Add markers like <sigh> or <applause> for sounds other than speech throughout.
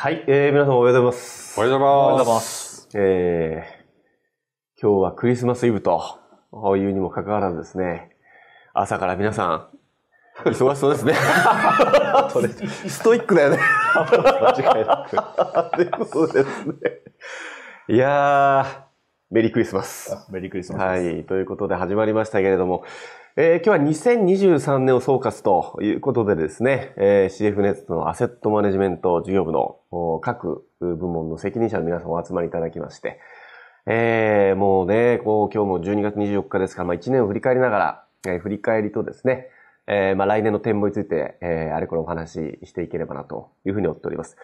はい、えー、皆さんおはようございます。おはようございます。おはようございます。えー、今日はクリスマスイブというにもかかわらずですね、朝から皆さん、忙しそうですね。<laughs> ストイックだよね。間違いなく。いうですね。いやー、メリークリスマス。メリークリスマス。はい、ということで始まりましたけれども、えー、今日は2023年を総括ということでですね、えー、CF ネットのアセットマネジメント事業部の各部門の責任者の皆さんお集まりいただきまして、えー、もうね、こう今日も12月24日ですから、まあ、1年を振り返りながら、えー、振り返りとですね、えー、まあ来年の展望について、えー、あれこれお話ししていければなというふうに思っております。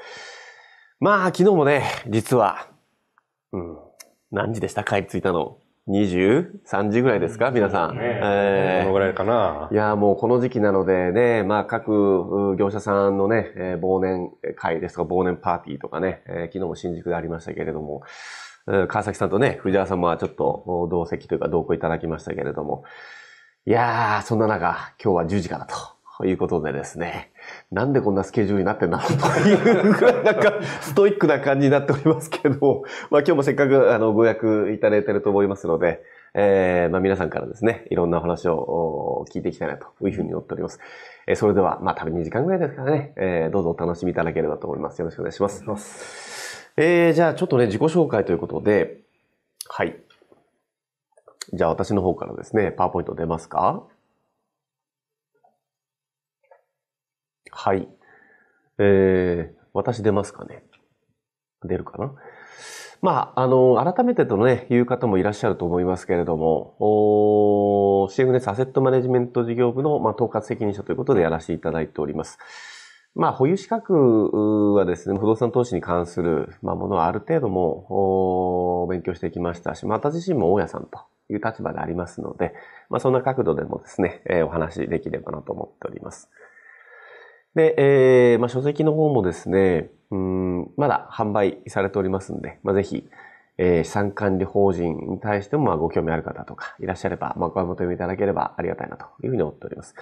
まあ昨日もね、実は、うん、何時でした帰り着いたの23時ぐらいですか皆さん。ね、えー、このぐらいかな。いや、もうこの時期なのでね、まあ各業者さんのね、え忘年会ですとか忘年パーティーとかね、え昨日も新宿でありましたけれども、川崎さんとね、藤原さんもちょっと同席というか同行いただきましたけれども、いやー、そんな中、今日は10時からと。ということでですね、なんでこんなスケジュールになってんだろうというぐらいなんかストイックな感じになっておりますけど、まあ今日もせっかくあのご予約いただいてると思いますので、えー、まあ皆さんからですね、いろんなお話を聞いていきたいなというふうに思っております。えー、それでは、まあ多分2時間ぐらいですからね、えー、どうぞお楽しみいただければと思います。よろしくお願いします。ますえー、じゃあちょっとね、自己紹介ということで、はい。じゃあ私の方からですね、パワーポイント出ますかはい。えー、私出ますかね。出るかな。まあ、あの、改めてとね、言う方もいらっしゃると思いますけれども、おー CF ネスアセットマネジメント事業部の、まあ、統括責任者ということでやらせていただいております。まあ、保有資格はですね、不動産投資に関する、まあ、ものはある程度も、勉強してきましたし、また自身も大家さんという立場でありますので、まあ、そんな角度でもですね、えー、お話できればなと思っております。で、えー、まあ、書籍の方もですね、うん、まだ販売されておりますんで、まあ、ぜひ、えー、資産管理法人に対しても、まあ、ご興味ある方とかいらっしゃれば、まあ、ご求めいただければありがたいなというふうに思っております。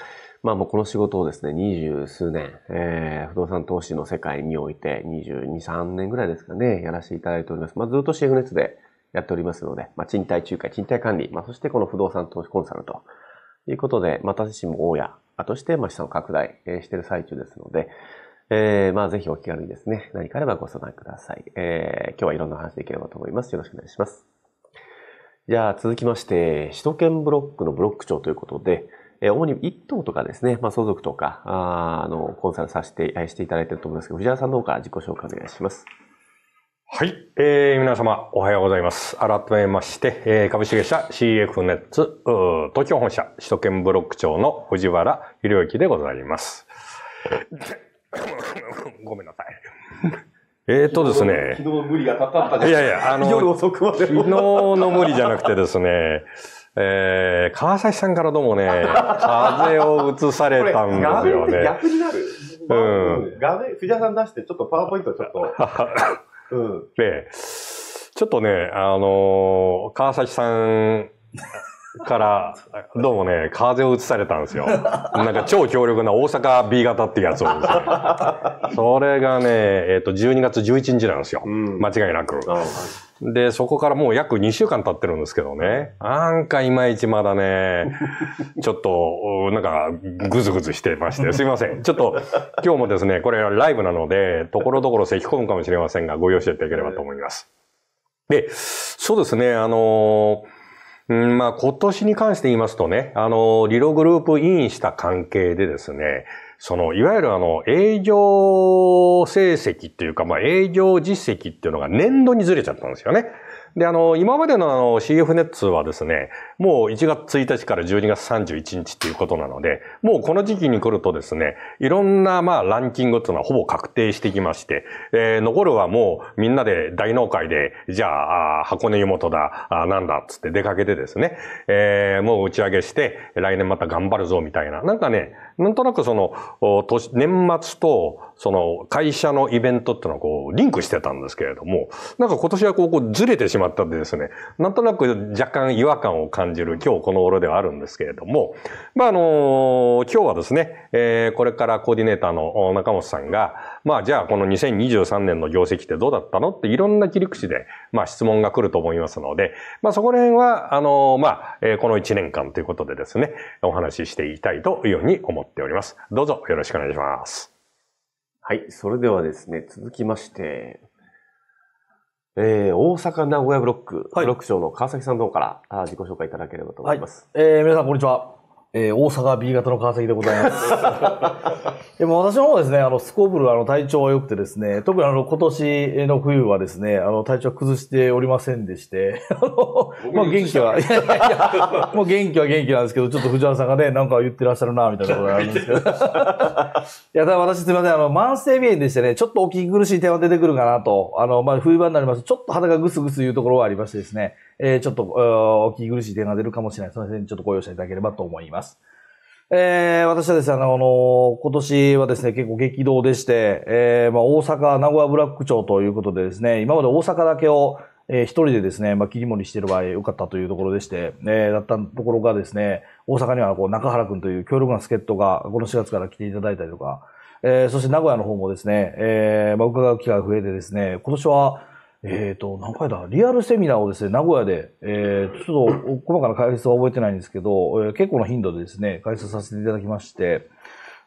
まあ、もうこの仕事をですね、二十数年、えー、不動産投資の世界において、二十二、三年ぐらいですかね、やらせていただいております。まあ、ずっとシ f フネッツでやっておりますので、まあ、賃貸仲介、賃貸管理、まあ、そしてこの不動産投資コンサルということで、まあ、私自身も大家として、ま資産を拡大している最中ですので、えー、まあぜひお気軽にですね、何かあればご相談ください。えー、今日はいろんな話できればと思います。よろしくお願いします。じゃあ続きまして、首都圏ブロックのブロック長ということで、え主に1棟とかですね、まあ、相続とか、あの、コンサルさせて、していただいていると思いますけど、藤原さんの方から自己紹介お願いします。はい、えー、皆様おはようございます。改めまして、えー、株式会社 CF ネッツ東京本社首都圏ブロック長の藤原裕之でございます。<laughs> ごめんなさい。えっとですね。昨日無理がたたったいやいや、あの、夜遅くまで。昨日の無理じゃなくてですね、えー、川崎さんからどうもね、風を移されたんですよね。逆になる。うん。画面、藤原さん出して、ちょっとパワーポイントちょっと。<laughs> うん、で、ちょっとね、あのー、川崎さんから、どうもね、風邪をうつされたんですよ。なんか超強力な大阪 B 型ってやつを、ね、それがね、えっ、ー、と、12月11日なんですよ。うん、間違いなく。で、そこからもう約2週間経ってるんですけどね。なんかいまいちまだね、ちょっと、なんか、ぐずぐずしてまして、すいません。ちょっと、今日もですね、これライブなので、ところどころ咳き込むかもしれませんが、ごしていただければと思います。で、そうですね、あのーうん、まあ、今年に関して言いますとね、あの、リログループインした関係でですね、その、いわゆるあの、営業成績っていうか、まあ、営業実績っていうのが年度にずれちゃったんですよね。で、あの、今までのあの CF ネッツはですね、もう1月1日から12月31日っていうことなので、もうこの時期に来るとですね、いろんなまあランキングっていうのはほぼ確定してきまして、えー、残るはもうみんなで大農会で、じゃあ、箱根湯本だ、あなんだっつって出かけてですね、えー、もう打ち上げして、来年また頑張るぞみたいな、なんかね、なんとなくその、年末と、その会社のイベントってのはこう、リンクしてたんですけれども、なんか今年はこう、こうずれてしまったんでですね、なんとなく若干違和感を感じる今日この頃ではあるんですけれども、まああのー、今日はですね、えー、これからコーディネーターの中本さんが、まあじゃあこの2023年の業績ってどうだったのっていろんな切り口で、まあ質問が来ると思いますので、まあそこら辺は、あのー、まあ、えー、この1年間ということでですね、お話ししていきたいというように思っております。どうぞよろしくお願いします。はい。それではですね、続きまして、えー、大阪名古屋ブロック、ブロック賞の川崎さんの方からあ自己紹介いただければと思います。はい、えー、皆さんこんにちは。えー、大阪 B 型の川崎でございます。<laughs> でも私の方ですね、あの、コーぶル、あの体調は良くてですね、特にあの、今年の冬はですね、あの、体調崩しておりませんでして、あの、まあ元気は、いやいやいや、<laughs> もう元気は元気なんですけど、ちょっと藤原さんがね、なんか言ってらっしゃるな、みたいなことがあるんですけど。<laughs> いや、ただ私すみません、あの、慢性鼻炎でしてね、ちょっとお聞き苦しい点は出てくるかなと、あの、まあ冬場になりますちょっと肌がぐすぐすいうところはありましてですね、えー、ちょっと、お聞き苦しい点が出るかもしれない。その辺にちょっとご容赦いただければと思います。えー、私はですね、あの、今年はですね、結構激動でして、えー、まあ、大阪、名古屋ブラック町ということでですね、今まで大阪だけを、えー、一人でですね、まあ、切り盛りしてる場合、良かったというところでして、えー、だったところがですね、大阪にはこう中原くんという強力な助っ人が、この4月から来ていただいたりとか、えー、そして名古屋の方もですね、えー、まあ、伺う機会が増えてですね、今年は、えっ、ー、と、何回だリアルセミナーをですね、名古屋で、えー、ちょっと細かな解説は覚えてないんですけど、えー、結構な頻度でですね、解説させていただきまして、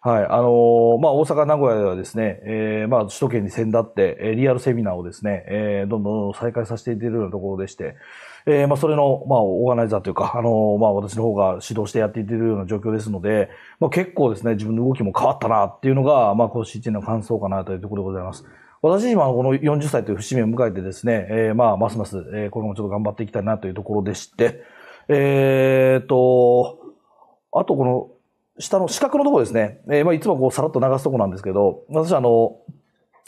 はい、あのー、まあ、大阪、名古屋ではですね、えー、まあ、首都圏に先立って、えー、リアルセミナーをですね、えー、どんどん再開させていただいるようなところでして、えー、まあ、それの、まあ、オーガナイザーというか、あのー、まあ、私の方が指導してやっていっているような状況ですので、まあ、結構ですね、自分の動きも変わったなっていうのが、まあ、今年一年の感想かなというところでございます。私自身この40歳という節目を迎えてですね、えー、まあ、ますます、えこれもちょっと頑張っていきたいなというところでして、えー、と、あとこの、下の四角のところですね。えー、まあ、いつもこう、さらっと流すとこなんですけど、私あの、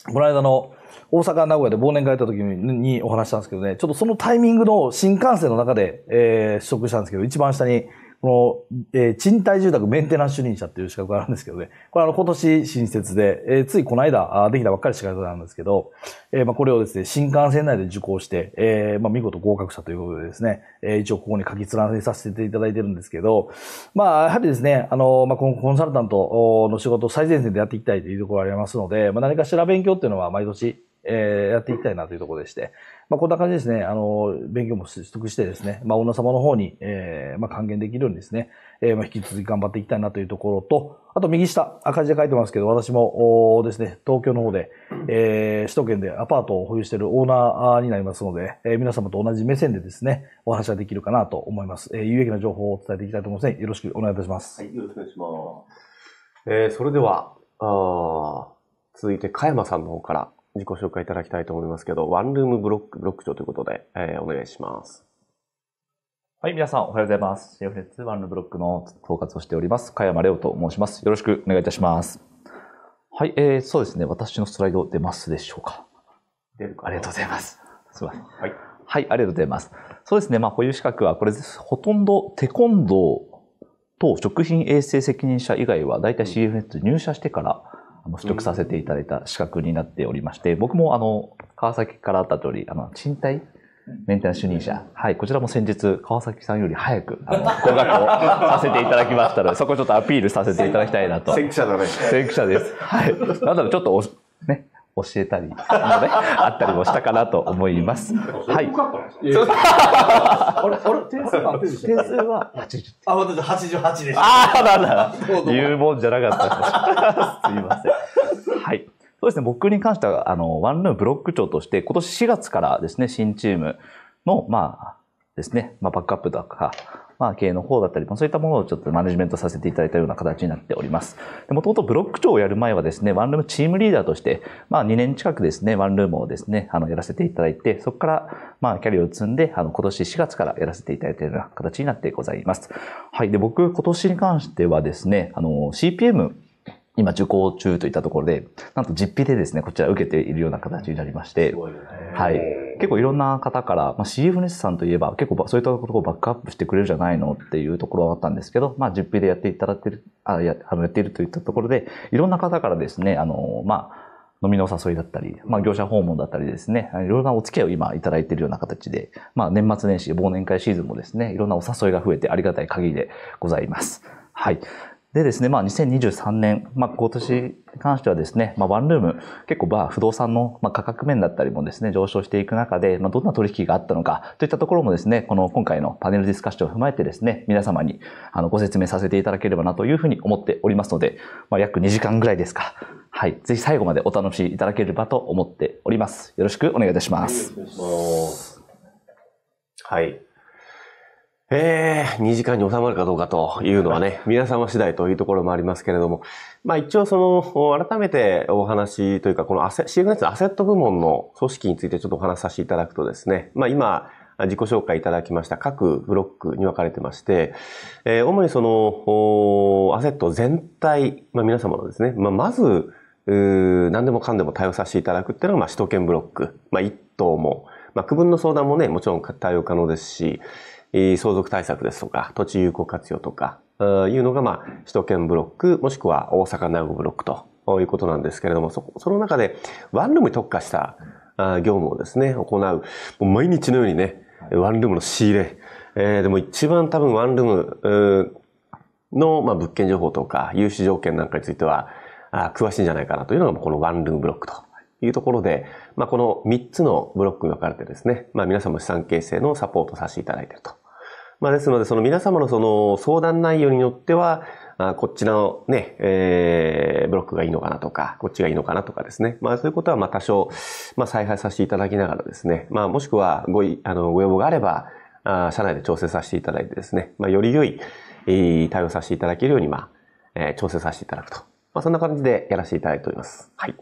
この間の、大阪、名古屋で忘年会行った時にお話したんですけどね、ちょっとそのタイミングの新幹線の中で、えー、試食したんですけど、一番下に、この、えー、賃貸住宅メンテナンス主任者っていう資格があるんですけどね、これあの今年新設で、えー、ついこの間できたばっかり資格なんですけど、えー、まあこれをですね、新幹線内で受講して、えー、まあ見事合格したということでですね、えー、一応ここに書き連ねさせていただいてるんですけど、まあやはりですね、あの、まあコンサルタントの仕事を最前線でやっていきたいというところがありますので、まあ何かしら勉強っていうのは毎年、えー、やっていきたいなというところでして、まあ、こんな感じですね、あの、勉強も取得してですね、まあ、女様の方に、えー、まあ、還元できるようにですね、えー、まあ、引き続き頑張っていきたいなというところと、あと右下、赤字で書いてますけど、私も、おですね、東京の方で、えー、首都圏でアパートを保有しているオーナーになりますので、えー、皆様と同じ目線でですね、お話はできるかなと思います。えー、有益な情報を伝えていきたいと思いますので、よろしくお願いいたします。はい、よろしくお願いします。えー、それでは、あ続いて、加山さんの方から自己紹介いただきたいと思いますけど、ワンルームブロック、ブロック長ということで、えー、お願いします。はい、皆さんおはようございます。シェフレッツワンルームブロックの統括をしております、加山レオと申します。よろしくお願いいたします。はい、えー、そうですね、私のスライド出ますでしょうか。出るかありがとうございます。すみません。はい。はい、ありがとうございます。そうですね、まあ、保有資格はこれです。ほとんどテコンドーと食品衛生責任者以外は、だいたい CFNet 入社してから、うん取得させていただいた資格になっておりまして、僕もあの川崎からあった通り、あの賃貸メンテナンス主任者。はい。こちらも先日、川崎さんより早く、あの、をさせていただきましたので、そこちょっとアピールさせていただきたいなと。先駆者だね。先駆者です。はい。なので、ちょっとね、教えたり、ね、<laughs> あったりもしたかなと思います。はい。あれ、あれ、点数は点数は80点。あ、私十八でした。ああ、なんだ。言うもんじゃなかった。<laughs> すみません。そうですね、僕に関しては、あの、ワンルームブロック長として、今年4月からですね、新チームの、まあ、ですね、まあ、バックアップとか、まあ、経営の方だったり、そういったものをちょっとマネジメントさせていただいたような形になっております。もともとブロック長をやる前はですね、ワンルームチームリーダーとして、まあ、2年近くですね、ワンルームをですね、あの、やらせていただいて、そこから、まあ、キャリアを積んで、あの、今年4月からやらせていただいたような形になってございます。はい。で、僕、今年に関してはですね、あの、CPM 今受講中といったところで、なんと実費でですね、こちら受けているような形になりまして、はい。結構いろんな方から、まあ、CFNS さんといえば結構そういったところをバックアップしてくれるじゃないのっていうところはあったんですけど、まあ、実費でやっていただいてる、あやあのやっているといったところで、いろんな方からですね、あの、まあ、飲みのお誘いだったり、まあ、業者訪問だったりですね、いろんなお付き合いを今いただいているような形で、まあ、年末年始、忘年会シーズンもですね、いろんなお誘いが増えてありがたい限りでございます。はい。でですね、まあ、2023年、まあ、今年に関してはですね、まあ、ワンルーム、結構、まあ、不動産の、ま価格面だったりもですね、上昇していく中で、まあ、どんな取引があったのか、といったところもですね、この今回のパネルディスカッションを踏まえてですね、皆様に、あの、ご説明させていただければなというふうに思っておりますので、まあ、約2時間ぐらいですか。はい。ぜひ最後までお楽しみいただければと思っております。よろしくお願いいたします。はい。えー、2時間に収まるかどうかというのはね、皆様次第というところもありますけれども、まあ一応その、改めてお話というか、このアセ CF ネットアセット部門の組織についてちょっとお話しさせていただくとですね、まあ今、自己紹介いただきました各ブロックに分かれてまして、えー、主にその、アセット全体、まあ皆様のですね、まあまず、何でもかんでも対応させていただくっていうのが、まあ首都圏ブロック、まあ一等も、まあ、区分の相談もね、もちろん対応可能ですし、相続対策ですとか、土地有効活用とか、いうのが、まあ、首都圏ブロック、もしくは大阪名護ブロックということなんですけれども、そ、その中で、ワンルームに特化した業務をですね、行う。う毎日のようにね、ワンルームの仕入れ。えー、でも一番多分ワンルームの、まあ、物件情報とか、融資条件なんかについては、あ詳しいんじゃないかなというのが、このワンルームブロックというところで、まあ、この3つのブロックに分かれてですね、まあ、皆様資産形成のサポートさせていただいていると。まあ、ですので、その皆様のその相談内容によっては、あこっちのね、えー、ブロックがいいのかなとか、こっちがいいのかなとかですね。まあそういうことは、まあ多少、まあ再配させていただきながらですね。まあもしくはごい、あの、ご要望があれば、あ社内で調整させていただいてですね。まあより良い、えー、対応させていただけるように、まあ、えー、調整させていただくと。まあそんな感じでやらせていただいております。はい。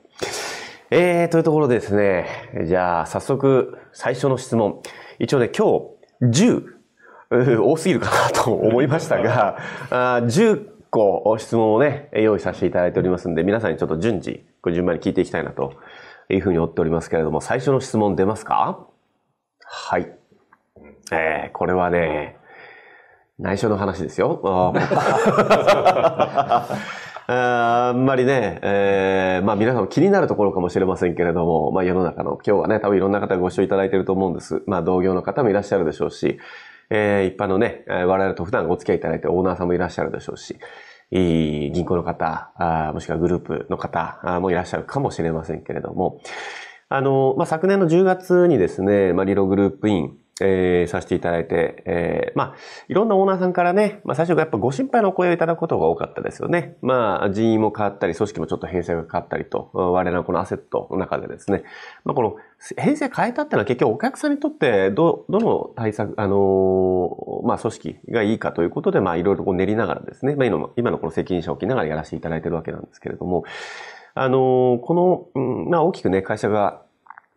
えー、というところでですね、じゃあ、早速、最初の質問。一応ね、今日、10、<laughs> 多すぎるかなと思いましたが、10 <laughs> 個質問をね、用意させていただいておりますんで、皆さんにちょっと順次、順番に聞いていきたいなというふうに思っておりますけれども、最初の質問出ますかはい。えー、これはね、内緒の話ですよ。<laughs> あんまりね、えー、まあ皆さんも気になるところかもしれませんけれども、まあ世の中の、今日はね、多分いろんな方ご視聴いただいていると思うんです。まあ同業の方もいらっしゃるでしょうし、えー、一般のね、我々と普段お付き合いいただいてオーナーさんもいらっしゃるでしょうし、いい銀行の方あ、もしくはグループの方もいらっしゃるかもしれませんけれども、あの、まあ、昨年の10月にですね、まあ、リログループインえー、させていただいて、えー、まあ、いろんなオーナーさんからね、まあ、最初やっぱご心配のお声をいただくことが多かったですよね。まあ、人員も変わったり、組織もちょっと編成が変わったりと、我々のこのアセットの中でですね、まあ、この編成変えたっていうのは結局お客さんにとってど、どの対策、あのまあ、組織がいいかということで、まあ、いろいろこう練りながらですね、まあ、今の、今のこの責任者を置きながらやらせていただいてるわけなんですけれども、あのこの、うん、まあ、大きくね、会社が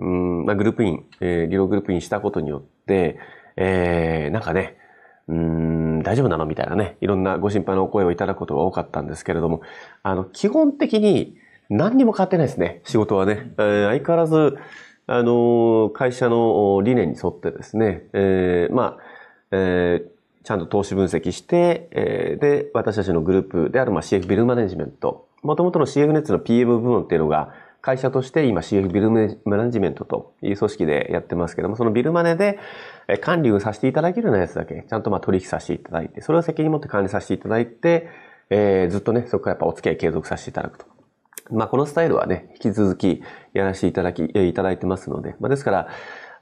うんまあ、グループイン、えー、リログループインしたことによって、えー、なんかね、うん、大丈夫なのみたいなね、いろんなご心配のお声をいただくことが多かったんですけれども、あの、基本的に何にも変わってないですね、仕事はね。えー、相変わらず、あの、会社の理念に沿ってですね、えー、まあ、えー、ちゃんと投資分析して、えー、で、私たちのグループである、まあ、CF ビルマネジメント、もともとの CF ネットの PM 部門っていうのが、会社として今 CF ビルマネジメントという組織でやってますけども、そのビルマネで管理をさせていただけるようなやつだけ、ちゃんとまあ取引させていただいて、それを責任持って管理させていただいて、えー、ずっとね、そこからやっぱお付き合い継続させていただくと。まあ、このスタイルはね、引き続きやらせていただき、いただいてますので、まあ、ですか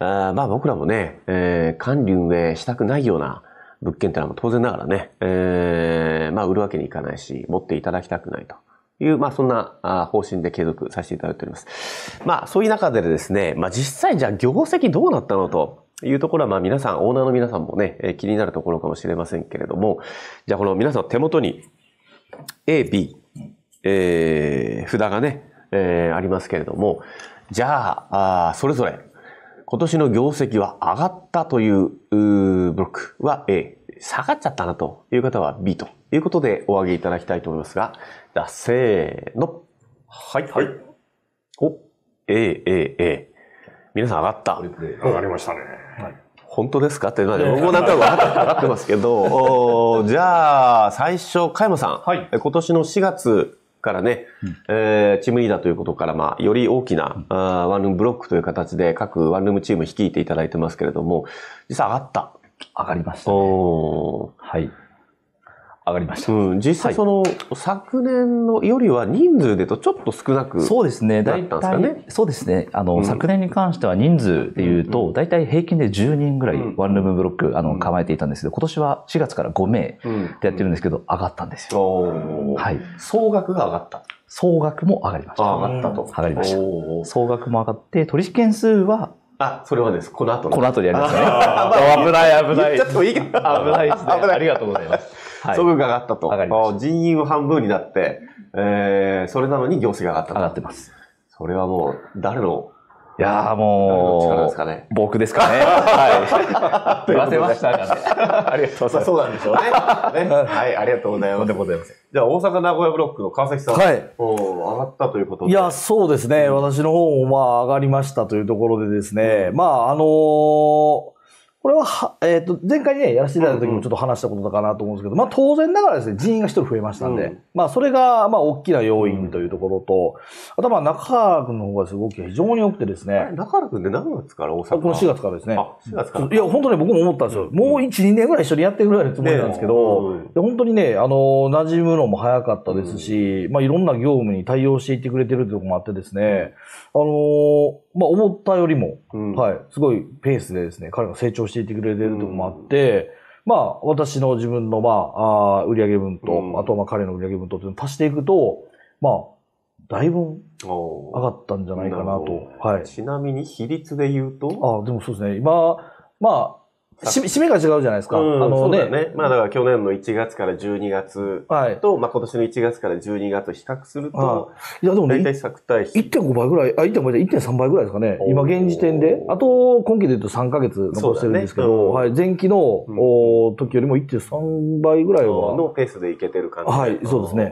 ら、あまあ僕らもね、えー、管理運営したくないような物件ってのは当然ながらね、えー、まあ売るわけにいかないし、持っていただきたくないと。いう、まあそんな方針で継続させていただいております。まあそういう中でですね、まあ実際じゃあ業績どうなったのというところはまあ皆さん、オーナーの皆さんもね、気になるところかもしれませんけれども、じゃあこの皆さん手元に A、B、えー、札がね、えー、ありますけれども、じゃあ、あそれぞれ今年の業績は上がったというブロックは A、下がっちゃったなという方は B ということでお上げいただきたいと思いますが、だ、せーの。はい。はい。お、えー、えー、えー。皆さん上がった。上がりましたね。はい、本当ですかってなで、僕もなんかなく分かってますけど、<laughs> じゃあ、最初、加山さん、はい、今年の4月からね、えー、チームリーダーということから、まあ、より大きな、うん、あワンルームブロックという形で各ワンルームチーム率いていただいてますけれども、実は上がった。上がりました、ね、はい。上がりました。うん、実際その、はい、昨年のよりは人数でとちょっと少なく、っそうですね、だいたい、そうですね、あの、うん、昨年に関しては人数でいうと、大体平均で10人ぐらいワンルームブロック、あの、構えていたんですけど、今年は4月から5名でやってるんですけど、上がったんですよ。はい。総額が上がった。総額も上がりました。上がったと。上がりました。総額も上がって、取引件数はあ、それはです。この後この後でやりますね。<laughs> 危ない、危ない。ちょっといい危ないですね。<laughs> ありがとうございます。即が上がったと。上がりま人員半分になって、えー、それなのに業績が上がった上がってます。それはもう、誰のいやもう、僕ですかね。はい。<laughs> 言わせましたかね。<laughs> ありがとうございます。そうなんでしょうね。はい、ありがとうございます。ございます。じゃあ、大阪名古屋ブロックの川崎さん。はい。上がったということで。いや、そうですね。私の方も、まあ、上がりましたというところでですね。まあ、あのこれはえっ、ー、と、前回ね、やらせていただいた時もちょっと話したことかなと思うんですけど、まあ当然ながらですね、人員が一人増えましたんで、うん、まあそれが、まあ大きな要因というところと、あとまあ中原君の方がすごく非常に多くてですね。中原君って何月から大阪この4月からですね。あ、4月から。いや、本当に僕も思ったんですよ。もう1、2年ぐらい一緒にやってるぐらいのつもりなんですけど、ね、本当にね、あの、馴染むのも早かったですし、うん、まあいろんな業務に対応していってくれてるっていうところもあってですね、あのーまあ、思ったよりも、うん、はい、すごいペースでですね、彼が成長していってくれてるとこもあって、うん、まあ、私の自分の、まあ、あ売上分と、うん、あとはまあ彼の売上分とっていうのを足していくと、まあ、だいぶ上がったんじゃないかなと。なはい、ちなみに比率で言うとああ、でもそうですね。今、まあ、し締めが違うじゃないですか。うん、あのね、そうだね。まあだから去年の1月から12月と、はい、まあ今年の1月から12月比較すると、いやでもね、大体作対比。1.5倍ぐらい、あ、1.5倍じゃ1.3倍ぐらいですかね。今現時点で。あと、今期で言うと3ヶ月残してるんですけど、ねうん、はい、前期の、うん、時よりも1.3倍ぐらいは。のペースでいけてる感じ。はい、そうですね。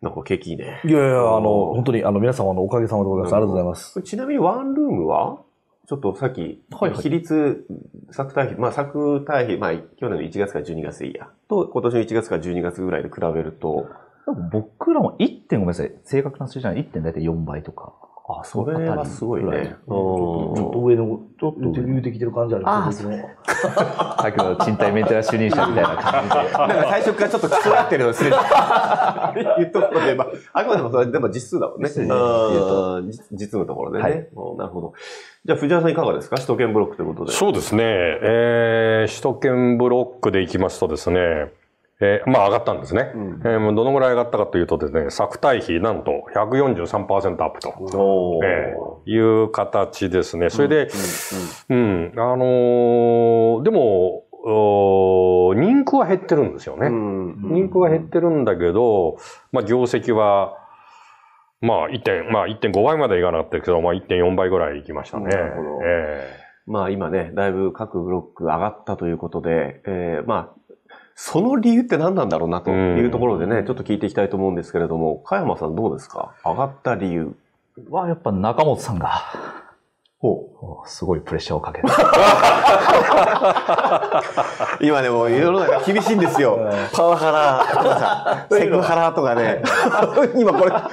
なんか景気いいね。いやいや、あの、本当にあの皆様のおかげさまでございます。ありがとうございます。ちなみにワンルームはちょっとさっき、比率、作対比、まあ作対比、まあ去年の1月から12月いや、と今年の1月から12月ぐらいで比べると、僕らも1点ごめんなさい、正確な数字じゃない、1点大体4倍とか。それはすごいね。ちょっと上の、ちょっと上できてる感じあるあ僕さっきの賃貸メンテナンス主任者みたいな感じで。<laughs> なんか最初からちょっと競いってるのすれ違う。い <laughs> うところで、まあ、あくまでもそれ、でも実数だもんね。実のところでね、なるほど。じゃあ藤原さんいかがですか首都圏ブロックということで。そうですね。えー、首都圏ブロックでいきますとですね、えー、まあ上がったんですね。うん、えー、どのぐらい上がったかというとですね、作対比なんと143%アップと、えー、いう形ですね。それで、うん、うんうん、あのー、でも、お人気は減ってるんですよね。人気は減ってるんだけど、まあ業績は、まあ一点、まあ一点五倍までいかなかったけど、まあ一点四倍ぐらいいきましたね。なるほど。えーまあ今ね、だいぶ各ブロック上がったということで、えー、まあその理由って何なんだろうなというところでね、ちょっと聞いていきたいと思うんですけれども、加山さんどうですか上がった理由。は、やっぱ中本さんが、ほう。すごいプレッシャーをかけて <laughs> 今でも世の中厳しいんですよ。<laughs> パワハラとか、セクハラとかね。<laughs> 今これ、あ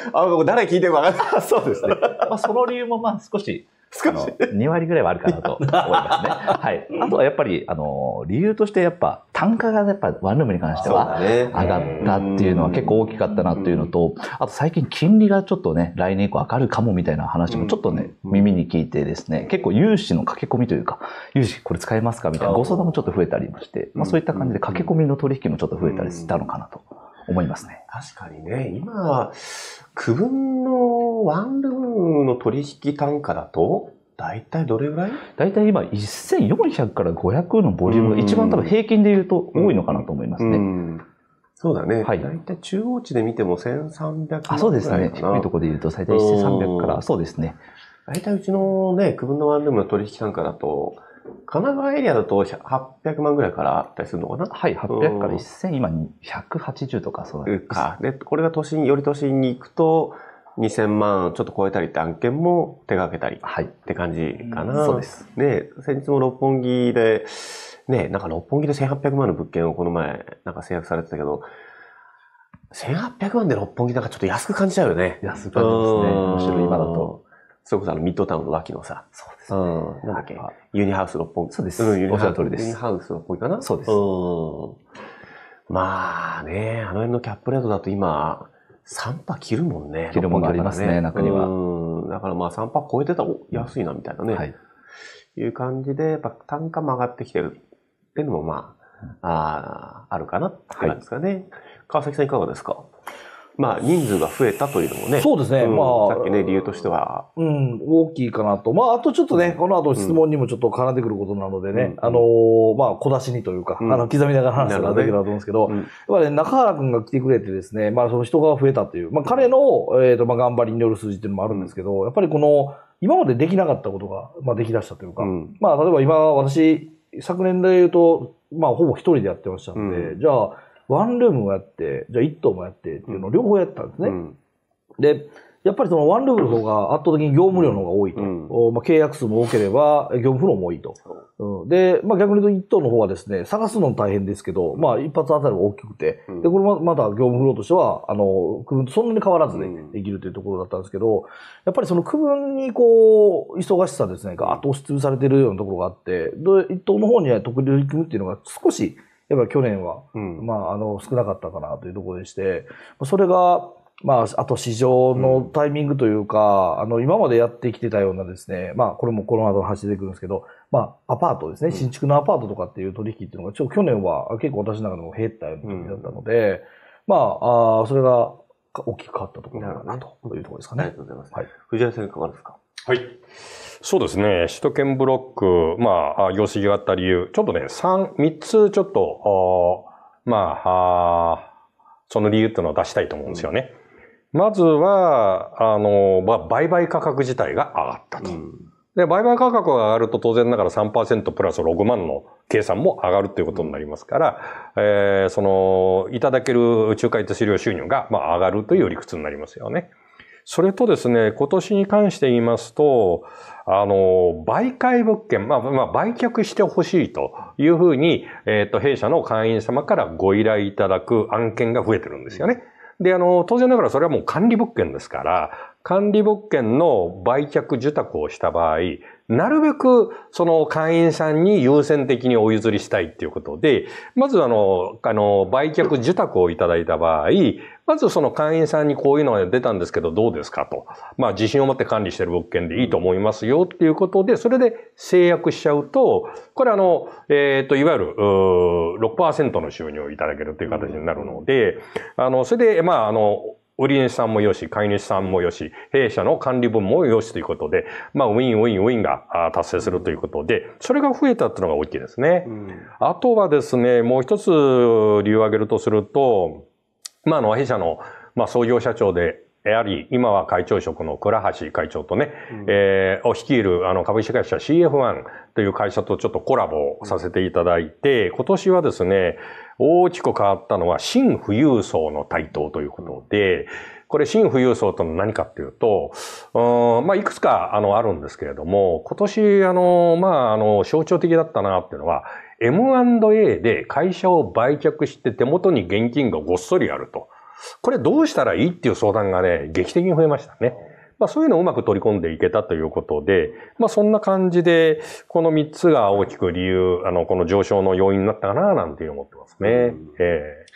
誰聞いてるか分かんない。そうですね。まあその理由もまあ少しあの、2割ぐらいはあるかなと思いますね。<laughs> はい。あとはやっぱり、あの、理由としてやっぱ、単価がやっぱワンルームに関しては上がったっていうのは結構大きかったなっていうのと、あと最近金利がちょっとね、来年以降上がるかもみたいな話もちょっとね、耳に聞いてですね、結構融資の駆け込みというか、融資これ使えますかみたいなご相談もちょっと増えたりまして、まあそういった感じで駆け込みの取引もちょっと増えたりしたのかなと思いますね。確かにね、今、区分のワンルームの取引単価だと、大体どれぐらい大体今、1400から500のボリュームが一番多分平均で言うと多いのかなと思いますね。そうだね。はい。大体中央値で見ても1300あ、そうですね。低いところで言うと最大1300から、そうですね。大体うちのね、区分のワンルームの取引単価だと、神奈川エリアだと800万ぐらいからあったりするのかなはい、800から1000、今180とかそうです。か。で、これが都心、より都心に行くと、2000万ちょっと超えたりって案件も手がけたりって感じかな。そうです。ね、先日も六本木で、ね、なんか六本木で1800万の物件をこの前、なんか制約されてたけど、1800万で六本木なんかちょっと安く感じちゃうよね。安く感じますね。むしろ今だと。それこそあの、ミッドタウンの脇のさ、そうです、ね、うん、なんだっけ、ユニハウス六本木。そうです。うん、ユニハウス通りです。ユニハウス六本木かなそうです。うん。まあね、あの辺のキャップレートだと今、3波切るもんね。切るものありますね、中には。うん。だからまあ3波超えてたら、お、安いな、みたいなね。はい。いう感じで、やっぱ単価も上がってきてるっていうのもまあ、ああ、あるかなって感じですかね。はい、川崎さんいかがですかまあ、人数が増えたというのもね。そうですね。うん、まあ。さっきね、理由としては。うん、大きいかなと。まあ、あとちょっとね、うん、この後質問にもちょっと絡んでくることなのでね、うん、あのー、まあ、小出しにというか、あの、刻みながら話ができると思うんですけど、ね、やっぱね、中原くんが来てくれてですね、まあ、その人が増えたという、まあ、彼の、えっ、ー、と、まあ、頑張りによる数字っていうのもあるんですけど、やっぱりこの、今までできなかったことが、まあ、できだしたというか、まあ、例えば今、私、昨年で言うと、まあ、ほぼ一人でやってましたんで、じゃあ、ワンルームもやって、じゃあ一棟もやってっていうのを両方やったんですね。うん、で、やっぱりそのワンルームの方が圧倒的に業務量の方が多いと。うん、まあ、契約数も多ければ、業務フローも多いと。うん、で、まあ、逆に言うと一棟の方はですね、探すの大変ですけど、まあ一発当たりも大きくて、で、これもまた業務フローとしては、あの、区分とそんなに変わらずね、できるというところだったんですけど、やっぱりその区分にこう、忙しさですね、ガーッと押し潰されてるようなところがあって、で、一棟の方には特に取り組むっていうのが少し、やっぱ去年は、うん、まあ、あの、少なかったかなというところでして、それが、まあ、あと市場のタイミングというか、うん、あの、今までやってきてたようなですね、まあ、これもこの後の話出てくるんですけど、まあ、アパートですね、新築のアパートとかっていう取引っていうのが、ちょ去年は結構私の中でも減ったような時だったので、うん、まあ、あそれが大きく変わったところかなというところですかね。ありがとうございます。はい、藤原さんいかがですかはい。そうですね。首都圏ブロック、まあ、業績があった理由、ちょっとね、三、三つちょっと、まああ、その理由っていうのを出したいと思うんですよね。うん、まずは、あの、まあ、売買価格自体が上がったと。うんで、売買価格が上がると当然ながら3%プラス6万の計算も上がるということになりますから、うん、えー、その、いただける仲介手数料収入が、まあ、上がるという理屈になりますよね。それとですね、今年に関して言いますと、あの、売買物件、まあ、まあ、売却してほしいというふうに、えっ、ー、と、弊社の会員様からご依頼いただく案件が増えてるんですよね。で、あの、当然ながらそれはもう管理物件ですから、管理物件の売却受託をした場合、なるべく、その会員さんに優先的にお譲りしたいっていうことで、まずあの、あの、売却受託をいただいた場合、まずその会員さんにこういうのが出たんですけど、どうですかと。まあ、自信を持って管理してる物件でいいと思いますよっていうことで、それで制約しちゃうと、これあの、えっ、ー、と、いわゆる、6%の収入をいただけるという形になるので、あの、それで、まあ、あの、売り主さんもよし、買い主さんもよし、弊社の管理部門もよしということで、まあ、ウィンウィンウィンが達成するということで、それが増えたっていうのが大きいですね。うん、あとはですね、もう一つ理由を挙げるとすると、まあ、あの、弊社の、まあ、創業社長であり、今は会長職の倉橋会長とね、うん、えー、を率いるあの株式会社 CF1 という会社とちょっとコラボさせていただいて、うん、今年はですね、大きく変わったのは、新富裕層の台頭ということで、これ、新富裕層との何かっていうと、うん、まあ、いくつか、あの、あるんですけれども、今年、あの、まあ、あの、象徴的だったなっていうのは、M&A で会社を売却して手元に現金がごっそりあると。これどうしたらいいっていう相談がね、劇的に増えましたね。まあ、そういうのをうまく取り込んでいけたということで、まあ、そんな感じで、この3つが大きく理由、あの、この上昇の要因になったかな、なんていう思ってますね。うん、えー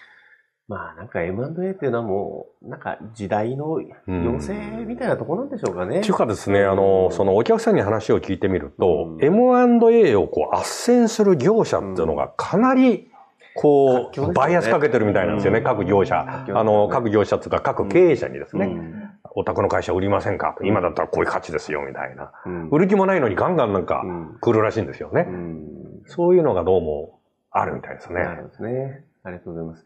まあなんか M&A っていうのはもう、なんか時代の要請みたいなとこなんでしょうかね。うん、っていうかですね、あの、そのお客さんに話を聞いてみると、うん、M&A をこう斡旋する業者っていうのがかなり、こう、バイアスかけてるみたいなんですよね、各業者。あの、各業者っていうか各経営者にですね。お宅の会社売りませんか、うん、今だったらこういう価値ですよ、みたいな、うん、売る気もないのにガンガンなんか来るらしいんですよね。そういうのがどうもあるみたいですね。なるほどですね。ありがとうございます。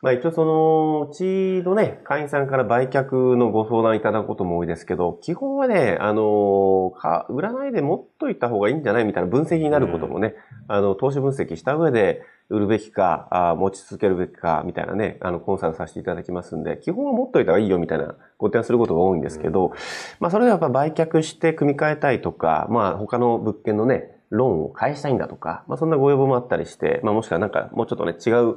まあ一応その、うちのね、会員さんから売却のご相談いただくことも多いですけど、基本はね、あの、か売らないで持っといた方がいいんじゃないみたいな分析になることもね、あの、投資分析した上で、売るべきか、あ持ち続けるべきか、みたいなね、あの、コンサルさせていただきますんで、基本は持っといた方がいいよ、みたいなご提案することが多いんですけど、うん、まあ、それではやっぱ売却して組み替えたいとか、まあ、他の物件のね、ローンを返したいんだとか、まあ、そんなご要望もあったりして、まあ、もしくはなんかもうちょっとね、違う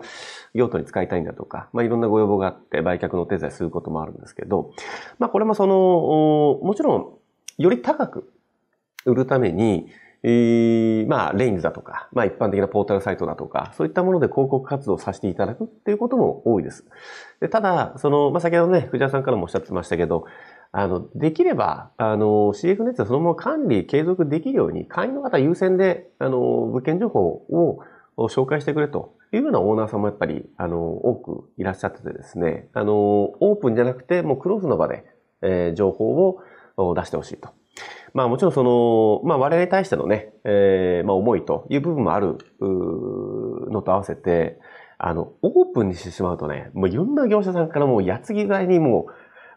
用途に使いたいんだとか、まあ、いろんなご要望があって売却の手伝いすることもあるんですけど、まあ、これもその、もちろん、より高く売るために、まあ、レインズだとか、まあ、一般的なポータルサイトだとか、そういったもので広告活動をさせていただくっていうことも多いです。でただ、その、まあ、先ほどね、藤原さんからもおっしゃってましたけど、あの、できれば、あの、CF ネットはそのまま管理、継続できるように、会員の方優先で、あの、物件情報を紹介してくれというようなオーナーさんもやっぱり、あの、多くいらっしゃっててですね、あの、オープンじゃなくて、もうクローズの場で、えー、情報を出してほしいとまあもちろんその、まあ我々に対してのね、えー、まあ思いという部分もあるのと合わせて、あの、オープンにしてしまうとね、もういろんな業者さんからもうやつぎがいにも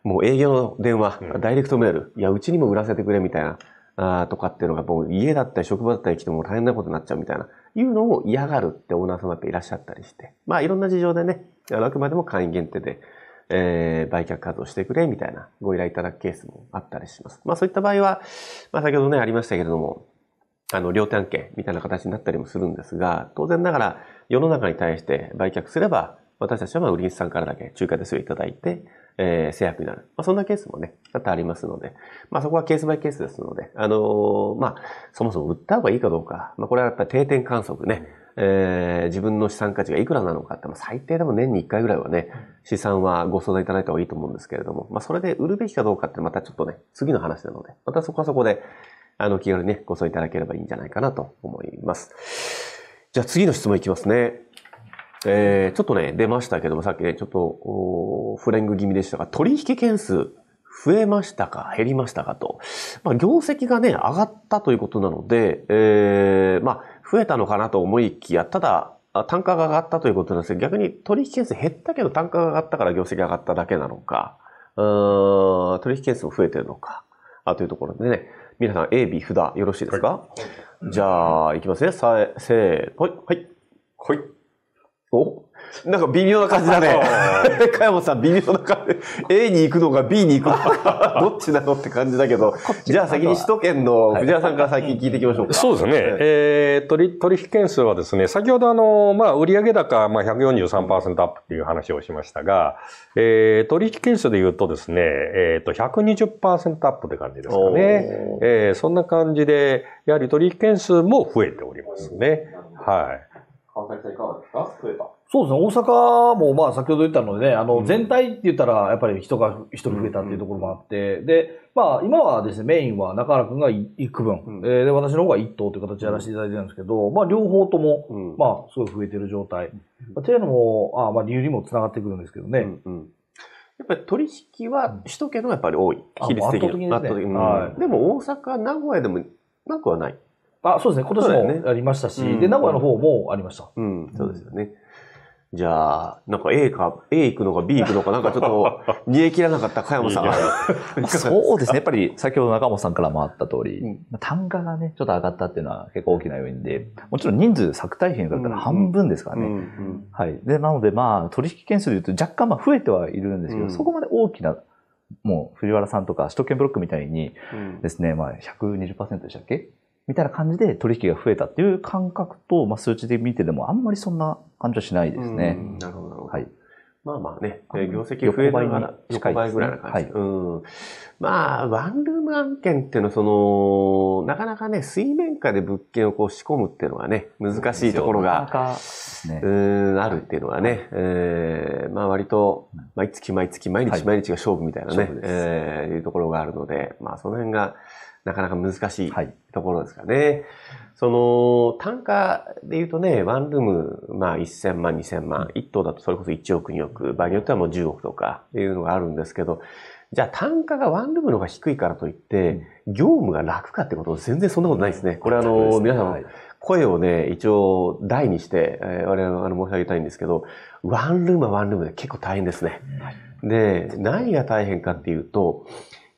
う、もう営業の電話、うん、ダイレクトメール、いや、うちにも売らせてくれみたいな、あとかっていうのがもう家だったり職場だったり来ても大変なことになっちゃうみたいな、いうのを嫌がるってオーナー様っていらっしゃったりして、まあいろんな事情でね、あくまでも会員限定でえー、売却活動してくれみたいなご依頼いただくケースもあったりします。まあそういった場合は、まあ先ほどね、ありましたけれども、あの、両手案件みたいな形になったりもするんですが、当然ながら世の中に対して売却すれば、私たちはまあ売り主さんからだけ中華で数をいただいて、えー、制約になる。まあ、そんなケースもね、多々ありますので、まあ、そこはケースバイケースですので、あのー、まあ、そもそも売った方がいいかどうか、まあ、これはやっぱり定点観測ね、うんえー、自分の資産価値がいくらなのかって、最低でも年に1回ぐらいはね、資産はご相談いただいた方がいいと思うんですけれども、まあ、それで売るべきかどうかってまたちょっとね、次の話なので、またそこはそこで、あの、気軽にね、ご相談いただければいいんじゃないかなと思います。じゃあ次の質問いきますね。えー、ちょっとね、出ましたけども、さっきね、ちょっと、フレング気味でしたが、取引件数、増えましたか減りましたかと。まあ、業績がね、上がったということなので、えー、まあ、増えたのかなと思いきや、ただ、単価が上がったということなんですが、逆に取引件数減ったけど単価が上がったから業績が上がっただけなのか、うん取引件数も増えてるのか、あというところでね、皆さん A、B 札よろしいですか、はい、じゃあ、いきますね。せー、はい。はい。おなんか微妙な感じだね。<laughs> 加山さん微妙な感じ。A に行くのか B に行くのか、<laughs> どっちなのって感じだけど、じゃあ先に首都圏の藤原さんから最近聞いていきましょうか。そうですね。えー、取取引件数はですね、先ほどあの、まあ、売上高、まあ、143%アップっていう話をしましたが、えー、取引件数で言うとですね、えっ、ー、と、120%アップって感じですかね。えー、そんな感じで、やはり取引件数も増えておりますね。はい。川崎さんいかそうですね、大阪もまあ先ほど言ったので、ね、あの全体って言ったらやっぱり人が一人増えたっていうところもあって、で、まあ今はですね、メインは中原くんが1区分、うん、で、私の方が1等という形でやらせていただいてるんですけど、まあ両方とも、うん、まあすごい増えてる状態。うん、っていうのも、あまあ理由にも繋がってくるんですけどね。うんうんやっぱり取引は首都圏のやっぱり多い。比率的に。圧倒的に、ね、はい。でも大阪、名古屋でもなくはない。あ、そうですね。今年もありましたし、ね、で、名古屋の方もありました。うん、そうですよね。じゃあ、なんか A か、A 行くのか B 行くのか、なんかちょっと、<laughs> 煮え切らなかった加山さん。いい <laughs> そうですね。やっぱり、先ほど中本さんからもあった通り、うん、単価がね、ちょっと上がったっていうのは結構大きな要因で、もちろん人数作対比だったら半分ですからね。うんうん、はい。で、なのでまあ、取引件数で言うと若干まあ増えてはいるんですけど、うん、そこまで大きな、もう藤原さんとか首都圏ブロックみたいにですね、まあ120%でしたっけみたいな感じで取引が増えたっていう感覚と、まあ、数値で見てでもあんまりそんな感じはしないですね。なるほど。はい。まあまあね、業績増えながら横ぐらいな感じ、はい、うん。まあ、ワンルーム案件っていうのは、その、なかなかね、水面下で物件をこう仕込むっていうのはね、難しいところが、ね、うんあるっていうのはね、はい、えー、まあ割と、毎月毎月、毎日毎日が勝負みたいなね、はい、えー、いうところがあるので、まあその辺が、なかなか難しいところですかね。はい、その、単価で言うとね、ワンルーム、まあ1000万、2000万、1棟だとそれこそ1億、2億、場合によってはもう10億とかっていうのがあるんですけど、じゃあ単価がワンルームの方が低いからといって、業務が楽かってこと全然そんなことないですね。これあの、皆さん、声をね、一応、大にして、え我々あ申し上げたいんですけど、ワンルームはワンルームで結構大変ですね。で、何が大変かっていうと、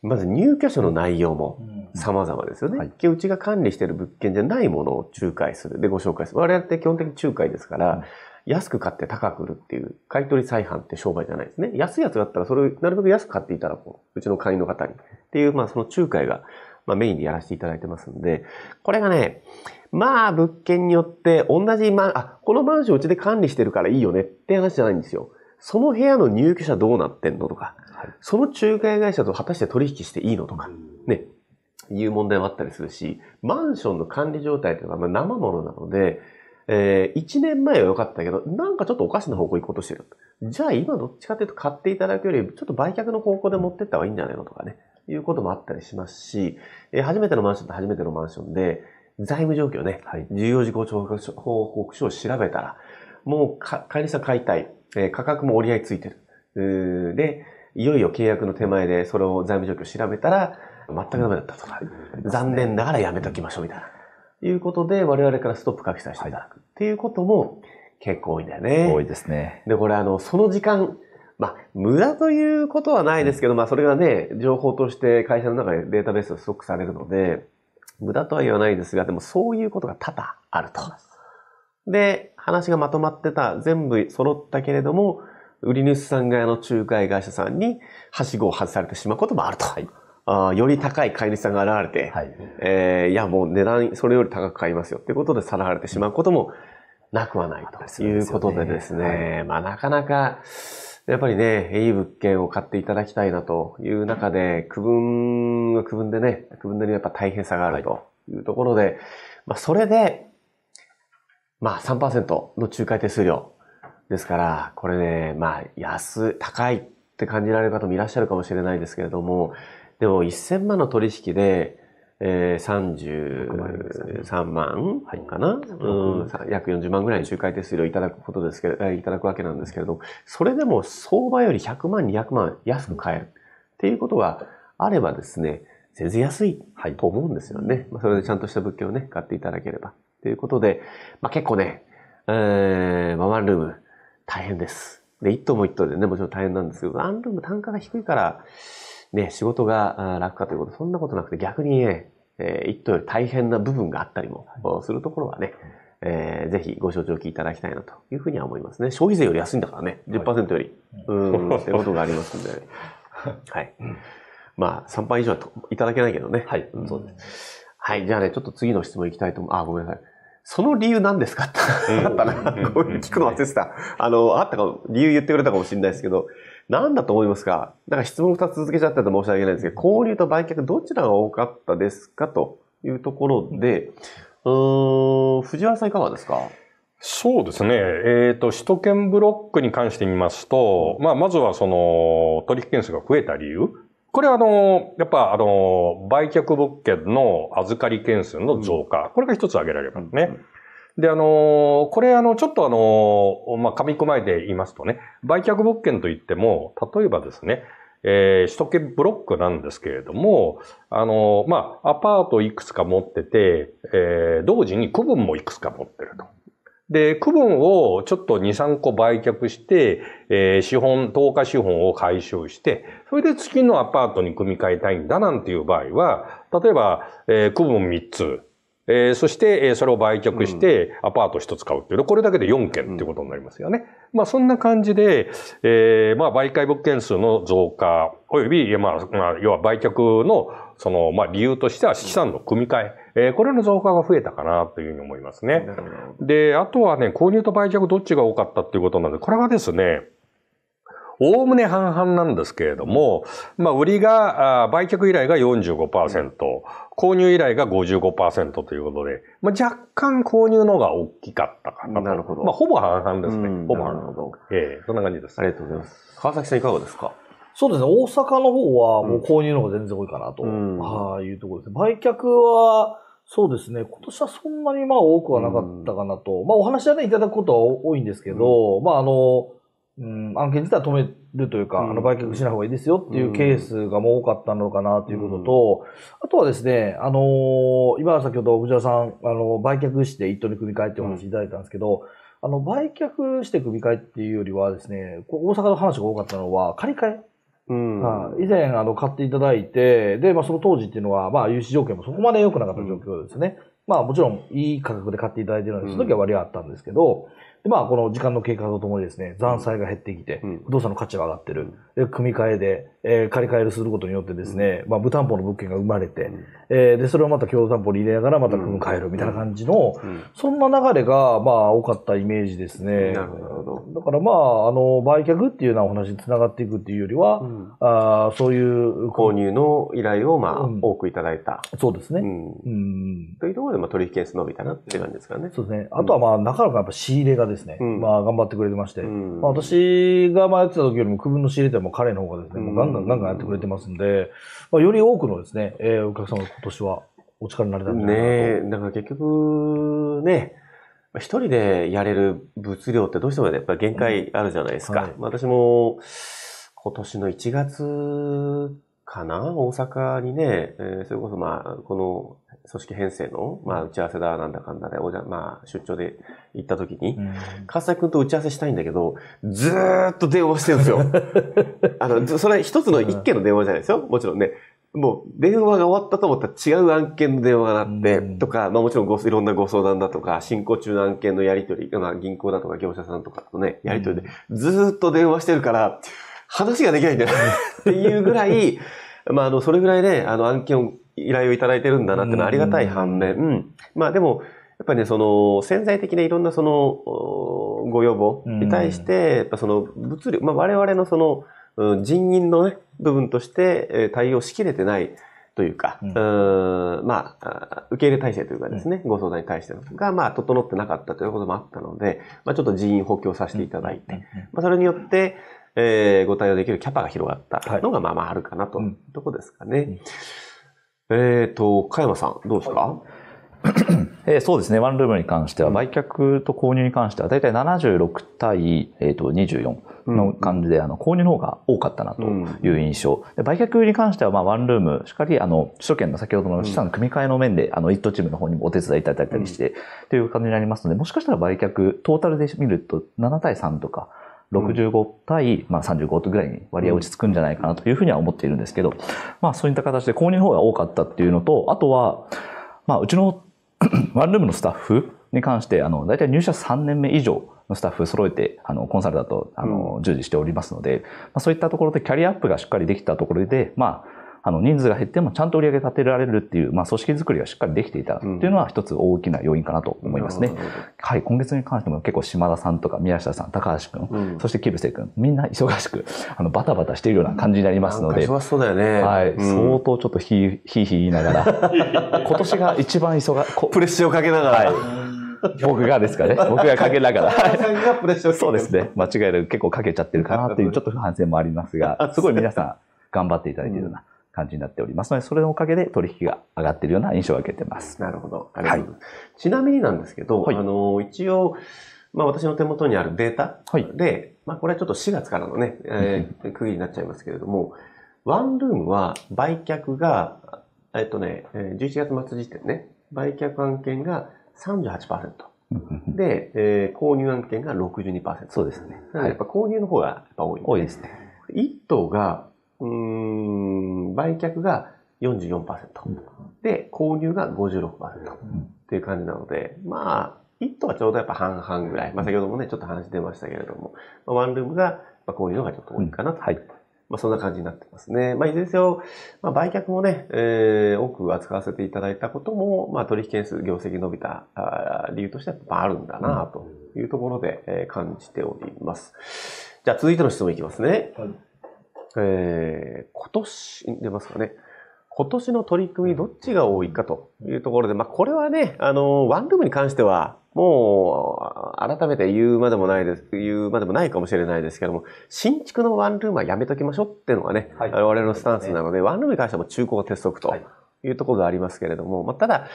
まず入居者の内容も様々ですよね。うん、はい、うちが管理している物件じゃないものを仲介する。で、ご紹介する。我々って基本的に仲介ですから、うん、安く買って高く売るっていう、買取再販って商売じゃないですね。安いやつだったら、それをなるべく安く買っていただこう。うちの会員の方に。っていう、まあ、その仲介が、まあ、メインでやらせていただいてますんで、これがね、まあ、物件によって、同じ、まあ、このマンションうちで管理してるからいいよねって話じゃないんですよ。その部屋の入居者どうなってんのとか、はい、その仲介会社と果たして取引していいのとか、ね、いう問題もあったりするし、マンションの管理状態というのは生ものなので、えー、1年前は良かったけど、なんかちょっとおかしな方向行こうとしてる。じゃあ今どっちかというと買っていただくより、ちょっと売却の方向で持ってった方がいいんじゃないのとかね、いうこともあったりしますし、えー、初めてのマンションと初めてのマンションで、財務状況ね、はい、重要事項報告書を調べたら、もう管理者買いたい。えー、価格も折り合いついてる。で、いよいよ契約の手前でそれを財務状況を調べたら、全くダメだったとか、残念ながらやめときましょうみたいな。いうことで、我々からストップ書きさせていただく、っていうことも結構多いんだよね。多いですね。で、これあの、その時間、まあ、無駄ということはないですけど、うん、まあ、それがね、情報として会社の中でデータベースがストックされるので、無駄とは言わないですが、でもそういうことが多々あると。で、話がまとまってた、全部揃ったけれども、売り主さん側の仲介会社さんに、はしごを外されてしまうこともあると。はい、あより高い買い主さんが現れて、はい、えー、いや、もう値段、それより高く買いますよってことでさらわれてしまうこともなくはないということでですね、すねはい、まあなかなか、やっぱりね、いい物件を買っていただきたいなという中で、区分は区分でね、区分でやっぱ大変さがあるというところで、まあそれで、まあ3%の仲介手数料。ですから、これね、まあ安、高いって感じられる方もいらっしゃるかもしれないですけれども、でも1000万の取引で、えー、33万かな、はい、うん、約40万ぐらい仲介手数料いただくことですけど、いただくわけなんですけれども、それでも相場より100万、200万安く買えるっていうことがあればですね、全然安いと思うんですよね。はい、まあ、それでちゃんとした物件をね、買っていただければ。ということで、まあ、結構ね、えー、まあ、ワンルーム大変です。で、一棟も一棟でね、もちろん大変なんですけど、ワンルーム単価が低いから、ね、仕事が楽かということ、そんなことなくて逆にね、えー、一棟より大変な部分があったりもするところはね、えー、ぜひご承知おきいただきたいなというふうには思いますね。消費税より安いんだからね、10%より、はい、うん、ということがありますんで、ね、<laughs> はい。まあ、3倍以上はいただけないけどね。はい、うん、そうです。はい、じゃあね、ちょっと次の質問いきたいと思う。あ、ごめんなさい。その理由何ですかってあったな。こういう聞くの忘れてた。あの、あったかも、理由言ってくれたかもしれないですけど、何だと思いますかなんか質問2つ続けちゃったと申し訳ないですけど、交流と売却どちらが多かったですかというところで、うん、藤原さんいかがですかそうですね。えっ、ー、と、首都圏ブロックに関して見ますと、まあ、まずはその、取引件数が増えた理由。これはあの、やっぱあの、売却物件の預かり件数の増加、うん、これが一つ挙げられますね。うんで、あのー、これ、あの、ちょっとあのー、まあ、噛み込まれて言いますとね、売却物件といっても、例えばですね、えー、首都圏ブロックなんですけれども、あのー、まあ、アパートいくつか持ってて、えー、同時に区分もいくつか持ってると。で、区分をちょっと2、3個売却して、えー、資本、投下資本を回収して、それで次のアパートに組み替えたいんだなんていう場合は、例えば、えー、区分3つ、えー、そして、えー、それを売却して、アパート1つ買うっていう、うん、これだけで4件っていうことになりますよね。うん、まあ、そんな感じで、えー、まあ、売買物件数の増加、および、まあ、まあ、要は売却の、その、まあ、理由としては資産の組み替え。えー、これの増加が増えたかなというふうに思いますね。で、あとはね、購入と売却どっちが多かったっていうことなんで、これはですね、おおむね半々なんですけれども、まあ、売りが、売却依頼が45%、購入依頼が55%ということで、まあ、若干購入のが大きかったかななるほど。まあ、ほぼ半々ですね。ほぼ半々。ええー、そんな感じです。ありがとうございます。川崎さんいかがですかそうですね、大阪の方はもう購入の方が全然多いかなと、うん、はいうところですね。売却は、そうですね、今年はそんなにまあ多くはなかったかなと、うん、まあお話はね、いただくことは多いんですけど、うん、まああの、うん、案件自体は止めるというか、あの売却しない方がいいですよっていうケースがもう多かったのかなということと、あとはですね、あのー、今先ほど藤田さん、あの、売却して一等に組み替えってお話いただいたんですけど、あの、売却して組み替えっていうよりはですね、大阪の話が多かったのは、借り換えうんはあ、以前あの買っていただいて、で、まあ、その当時っていうのは、まあ、融資条件もそこまで良くなかった状況ですね。うん、まあ、もちろん、いい価格で買っていただいてるので、その時は割合あったんですけど、で、まあ、この時間の経過とともにですね、残債が減ってきて、不動産の価値が上がってる。で、組み替えで、えー、借り換えるすることによってですね、うん、まあ、無担保の物件が生まれて、うん、えー、で、それをまた共同担保に入れながら、また組む変えるみたいな感じの、うん、そんな流れが、まあ、多かったイメージですね。なるほど。だからまあ、あの、売却っていうようなお話につながっていくっていうよりは、うん、あそういう。購入の依頼を、まあ、多くいただいた。そうですね。うん。というところで、まあ、取引件数伸びたなって感じですかね。そうですね。あとは、まあ、なかなかやっぱ仕入れがですね、まあ、頑張ってくれてまして、まあ、私が前やってた時よりも、区分の仕入れってもう彼の方がですね、うンガンガンガンやってくれてますんで、まあ、より多くのですね、えー、お客様が今年はお力になれたんじゃないかなと。ねだから結局、ね、一人でやれる物量ってどうしてもやっぱり限界あるじゃないですか。うんはい、私も今年の1月かな大阪にね、えー、それこそまあ、この組織編成の、まあ、打ち合わせだ、なんだかんだで、おじゃ、まあ、出張で行った時に、うん、川くんと打ち合わせしたいんだけど、ずーっと電話してるんですよ。<laughs> あの、それ一つの一件の電話じゃないですよ。もちろんね。もう、電話が終わったと思ったら違う案件の電話が鳴って、うん、とか、まあもちろんごいろんなご相談だとか、進行中の案件のやり取り、まあ銀行だとか業者さんとかとね、やり取りで、ずーっと電話してるから、話ができないんだよっていうぐらい、まあ、あの、それぐらいね、あの、案件を依頼をいただいてるんだなっていうのはありがたい反面、うん、まあでも、やっぱりね、その潜在的ないろんなそのご要望に対して、やっぱその物流、まあ我々のその、人員のね、部分として対応しきれてないというか、うん、まあ、受け入れ体制というかですね、うん、ご相談に対してのが、まあ、整ってなかったということもあったので、まあ、ちょっと人員補強させていただいて、まあ、それによって、えー、ご対応できるキャパが広がったのが、まあまああるかなと、うとこですかね。えっ、ー、と、加山さん、どうですか、はいえー、そうですね、ワンルームに関しては、売却と購入に関しては、大体76対、えー、と24の感じで、あの購入の方が多かったなという印象。で売却に関しては、まあ、ワンルーム、しっかりあの首都圏の先ほどの資産の組み換えの面で、あの一等チームの方にもお手伝いいただいたりして、という感じになりますので、もしかしたら売却、トータルで見ると7対3とか、65対、まあ、35ぐらいに割合落ち着くんじゃないかなというふうには思っているんですけど、まあ、そういった形で購入の方が多かったっていうのと、あとは、まあ、うちの <coughs> ワンルームのスタッフに関して、あの、大体入社3年目以上のスタッフ揃えて、あの、コンサルだと、あの、従事しておりますので、まあ、そういったところでキャリアアップがしっかりできたところで、まあ、あの人数が減ってもちゃんと売り上げ立てられるっていう、まあ、組織づくりがしっかりできていたっていうのは一つ大きな要因かなと思いますね。うん、はい、今月に関しても結構島田さんとか宮下さん、高橋君、うん、そして木伏君、みんな忙しく、あのバタバタしているような感じになりますので、忙しそうだよね。はい、相当ちょっとひーひー言いながら、<laughs> 今年が一番忙しプレッシャーをかけながら。はい僕がですかね。<laughs> 僕がかけながら。そうですね。間違いなく結構かけちゃってるかなっていうちょっと不反省もありますが、すごい皆さん頑張っていただいているような感じになっておりますので、それのおかげで取引が上がっているような印象を受けてます。なるほど。ありがとうございます。はい、ちなみになんですけど、はい、あの、一応、まあ、私の手元にあるデータで、はい、まあ、これはちょっと4月からのね、えー、<laughs> 区切りになっちゃいますけれども、ワンルームは売却が、えっとね、11月末時点ね、売却案件が38%。で、えー、購入案件が62%。そうですね。はい、やっぱ購入の方がやっぱ多い、ね、多いですね。1がうん、売却が44%、うん、で、購入が56%、うん、っていう感じなので、まあ、1とはちょうどやっぱ半々ぐらい、まあ、先ほどもね、ちょっと話出ましたけれども、まあ、ワンルームが、まあ、こういうのがちょっと多いかなと。うん、はい。まあ、そんな感じになってますね。まあ、いずれにせよ、まあ、売却もね、えー、多く扱わせていただいたことも、まあ、取引件数、業績伸びたあ理由としてはやっぱあるんだなというところで、えー、感じております。じゃあ、続いての質問いきますね。はいえー、今年、出ますかね。今年の取り組みどっちが多いかというところで、まあ、これはね、あの、ワンルームに関しては、もう、改めて言うまでもないです、言うまでもないかもしれないですけども、新築のワンルームはやめときましょうっていうのがね、はい、我々のスタンスなので、ワンルームに関しても中古が鉄則というところがありますけれども、まあ、ただ、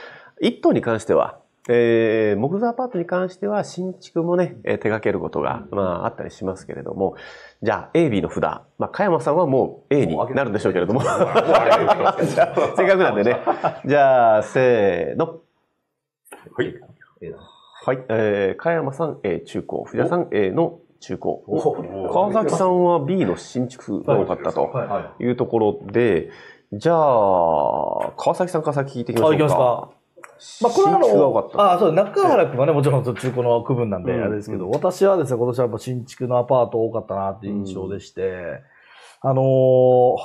一棟に関しては、えー、木造アパートに関しては新築もね、えー、手掛けることが、まあ、あったりしますけれども、じゃあ A、B の札。まあ、加山さんはもう A になるんでしょうけれども。<laughs> せっかくなんでね。じゃあ、せーの。はい。はい。えー、加山さん A 中高。藤田さん A の中高。川崎さんは B の新築が多かったというところで、じゃあ、川崎さんから先聞いていきましょうか。まあ、これはの、ああ、そう、中原君はね、もちろん中古の区分なんで、あれですけど、うんうん、私はですね、今年はやっぱ新築のアパート多かったなっていう印象でして、うん、あのー、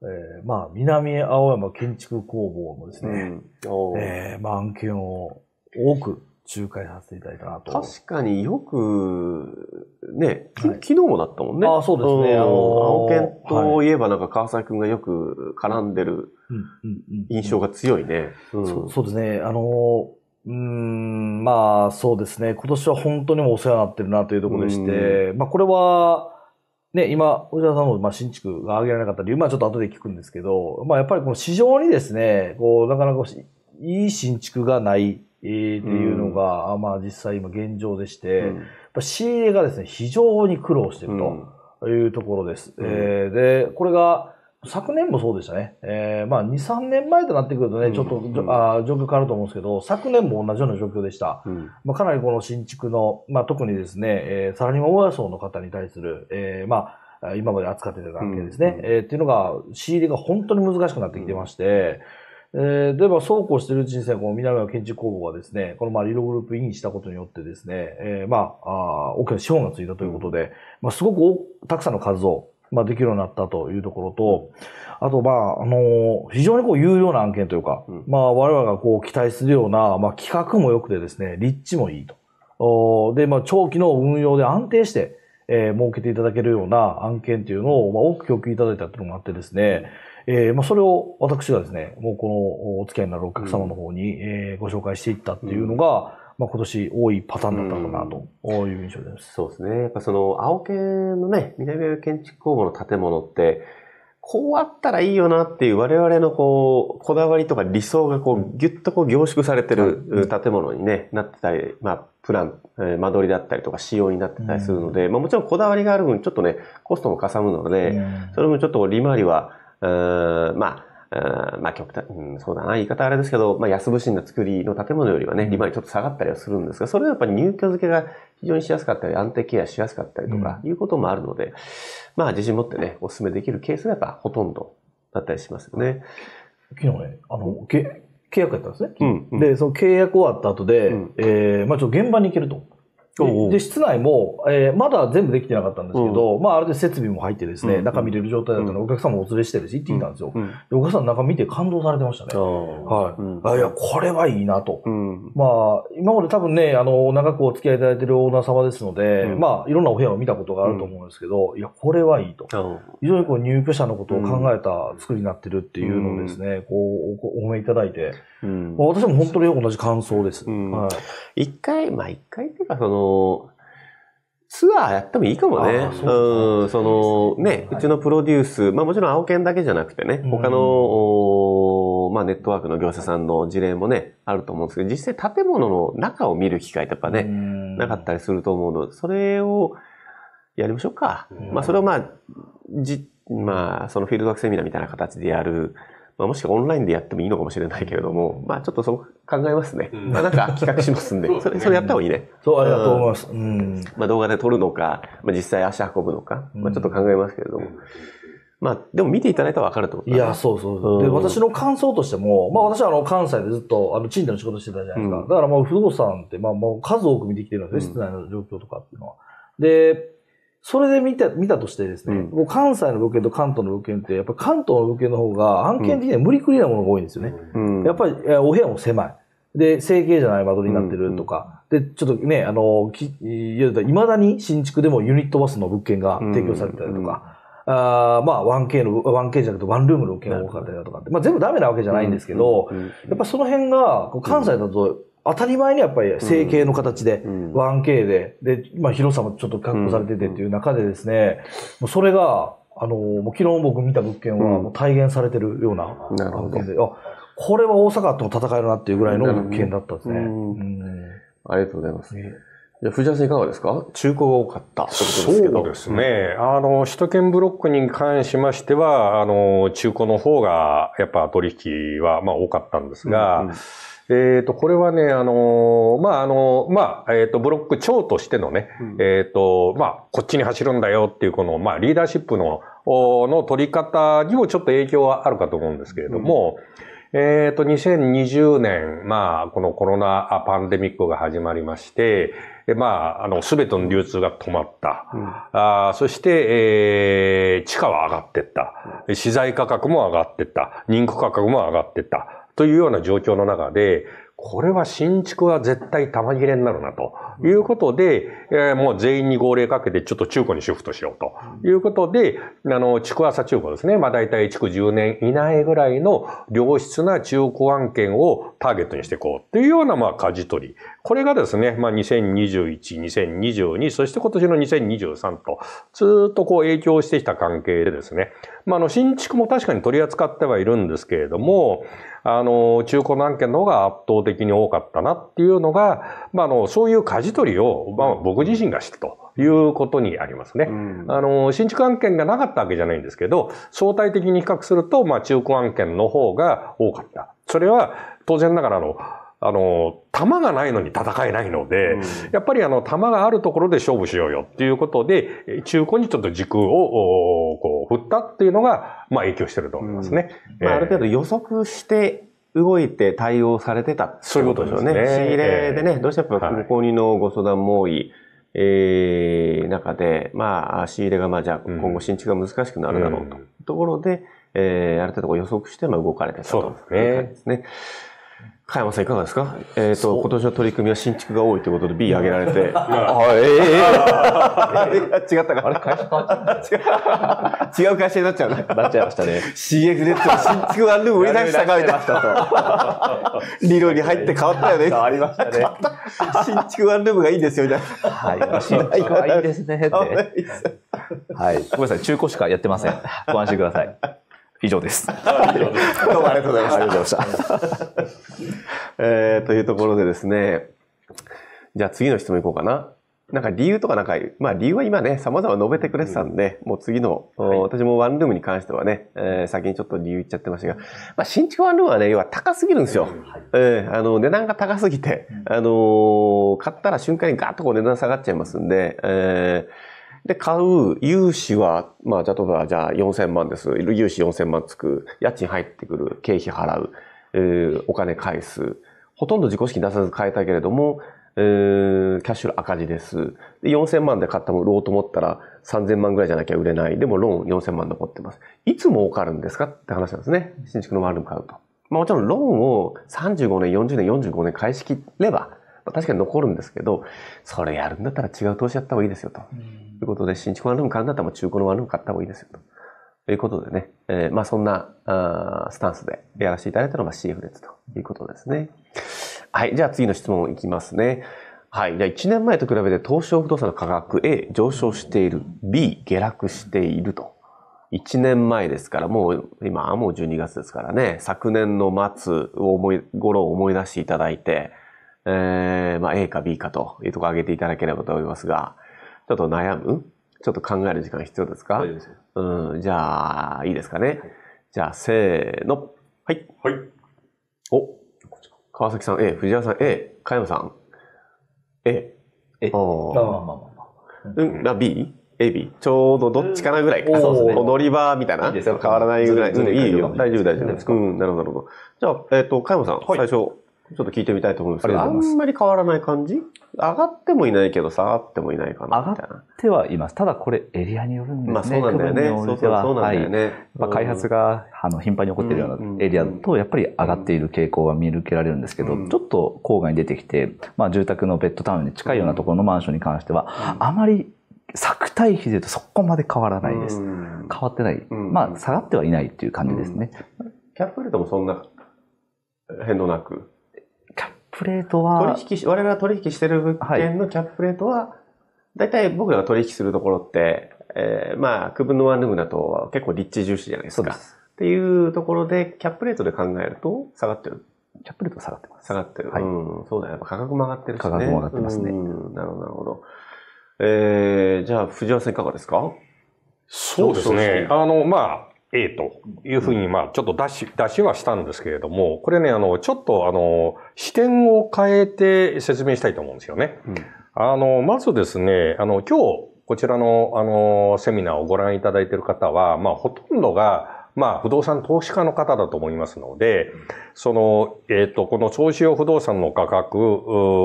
えー、まあ、南青山建築工房のですね、うん、えー、まあ、案件を多く仲介させていただいたなと。確かによく、ね、き、はい、昨日もだったもんね。あそうですね。あの、青犬といえばなんか川崎くんがよく絡んでる印象が強いね。そうですね。あの、うん、まあそうですね。今年は本当にもお世話になってるなというところでして、まあこれは、ね、今、小沢さんの、まあ、新築が上げられなかった理由、まあちょっと後で聞くんですけど、まあやっぱりこの市場にですね、こう、なかなかいい新築がないっていうのが、うん、まあ実際今現状でして、うん、仕入れがですね、非常に苦労しているというところです。うん、えー、で、これが、昨年もそうでしたね。えー、まあ、2、3年前となってくるとね、ちょっと、うん、あ状況変わると思うんですけど、昨年も同じような状況でした。うん、まあ、かなりこの新築の、まあ、特にですね、えー、サラリーマン親層の方に対する、えー、まあ、今まで扱ってた関係ですね、うん、えー、っていうのが、仕入れが本当に難しくなってきてまして、うんえー、例えばそうこうしているうちにですね、この南川建築工房がですね、このまあリログループインしたことによってですね、えー、まあ、あ大きな資本がついたということで、うん、まあ、すごくたくさんの数を、まあ、できるようになったというところと、あと、まあ、あのー、非常にこう、有料な案件というか、うん、まあ、我々がこう、期待するような、まあ、企画も良くてですね、立地もいいと。おで、まあ、長期の運用で安定して、えー、設けていただけるような案件というのを、まあ、多く供給いただいたというのもあってですね、えー、まあ、それを私がですね、もうこのお付き合いになるお客様の方に、うん、えー、ご紹介していったっていうのが、まあ、今年多いパターンだったかなという印象です、そうですね。やっぱその、青系のね、南米建築工房の建物って、こうあったらいいよなっていう我々のこう、こだわりとか理想がこう、ぎゅっとこう凝縮されてる建物にね、なってたり、まあ、プラン、え間取りだったりとか仕様になってたりするので、まあもちろんこだわりがある分、ちょっとね、コストもかさむので、それ分ちょっと利回りはうん、まあ、うんまあ、極端、うん、そうだな、言い方あれですけど、まあ、安不の作りの建物よりはね、利回りちょっと下がったりはするんですが、それはやっぱり入居付けが非常にしやすかったり、安定ケアしやすかったりとか、いうこともあるので、うん、まあ、自信持ってね、お勧めできるケースがやっぱほとんどだったりしますよね。昨日ね、あの、け契約やったんですね。うんうん、で、その契約終わった後で、うん、えー、まあ、ちょっと現場に行けると。で、室内も、えー、まだ全部できてなかったんですけど、うん、まあ、あれで設備も入ってですね、うん、中見れる状態だったので、お客さんもお連れしてるし行ってきたんですよ。うん、お客さん中見て感動されてましたね。はい。あいや、これはいいなと。まあ、今まで多分ね、あの、長くお付き合いいただいてるオーナー様ですので、まあ、いろんなお部屋を見たことがあると思うんですけど、いや、これはいいと。非常にこう、入居者のことを考えた作りになってるっていうのをですね、こう、お褒めいただいて。うん、私も本当に同じ感想です。一、うんはい、回、まあ一回っていうか、その、ツアーやってもいいかもね。そうん、その、ね、うちのプロデュース、まあもちろん青犬だけじゃなくてね、他の、まあネットワークの業者さんの事例もね、あると思うんですけど、実際建物の中を見る機会とかね、なかったりすると思うので、それをやりましょうか。まあそれをまあ、じ、まあそのフィールドワークセミナーみたいな形でやる。まあ、もしくはオンラインでやってもいいのかもしれないけれども、まあ、ちょっとそう考えますね。まあ、なんか企画しますんで、<laughs> それ、それやった方がいいね。そう、ありがとうございます。うん。まあ、動画で撮るのか、まあ、実際足運ぶのか、まあ、ちょっと考えますけれども。まあ、でも見ていただいたら分かるといや、そうそうそう、うん、で、私の感想としても、まあ私はあの関西でずっとあの賃貸の仕事してたじゃないですか。うん、だからまあ不動産ってまあもう数多く見てきてるんですね、室内の状況とかっていうのは。で、それで見た、見たとしてですね、うん、もう関西の物件と関東の物件って、やっぱ関東の物件の方が案件的には無理くりなものが多いんですよね。うん、やっぱりお部屋も狭い。で、整形じゃない間取りになってるとか、うん、で、ちょっとね、あの、き、いまだに新築でもユニットバスの物件が提供されたりとか、うん、あまあ、1K の、1K じゃなくてワンルームの物件が多かったりだとかまあ全部ダメなわけじゃないんですけど、やっぱその辺が、関西だと当たり前にやっぱり成形の形で、うん、1K で、で、まあ、広さもちょっと確保されててっていう中でですね、もうそれが、あの、もう昨日僕見た物件はもう体現されてるような、物件で、るこれは大阪と戦えるなっていうぐらいの物件だったんですね。ありがとうございます。じゃ藤原さんいかがですか中古が多かったそうですね。あの、首都圏ブロックに関しましては、あの、中古の方が、やっぱ取引は、まあ多かったんですが、うんうんえっ、ー、と、これはね、あのー、まあ、あのー、まあ、えっ、と、ブロック長としてのね、うん、えっ、と、まあ、こっちに走るんだよっていう、この、まあ、リーダーシップの、の取り方にもちょっと影響はあるかと思うんですけれども、うん、えっ、と、2020年、まあ、このコロナパンデミックが始まりまして、まあ、あの、すべての流通が止まった。うん、あそして、えー、地価は上がってった。資材価格も上がってった。人工価格も上がってった。というような状況の中で、これは新築は絶対玉切れになるな、ということで、えー、もう全員に号令かけて、ちょっと中古にシフトしようということで、あの、築浅中古ですね。まあ大体築10年以内ぐらいの良質な中古案件をターゲットにしていこうというような、まあ、舵取り。これがですね、まあ2021、2022、そして今年の2023と、ずっとこう影響してきた関係でですね、まああの、新築も確かに取り扱ってはいるんですけれども、うんあの、中古の案件の方が圧倒的に多かったなっていうのが、まあ、あの、そういう舵取りを、まあ、僕自身がしたということにありますね。あの、新築案件がなかったわけじゃないんですけど、相対的に比較すると、まあ、中古案件の方が多かった。それは、当然ながら、あの、あの、弾がないのに戦えないので、うん、やっぱりあの、弾があるところで勝負しようよっていうことで、中古にちょっと軸を、こう、振ったっていうのが、まあ影響してると思いますね。うん、まあ、ある程度予測して動いて対応されてたいてことでしょうね。ね仕入れでね、えー、どうしてもここにのご相談も多い。えー、中で、まあ、仕入れが、まあ、じゃあ、今後新築が難しくなるだろうと。ところで、えー、ある程度予測して、まあ、動かれてたという感じですね。加山さんいかがですかえっ、ー、と、今年の取り組みは新築が多いということで B 上げられて、<laughs> あ、ええええ <laughs> 違ったか。あれ、会社変わっちゃ <laughs> 違う会社になっちゃうな。なっちゃいましたね。CX ネット新築ルーム売り出したかみたいな。理論に入って変わったよね。わりましたね。新築ワンルームがいいんですよ、みたいな。はい。新築はいいですね、って。はい。ごめんなさい、中古しかやってません。ご安心ください。以上です。どうもありがとうございました。ありがとうございました。えー、というところでですね、じゃあ次の質問いこうかな。なんか理由とかなんか、まあ理由は今ね、様々述べてくれてたんで、うん、もう次の、はい、私もワンルームに関してはね、えー、先にちょっと理由言っちゃってましたが、まあ新築ワンルームはね、要は高すぎるんですよ。はい、えー、あの、値段が高すぎて、あのー、買ったら瞬間にガーッとこう値段下がっちゃいますんで、えー、で、買う融資は、まあ、例えば、じゃあ4000万です。融資4000万つく。家賃入ってくる。経費払う。えー、お金返す。ほとんど自己資金出さず買えたけれども、えー、キャッシュ赤字です。で、4000万で買ったもの売ろうと思ったら3000万ぐらいじゃなきゃ売れない。でもローン4000万残ってます。いつ儲かるんですかって話なんですね。新築のワール買うと。まあもちろんローンを35年、40年、45年返しきれば、まあ、確かに残るんですけど、それやるんだったら違う投資やった方がいいですよと。うんということで、新築ワンルーム買うんだったら中古のワンルーム買った方がいいですよと。いうことでね、えー、まあそんなあスタンスでやらせていただいたのが CF 列ということですね。はい、じゃあ次の質問いきますね。はい、じゃあ1年前と比べて東証不動産の価格 A 上昇している、B 下落していると。1年前ですから、もう今、もう12月ですからね、昨年の末を思い、頃を思い出していただいて、えー、まあ A か B かというところを挙げていただければと思いますが、ちょっと悩むちょっと考える時間必要ですかうん、じゃあ、いいですかね。はい、じゃあ、せーの。はい。はい。お、川崎さん A、藤原さん A、加山さん A。え、あまあまあまあ。うん、B? A、B。ちょうどどっちかなぐらいか。そうですね。踊り場みたいな。変わらないぐらい。いいよ。大丈夫、大丈夫。うん、なるほど、なるほど。じゃあ、えっと、加山さん、最初。ちょっと聞いてみたいと思うですけど、あんまり変わらない感じ上がってもいないけど、下がってもいないかないな。上がってはいます。ただこれエリアによるんですね。まあそうなんだよね。そうそうそうなんだよね。はい、まあ、開発があの頻繁に起こっているようなエリアと、やっぱり上がっている傾向は見受けられるんですけど、ちょっと郊外に出てきて、まあ住宅のベッドタウンに近いようなところのマンションに関しては、あまり作対比で言うとそこまで変わらないです。変わってない。まあ下がってはいないっていう感じですね。キャップルトもそんな変動なくプレートは取引我々が取引してる物件のキャップレートは、大体僕らが取引するところって、えー、まあ、区分のワンルームだと結構立地重視じゃないですか。すっていうところで、キャップレートで考えると下がってる。キャップレート下がってます。下がってる。はい。うん、そうだよ、ね。価格も上がってるし、ね、価格も上がってますね。なるほど、なるほど。えー、じゃあ、藤原さんいかがですかそうですね。あの、まあ、A というふうに、まあ、ちょっと出し、出しはしたんですけれども、これね、あの、ちょっと、あの、視点を変えて説明したいと思うんですよね。あの、まずですね、あの、今日、こちらの、あの、セミナーをご覧いただいている方は、まあ、ほとんどが、まあ、不動産投資家の方だと思いますので、その、えっ、ー、と、この投資用不動産の価格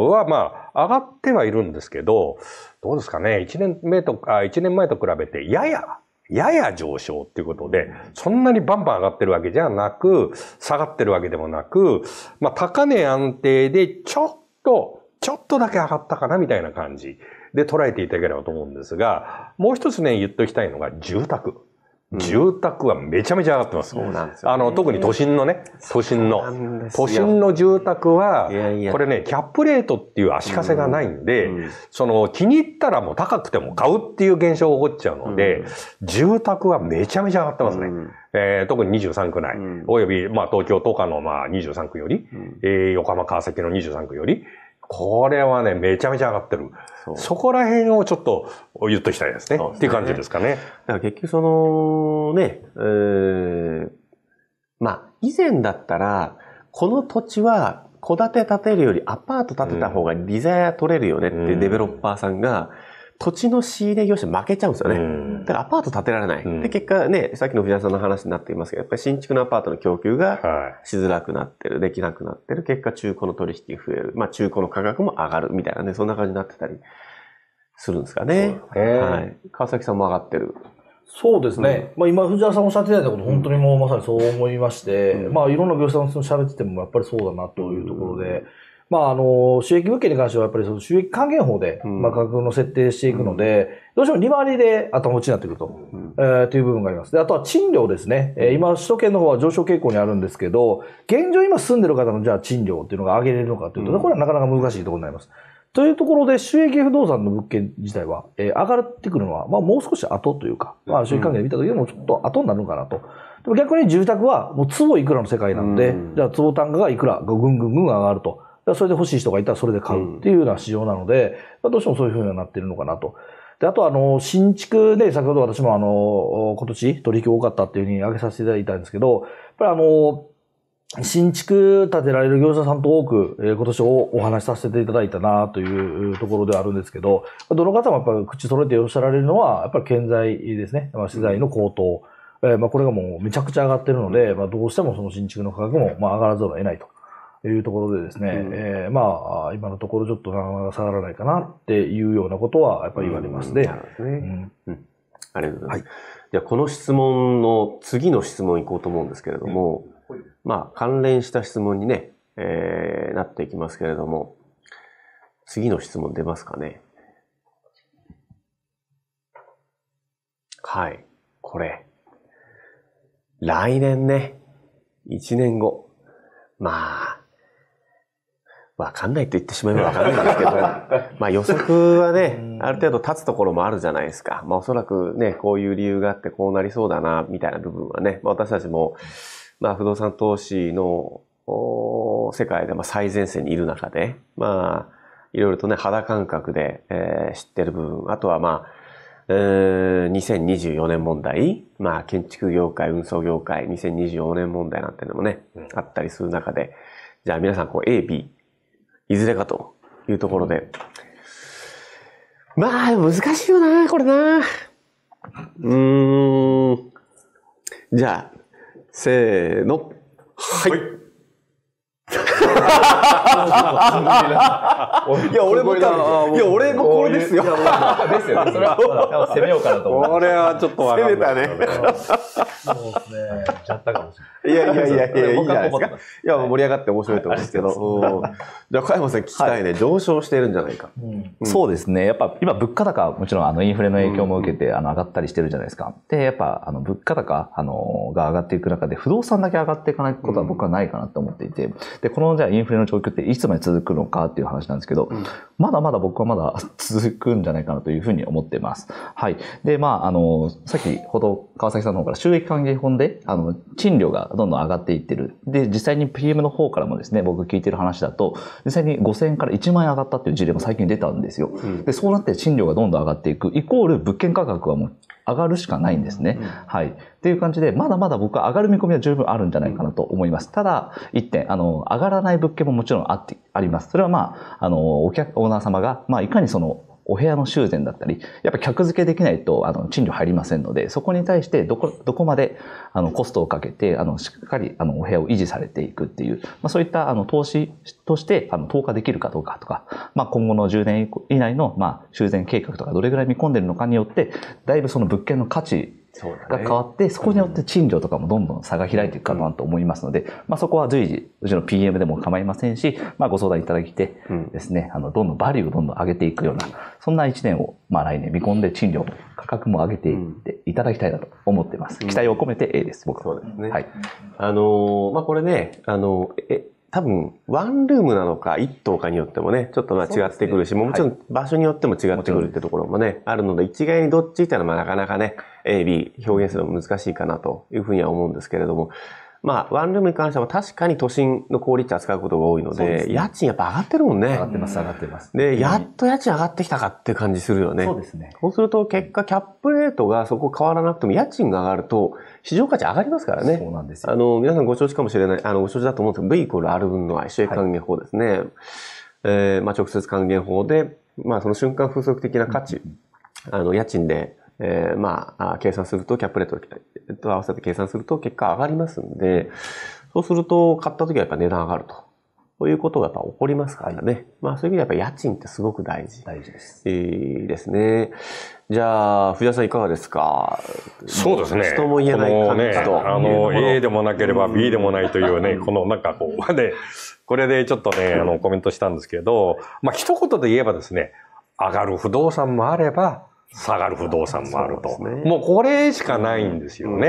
は、まあ、上がってはいるんですけど、どうですかね、1年目とか、1年前と比べて、やややや上昇っていうことで、そんなにバンバン上がってるわけじゃなく、下がってるわけでもなく、まあ、高値安定で、ちょっと、ちょっとだけ上がったかなみたいな感じで捉えていただければと思うんですが、もう一つね、言っときたいのが住宅。住宅はめちゃめちゃ上がってます。うん、あの、特に都心のね、都心の。都心の住宅は、いやいやこれね、キャップレートっていう足かせがないんで、うん、その、気に入ったらもう高くても買うっていう現象が起こっちゃうので、うん、住宅はめちゃめちゃ上がってますね。えー、特に23区内、および、まあ、東京とかの、まあ、23区より、えー、横浜川崎の23区より、これはね、めちゃめちゃ上がってる。そこら辺をちょっと言っときたいですね。すねっていう感じですかね。だから結局その、ね、えー、まあ、以前だったら、この土地は戸建て建てるよりアパート建てた方がリザヤ取れるよねってデベロッパーさんが、うん土地の仕入れ業者負けちゃうんですよね。だからアパート建てられない、で、結果ね、さっきの藤原さんの話になっていますけど、やっぱり新築のアパートの供給がしづらくなってる、できなくなってる、結果中古の取引増える、まあ中古の価格も上がるみたいなね、そんな感じになってたりするんですかね。ねはい。川崎さんも上がってる。そうですね。うん、まあ今、藤原さんおっしゃっていただいたこと、本当にもうまさにそう思いまして、うん、まあいろんな業者さんと喋っててもやっぱりそうだなというところで、まあ、あの、収益物件に関しては、やっぱりその収益還元法で、まあ、価格の設定していくので、どうしても利回りで頭打ちになってくると、えー、という部分があります。で、あとは賃料ですね。えー、今、首都圏の方は上昇傾向にあるんですけど、現状今住んでる方の、じゃあ賃料っていうのが上げれるのかというと、これはなかなか難しいところになります。というところで、収益不動産の物件自体は、えー、上がってくるのは、まあ、もう少し後というか、まあ、収益関係で見た時でもちょっと後になるのかなと。でも逆に住宅は、もう坪いくらの世界なんで、じゃあ坪単価がいくら、ぐんぐんぐん上がると。それで欲しい人がいたらそれで買うっていうような市場なので、まあ、どうしてもそういうふうになっているのかなと。で、あとあの、新築ね、先ほど私もあの、今年取引多かったっていうふうに挙げさせていただいたんですけど、やっぱりあの、新築建てられる業者さんと多く、えー、今年おお話しさせていただいたなというところではあるんですけど、どの方もやっぱり口揃えておっしゃられるのは、やっぱり建材ですね。まあ、資材の高騰。えー、まあ、これがもうめちゃくちゃ上がってるので、まあ、どうしてもその新築の価格もまあ上がらざるを得ないと。いうところでですね、うん、えー、まあ、今のところちょっとなか下がらないかなっていうようなことはやっぱり言われますね。うん、ありがとうございます。はい、じゃあ、この質問の次の質問いこうと思うんですけれども、うん、まあ、関連した質問にね、えー、なっていきますけれども、次の質問出ますかね。はい。これ。来年ね。1年後。まあ、わかんないと言ってしまえばわかんないんですけど、<laughs> まあ予測はね、ある程度立つところもあるじゃないですか。まあおそらくね、こういう理由があってこうなりそうだな、みたいな部分はね、まあ、私たちも、まあ不動産投資の世界で最前線にいる中で、まあ、いろいろとね、肌感覚で、えー、知ってる部分、あとはまあ、えー、2024年問題、まあ、建築業界、運送業界、2024年問題なんてのもね、うん、あったりする中で、じゃあ皆さん、こう、A、B、いずれかというところで。まあ、難しいよな、これな。うーん。じゃあ、せーの。はい、はいいや、俺もいや、俺もこれですよ。ですよ <laughs> それは、攻めようかなと思って。これはちょっと攻めたね。やい。いやいやいやいや、いいじゃないですか。いや、盛り上がって面白いと思うんですけど。じゃあ、加山さん聞きたいね。上昇してるんじゃないか。そうですね。やっぱ、今、物価高、もちろん、あの、インフレの影響も受けて、あの、上がったりしてるじゃないですか。で、やっぱ、あの、物価高、あの、が上がっていく中で、不動産だけ上がっていかないことは僕はないかなと思っていて、で、この、じゃあインフレの状況っていつまで続くのかっていう話なんですけど、うん、まだまだ僕はまだ <laughs> 続くんじゃないかなというふうに思ってます。はい。で、まあ、あの、きほど川崎さんの方から収益還元本で、あの、賃料がどんどん上がっていってる。で、実際に PM の方からもですね、僕聞いてる話だと、実際に5000円から1万円上がったっていう事例も最近出たんですよ。うん、で、そうなって賃料がどんどん上がっていく。イコール物件価格はもう上がるしかないんですね。はい。っていう感じで、まだまだ僕は上がる見込みは十分あるんじゃないかなと思います。ただ、一点、あの、上がらない物件ももちろんあって、あります。それはまあ、あの、お客、オーナー様が、まあ、いかにその、お部屋の修繕だったり、やっぱ客付けできないと、あの、賃料入りませんので、そこに対して、どこ、どこまで、あの、コストをかけて、あの、しっかり、あの、お部屋を維持されていくっていう、まあ、そういった、あの、投資として、あの、投下できるかどうかとか、まあ、今後の10年以内の、まあ、修繕計画とか、どれぐらい見込んでるのかによって、だいぶその物件の価値が変わって、そ、こによって賃料とかもどんどん差が開いていくかなと思いますので、まあ、そこは随時、うちの PM でも構いませんし、まあ、ご相談いただいてですね、あの、どんどんバリューをどんどん上げていくような、そんな1年を、まあ、来年見込んで賃料も価格も上げていっていただきたいなと思ってます。期待を込めて A です、僕は。そうですね。はい。あのまあ、これね、あの、え、多分、ワンルームなのか、一棟かによってもね、ちょっとまあ違ってくるし、ね、もちろん場所によっても違ってくるってところもね、はい、あるので、一概にどっちってらまあなかなかね、A、B 表現するの難しいかなというふうには思うんですけれども、まあ、ワンルームに関しては確かに都心の高率地扱うことが多いので、でね、家賃やっぱ上がってるもんね。上がってます、上がってます。で、やっと家賃上がってきたかって感じするよね。そうですね。そうすると結果、キャップレートがそこ変わらなくても、家賃が上がると、市場価値上がりますからね。そうなんですよ。あの、皆さんご承知かもしれない、あの、ご承知だと思うんですけど、V イコール R 分の i 主役還元法ですね。はい、えー、まあ、直接還元法で、まあ、その瞬間風速的な価値、うんうん、あの、家賃で、えー、まあ、計算すると、キャップレートと合わせて計算すると結果上がりますんで、そうすると買った時はやっぱ値段上がると。ということがやっぱ起こりますからね。はい、まあそういう意味でやっぱ家賃ってすごく大事。大事です。いいですね。じゃあ、藤田さんいかがですかそうですね。人も言えない感じと。ね、あの、A でもなければ B でもないというね、このなんかこう、で、これでちょっとね、あの、コメントしたんですけど、まあ一言で言えばですね、上がる不動産もあれば、下がる不動産もあると。うね、もうこれしかないんですよね。う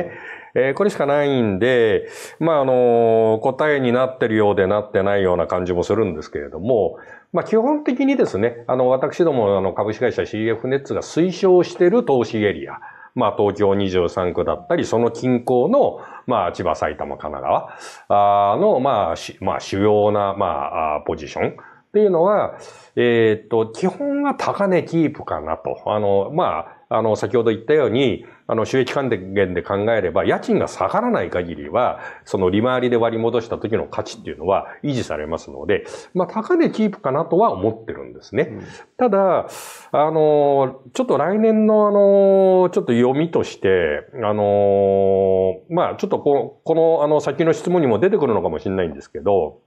んうん、えー、これしかないんで、まあ、あの、答えになってるようでなってないような感じもするんですけれども、まあ、基本的にですね、あの、私ども、あの、株式会社 CF ネッツが推奨している投資エリア。まあ、東京23区だったり、その近郊の、まあ、千葉、埼玉、神奈川あの、まあ、まあ、主要な、まあ、ポジション。っていうのは、えー、っと、基本は高値キープかなと。あの、まあ、あの、先ほど言ったように、あの、収益還元で考えれば、家賃が下がらない限りは、その利回りで割り戻した時の価値っていうのは維持されますので、まあ、高値キープかなとは思ってるんですね。うん、ただ、あの、ちょっと来年のあの、ちょっと読みとして、あの、まあ、ちょっとこの、この、あの、先の質問にも出てくるのかもしれないんですけど、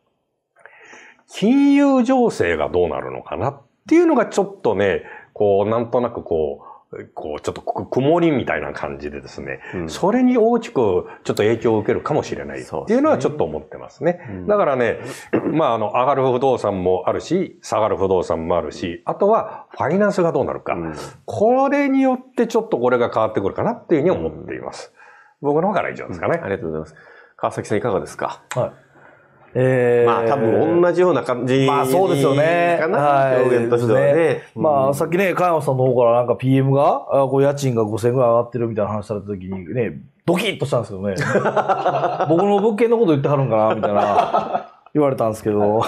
金融情勢がどうなるのかなっていうのがちょっとね、こう、なんとなくこう、こう、ちょっと曇りみたいな感じでですね、うん、それに大きくちょっと影響を受けるかもしれないっていうのはちょっと思ってますね。すねだからね、まあ、あの、上がる不動産もあるし、下がる不動産もあるし、あとはファイナンスがどうなるか。うん、これによってちょっとこれが変わってくるかなっていうふうに思っています。僕の方から以上ですかね。ありがとうございます。川崎さんいかがですかはい。えー、まあ多分同じような感じまあそうですよね。かな、はい、表現としてはね。ねうん、まあさっきね、加山さんの方からなんか PM が、こう家賃が5000円ぐらい上がってるみたいな話された時にね、ドキッとしたんですけどね。<laughs> 僕の物件のこと言ってはるんかなみたいな。言われたんですけど。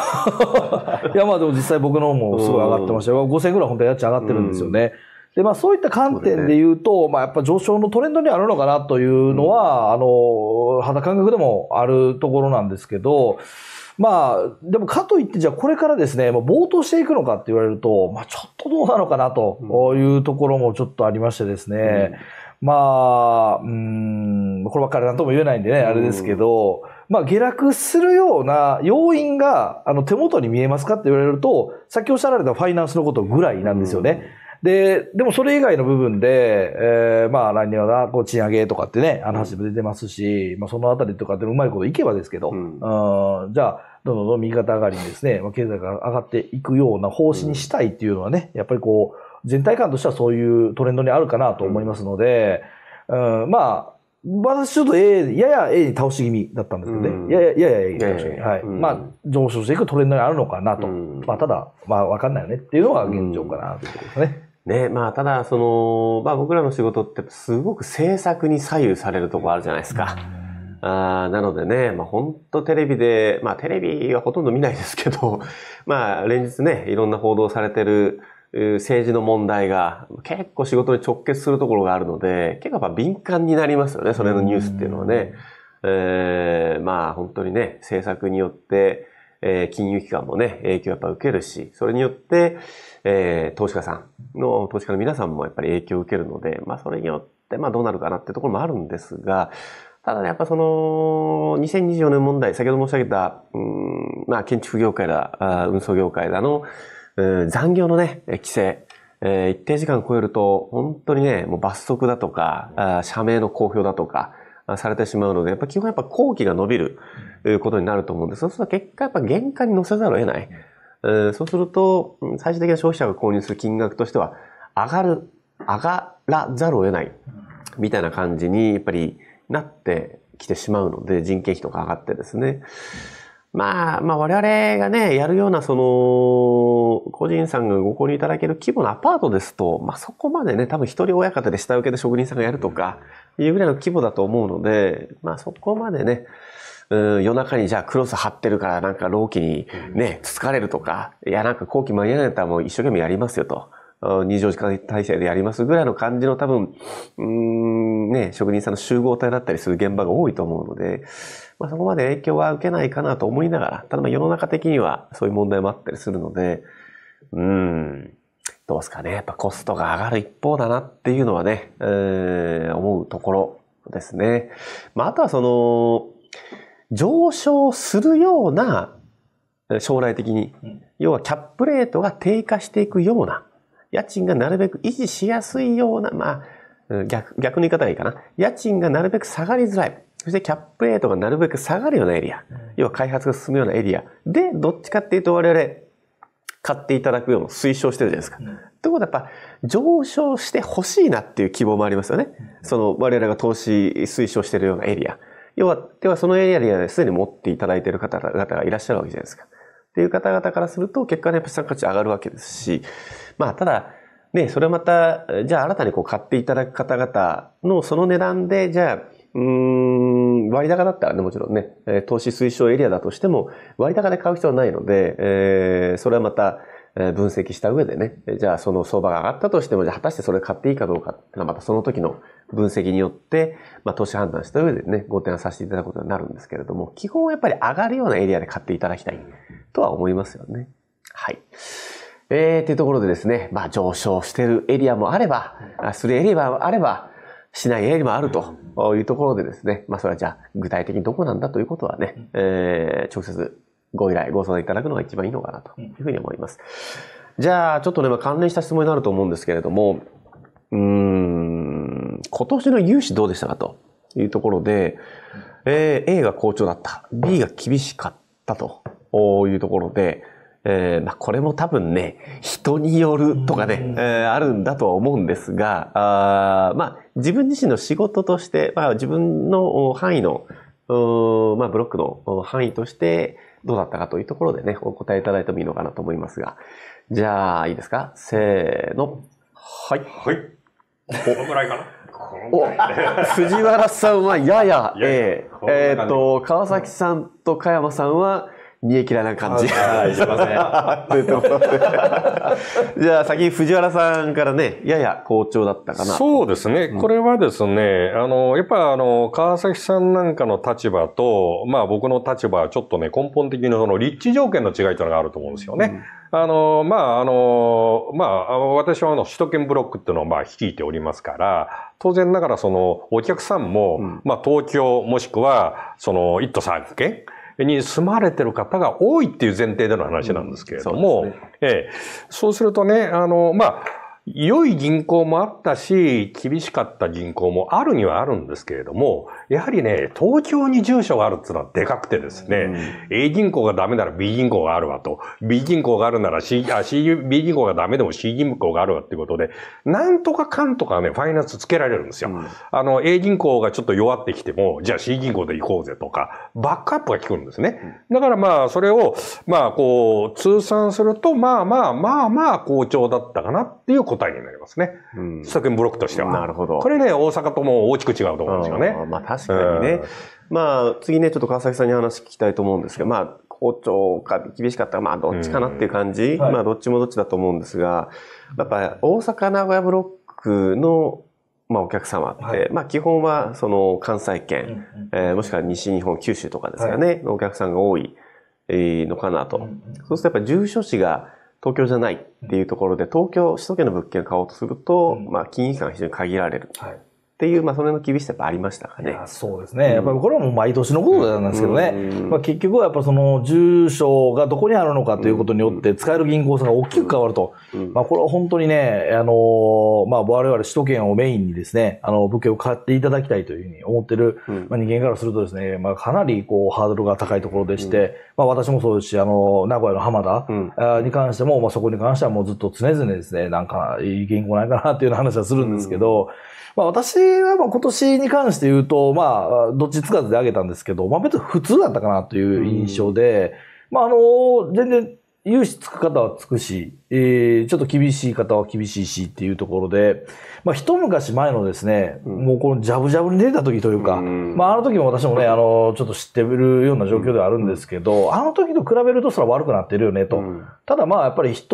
いやまあでも実際僕のもすごい上がってましたよ。5000円ぐらい本当に家賃上がってるんですよね。うんで、まあそういった観点で言うと、まあやっぱ上昇のトレンドにあるのかなというのは、あの、肌感覚でもあるところなんですけど、まあ、でもかといって、じゃあこれからですね、もう暴騰していくのかって言われると、まあちょっとどうなのかなというところもちょっとありましてですね、まあ、うん、こればっかりなんとも言えないんでね、あれですけど、まあ、下落するような要因が、あの、手元に見えますかって言われると、さっきおっしゃられたファイナンスのことぐらいなんですよね。で、でもそれ以外の部分で、えー、まあ、何年な、こう、賃上げとかってね、あの話も出てますし、うん、まあ、そのあたりとかでもうまいこといけばですけど、うん、じゃあ、どんどんどん右肩上がりにですね、まあ、経済が上がっていくような方針にしたいっていうのはね、やっぱりこう、全体感としてはそういうトレンドにあるかなと思いますので、うん、うん、まあ、私ちょっと A、やや A に倒し気味だったんですけどね。やや、やや A に倒し気味。はい。まあ、上昇していくトレンドにあるのかなと。まあ、ただ、まあ、わかんないよねっていうのが現状かなということですね。ね、まあ、ただ、その、まあ僕らの仕事ってすごく政策に左右されるとこあるじゃないですか。あなのでね、まあ本当テレビで、まあテレビはほとんど見ないですけど、まあ連日ね、いろんな報道されてる政治の問題が結構仕事に直結するところがあるので、結構やっぱ敏感になりますよね、それのニュースっていうのはね。えー、まあ本当にね、政策によって、えー、金融機関もね、影響やっぱ受けるし、それによって、えー、投資家さんの、投資家の皆さんもやっぱり影響を受けるので、まあ、それによって、まあ、どうなるかなっていうところもあるんですが、ただね、やっぱその、2024年問題、先ほど申し上げた、うん、まあ、建築業界だ、運送業界だの、残業のね、規制、えー、一定時間超えると、本当にね、もう罰則だとか、社名の公表だとか、されてしまうので、やっぱ基本やっぱ工期が伸びることになると思うんです。そうすると結果やっぱ原価に乗せざるを得ない。そうすると、最終的な消費者が購入する金額としては、上がる、上がらざるを得ない、みたいな感じに、やっぱりなってきてしまうので、人件費とか上がってですね。まあ、まあ我々がね、やるようなその、個人さんがご購入いただける規模のアパートですと、まあそこまでね、多分一人親方で下請けで職人さんがやるとか、いうぐらいの規模だと思うので、まあそこまでね、うん、夜中にじゃあクロス張ってるからなんか老期にね、つつかれるとか、いやなんか後期間に合わないとったらもう一生懸命やりますよと。24時間体制でやりますぐらいの感じの多分、うん、ね、職人さんの集合体だったりする現場が多いと思うので、まあ、そこまで影響は受けないかなと思いながら、ただまあ世の中的にはそういう問題もあったりするので、うん、どうですかね。やっぱコストが上がる一方だなっていうのはね、えー、思うところですね。まあ、あとはその、上昇するような、将来的に、要はキャップレートが低下していくような、家賃がなるべく維持しやすいような、まあ、逆、逆の言い方がいいかな。家賃がなるべく下がりづらい。そしてキャップレートがなるべく下がるようなエリア。要は開発が進むようなエリア。で、どっちかっていうと我々、買っていただくような推奨してるじゃないですか。うん、ということはやっぱ上昇してほしいなっていう希望もありますよね。その我々が投資推奨してるようなエリア。要は、ではそのエリアですでに持っていただいている方々がいらっしゃるわけじゃないですか。っていう方々からすると、結果ね、やっぱ資産価値上がるわけですし、まあ、ただ、ね、それまた、じゃあ新たにこう買っていただく方々のその値段で、じゃあ、うん、割高だったらね、もちろんね、投資推奨エリアだとしても、割高で買う必要はないので、えー、それはまた、分析した上でね、じゃあその相場が上がったとしても、じゃあ果たしてそれ買っていいかどうかってのはまたその時の分析によって、まあ、投資判断した上でね、ご提案させていただくことになるんですけれども、基本やっぱり上がるようなエリアで買っていただきたいとは思いますよね。はい。えー、っていうところでですね、まあ、上昇してるエリアもあれば、するエリアもあれば、しないエリアもあるというところでですね、まあ、それはじゃあ、具体的にどこなんだということはね、えー、直接ご依頼、ご相談いただくのが一番いいのかなというふうに思います。じゃあ、ちょっとね、まあ、関連した質問になると思うんですけれども、うーん、今年の融資どうでしたかというところで、えー、A が好調だった、B が厳しかったというところで、えー、まあ、これも多分ね、人によるとかね、えー、あるんだとは思うんですが、あまあ、自分自身の仕事として、まあ、自分の範囲の、まあ、ブロックの範囲として、どうだったかというところでね、お答えいただいてもいいのかなと思いますが。じゃあ、いいですかせーの。はい。はい。このぐらいかなお <laughs> 藤原さんはやや A、えっ、と、川崎さんと加山さんは、煮え切らな感じ。はい、すいません。<laughs> <laughs> じゃあ先に藤原さんからね、やや好調だったかな。そうですね。これはですね、うん、あの、やっぱあの、川崎さんなんかの立場と、まあ僕の立場はちょっとね、根本的にその立地条件の違いというのがあると思うんですよね。うん、あの、まああの、まあ私はあの、首都圏ブロックっていうのをまあ率いておりますから、当然ながらそのお客さんも、うん、まあ東京もしくはその一都三県に住まれてる方が多いっていう前提での話なんですけれども、うん、そう、ね、ええ、そうするとね、あの、まあ、良い銀行もあったし、厳しかった銀行もあるにはあるんですけれども、やはりね、東京に住所があるっていうのはでかくてですね、うん、A 銀行がダメなら B 銀行があるわと、B 銀行があるなら C、あ C、B 銀行がダメでも C 銀行があるわっていうことで、なんとかかんとかね、ファイナンスつけられるんですよ。うん、あの、A 銀行がちょっと弱ってきても、じゃあ C 銀行で行こうぜとか、バックアップが効くんですね。だからまあ、それを、まあ、こう、通算すると、まあまあまあまあ、好調だったかなっていうこと答えになりますね。うん、首都圏ブロックとしては。なるほど。これね、大阪とも大きく違うと思うんですよね。あまあ確かにね。うん、まあ次ね、ちょっと川崎さんに話聞きたいと思うんですけど、まあ校長か厳しかったら、まあどっちかなっていう感じ、うんまあどっちもどっちだと思うんですが、やっぱ大阪名古屋ブロックのまあ、お客様って、はい、まあ、基本は、その、関西圏、う、えもしくは西日本、九州とかですかね、はい、お客さんが多いのかなと。うんうん、そうするとやっぱ住所地が東京じゃないっていうところで、東京、首都圏の物件を買おうとすると、まあ、金融機関非常に限られる。はいっていう、まあ、それの厳しさやっぱありましたかね。そうですね。やっぱりこれはもう毎年のことなんですけどね。まあ、結局はやっぱその住所がどこにあるのかということによって使える銀行さんが大きく変わると。まあ、これは本当にね、あのまあ、我々首都圏をメインにですね、あの、物件を買っていただきたいというふうに思ってる、まあ、人間からするとですね、まあ、かなりこう、ハードルが高いところでして、まあ、私もそうですし、あの、名古屋の浜田に関しても、まあ、そこに関してはもうずっと常々ですね、なんか、いい銀行ないかなっていう話はするんですけど、まあ私はまあ今年に関して言うと、まあ、どっちつかずであげたんですけど、まあ別に普通だったかなという印象で、まああの、全然融資つく方はつくし、えー、ちょっと厳しい方は厳しいしっていうところで、まあ、一昔前のですね、うん、もうこのジャブジャブに出た時というか、うん、まあ、あの時も私もね、あの、ちょっと知ってるような状況ではあるんですけど、うん、あの時と比べるとそれは悪くなってるよねと。ただまあ、やっぱり人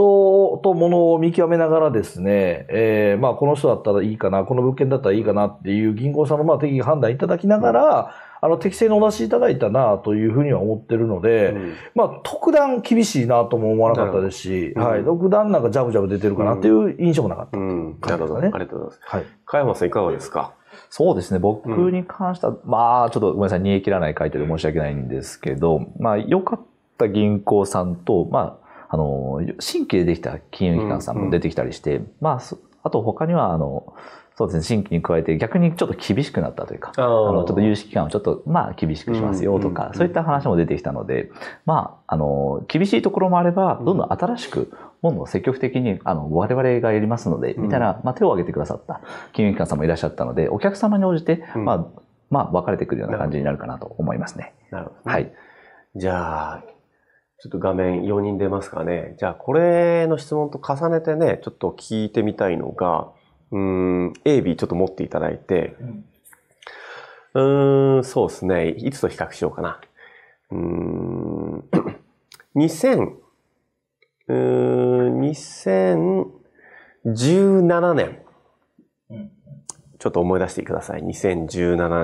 と物を見極めながらですね、えー、まあ、この人だったらいいかな、この物件だったらいいかなっていう銀行さんのまあ適宜判断いただきながら、あの、適正にお出しいただいたなというふうには思ってるので、うん、まあ、特段厳しいなとも思わなかったですし、うん、はい、特段なんかジャブジャブ出てるかなっていう印象もなかった、ねうん、なるほど。ありがとうございます。はい。加山さんいかがですかそうですね。僕に関しては、まあ、ちょっとごめんなさい、煮え切らない回答で申し訳ないんですけど、まあ、良かった銀行さんと、まあ、あの、新規でできた金融機関さんも出てきたりして、まあ、あと他には、あの、そうですね、新規に加えて逆にちょっと厳しくなったというか、あのちょっと融資期間をちょっと、まあ、厳しくしますよとか、そういった話も出てきたので、まあ、あの、厳しいところもあれば、どんどん新しく、もどん積極的に、あの、我々がやりますので、みたいな、まあ、手を挙げてくださった金融機関さんもいらっしゃったので、お客様に応じて、まあ、まあ、分かれてくるような感じになるかなと思いますね。なるほど、ね、はい。じゃあ、ちょっと画面4人出ますかね。じゃあ、これの質問と重ねてね、ちょっと聞いてみたいのが、うん、A、B ちょっと持っていただいて、うん、うんそうですね。いつと比較しようかな。うん、2000、うん、2017年。ちょっと思い出してください。2017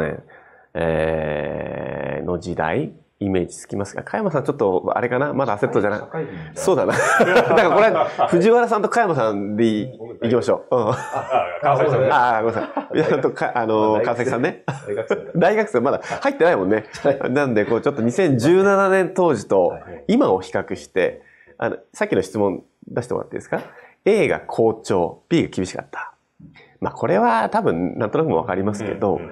年、えー、の時代。イメージつきますが、加山さんちょっと、あれかなまだアセットじゃない。そうだな。だからこれ、藤原さんと加山さんでいきましょう。うん、川崎さんね。ああ、ごめんなさい。いや、とか、あの川崎さんね。大学生。大学生、まだ入ってないもんね。なんで、こう、ちょっと2017年当時と、今を比較して、あの、さっきの質問出してもらっていいですか ?A が好調、B が厳しかった。まあ、これは多分、なんとなくもわかりますけど、うんうん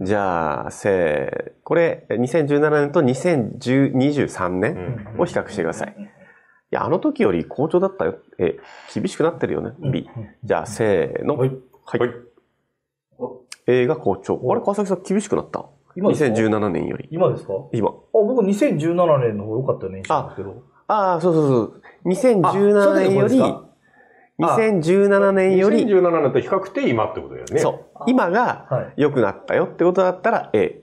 じゃあ、せこれ、2017年と2023年を比較してください。いや、あの時より好調だったよ。え、厳しくなってるよね。B。じゃあ、せーの。はい。はい。A が好調。あれ、川崎さん厳しくなった今ですか ?2017 年より。今ですか今。あ、僕2017年の方が良かったよね。あ、ああ、そうそうそう。2017年より、2017年より。2017年と比較的今ってことだよね。そう。今が良くなったよってことだったら A。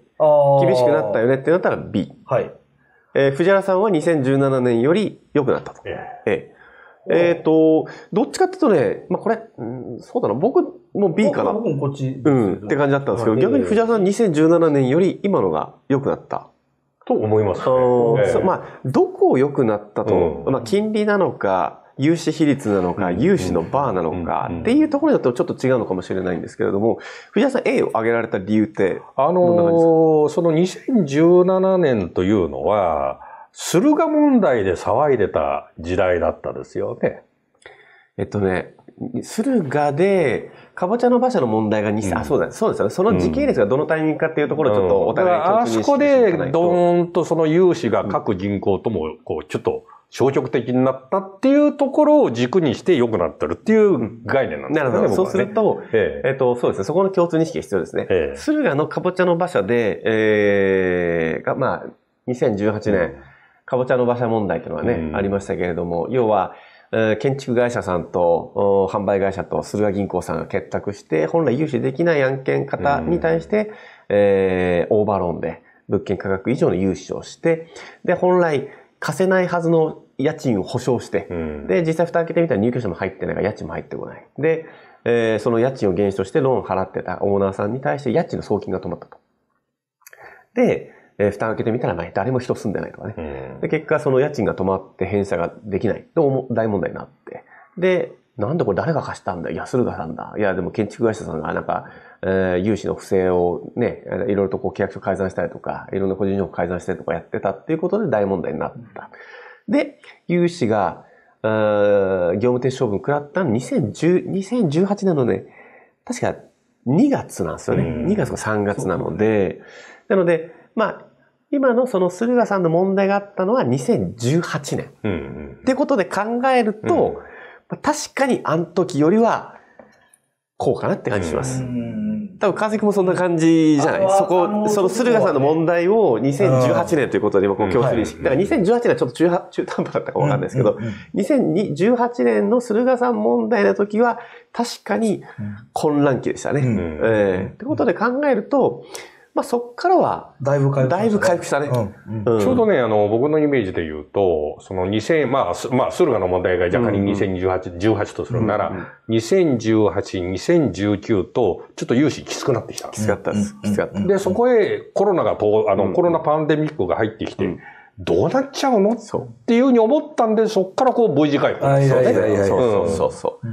厳しくなったよねってなったら B。はい。えー、藤原さんは2017年より良くなったと。A。えっ、と、どっちかってうとね、まあこれ、うん、そうだな、僕も B かな。僕もこっち。うん、って感じだったんですけど、逆に藤原さん2017年より今のが良くなった。と思います、ね。まあ、どこを良くなったと、まあ金利なのか、融資比率なのか、融資のバーなのかっていうところだとちょっと違うのかもしれないんですけれども、藤田さん A を挙げられた理由って、あのその2017年というのは、駿河問題で騒いでた時代だったですよね。えっとね、駿河で、かぼちゃの馬車の問題が2、うん、あ、そうだ、そうですよね。その時系列がどのタイミングかっていうところをちょっとお互い共通して、うん、あそこで、どーとその融資が各銀行とも、こう、ちょっと消極的になったっていうところを軸にして良くなってるっていう概念なんですね。なるほど。そうすると、えええっと、そうですね。そこの共通認識が必要ですね。ええ、駿河のかぼちゃの馬車で、えー、が、まあ、2018年、うん、かぼちゃの馬車問題というのはね、うん、ありましたけれども、要は、え建築会社さんと販売会社と駿河銀行さんが結託して、本来融資できない案件方に対して、うん、えー、オーバーローンで物件価格以上の融資をして、で、本来貸せないはずの家賃を保証して、うん、で、実際蓋開けてみたら入居者も入ってないから家賃も入ってこない。で、えー、その家賃を原資としてローン払ってたオーナーさんに対して家賃の送金が止まったと。で、えー、蓋開けてみたら、まあ、誰も人住んでないとかね。うん、で、結果、その家賃が止まって返済ができないと大問題になって。で、なんでこれ誰が貸したんだいや、駿河さんだ。いや、でも建築会社さんがなんか、えー、融資の不正をね、いろいろとこう契約書改ざんしたりとか、いろんな個人情報改ざんしたりとかやってたっていうことで大問題になった。うんで、融資が、業務停止処分食らったの2 0 1 8年のね、確か2月なんですよね。2月か3月なので、なので、まあ、今のその駿河さんの問題があったのは2018年。うんうん、ってことで考えると、うん、確かにあの時よりは、こうかなって感じします。うん多分川崎もそんな感じじゃないそこ、その駿河さんの問題を2018年ということで今こう共通認識。だから2018年はちょっと中中途半端だったかわかんないですけど、2018年の駿河さん問題の時は確かに混乱期でしたね。えー、ってことで考えると、まあそっからは、だいぶ回復したね。だいぶ回復したね。うんうん、ちょうどね、あの、僕のイメージで言うと、その2000、まあ、まあ、駿河の問題が若干に2018、18とするなら、うんうん、2018、2019と、ちょっと融資きつくなってきた。きつかったです。きつかった。で、そこへコロナがあの、コロナパンデミックが入ってきて、うんうんどうなっちゃうのっていうふうに思ったんで、そこからこう V 字回復ですよね。そうそうそう。そう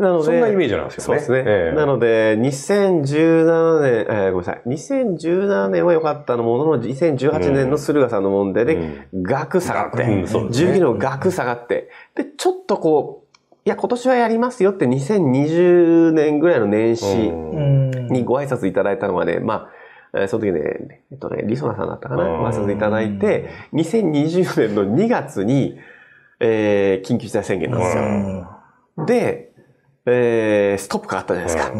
なので、そんなイメージなんですよね。そうですね。えー、なので、2017年、えー、ごめんなさい、2017年は良かったのものの、2018年の駿河さんの問題で、額下がって、うんうんね、の額下がって、で、ちょっとこう、いや、今年はやりますよって2020年ぐらいの年始にご挨拶いただいたのはね、まあ、その時ね、えっとね、りそなさんだったかな、ご挨拶いただいて、2020年の2月に、えー、緊急事態宣言なんですよ。で、えー、ストップかかったじゃないですか。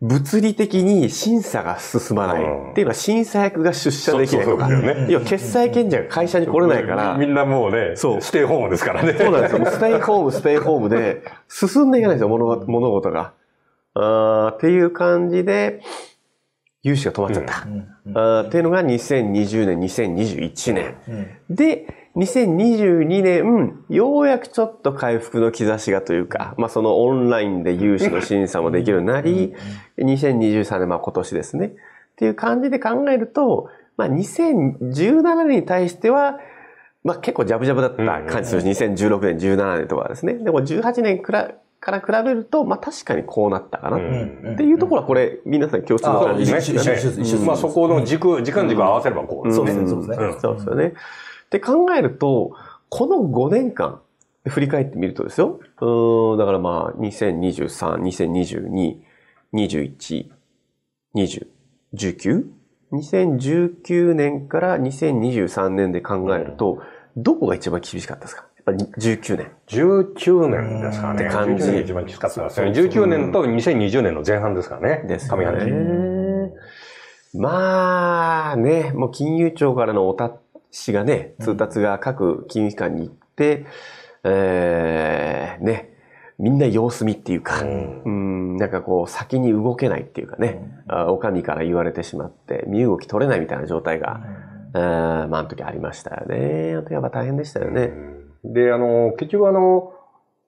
物理的に審査が進まない。っていうのは審査役が出社できないとか。要は決済権者が会社に来れないから。みんなもうね、そう。ステイホームですからね。そうなんですよ。ステイホーム、ステイホームで、進んでいかないんですよ、物物事が。あっていう感じで、融資が止まっちゃった。うあっていうのが2020年、2021年。で、2022年、ようやくちょっと回復の兆しがというか、まあそのオンラインで融資の審査もできるようになり、2023年、まあ今年ですね。っていう感じで考えると、まあ2017年に対しては、まあ結構ジャブジャブだった感じするし、2016年、17年とかですね。でも18年くらから比べると、まあ確かにこうなったかな。っていうところはこれ、皆さん共通の感じですね。まあそこの軸、時間軸を合わせればこう。そうですね。そうですね。って考えると、この5年間、振り返ってみるとですよ。うん、だからまあ、2023、2022、21、20、19? 2019年から2023年で考えると、どこが一番厳しかったですかやっぱり19年。19年ですかね。って感じ。19年一番きつかったですね。19年と2020年の前半ですからね。ですね。上半期。まあね、もう金融庁からのお達市がね、通達が各金融機関に行って、えー、ね、みんな様子見っていうか、うん、うんなんかこう先に動けないっていうかね、うん、お上から言われてしまって、身動き取れないみたいな状態が、うん、あまああの時ありましたよね。あとやっぱ大変でしたよね。うん、で、あの、結局あの、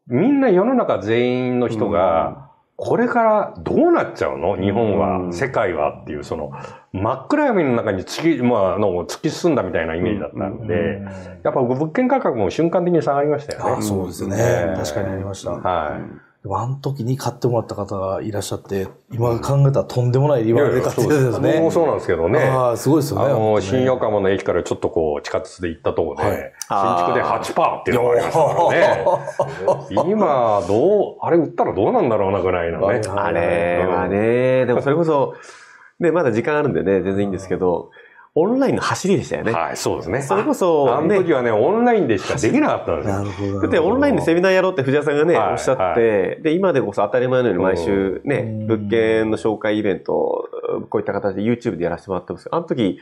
みんな世の中全員の人が、これからどうなっちゃうの日本は、世界はっていう、その、真っ暗闇の中に突き、まあ、あの、突き進んだみたいなイメージだったんで、やっぱ物件価格も瞬間的に下がりましたよね。ああそうですね。確かになりました。はい。あの時に買ってもらった方がいらっしゃって、今考えたらとんでもないウンドで買ってんですね。僕もそうなんですけどね。ああ、すごいですよね。あの、新横浜の駅からちょっとこう、地下鉄で行ったとこで、はい、新築で8%っていうのがありまからね。今、どう、あれ売ったらどうなんだろうなぐらいのね。あれはね、でもそれこそ、ね、まだ時間あるんでね、全然いいんですけど、うんオンラインの走りでしたよね。はい、そうですね。それこそ、ね、あの時はね、オンラインでしかできなかったんですよ。なるほど。だって、オンラインでセミナーやろうって藤原さんがね、おっしゃって、で、今でこそ当たり前のように毎週ね、物件の紹介イベント、こういった形で YouTube でやらせてもらってますけど、あの時、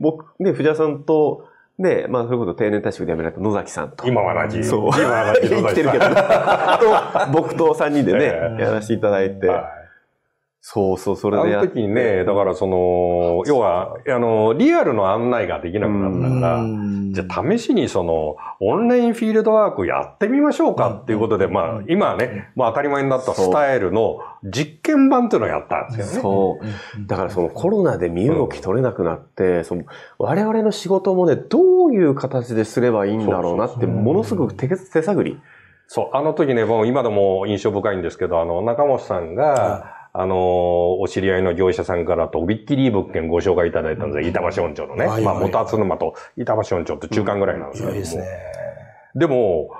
僕、ね、藤原さんと、ね、まあ、そういうこと定年退職で辞められた野崎さんと。今は同じ。そう。今は同じ。<laughs> 生きてるけど、ね、と、僕と3人でね、<laughs> えー、やらせていただいて。はいそうそう、それでやあの時にね、だからその、要は、あの、リアルの案内ができなくなったから、じゃあ試しにその、オンラインフィールドワークやってみましょうかっていうことで、まあ、今はね、まあ当たり前になったスタイルの実験版っていうのをやったんですよね。そう。だからそのコロナで身動き取れなくなって、その、我々の仕事もね、どういう形ですればいいんだろうなって、ものすごく手手探り。そう、あの時ね、もう今でも印象深いんですけど、あの、中本さんが、あのー、お知り合いの業者さんからとびっきり物件ご紹介いただいたんですよ。板橋本町のね。まあ、元厚沼と板橋本町と中間ぐらいなんですけどいいですね。でも、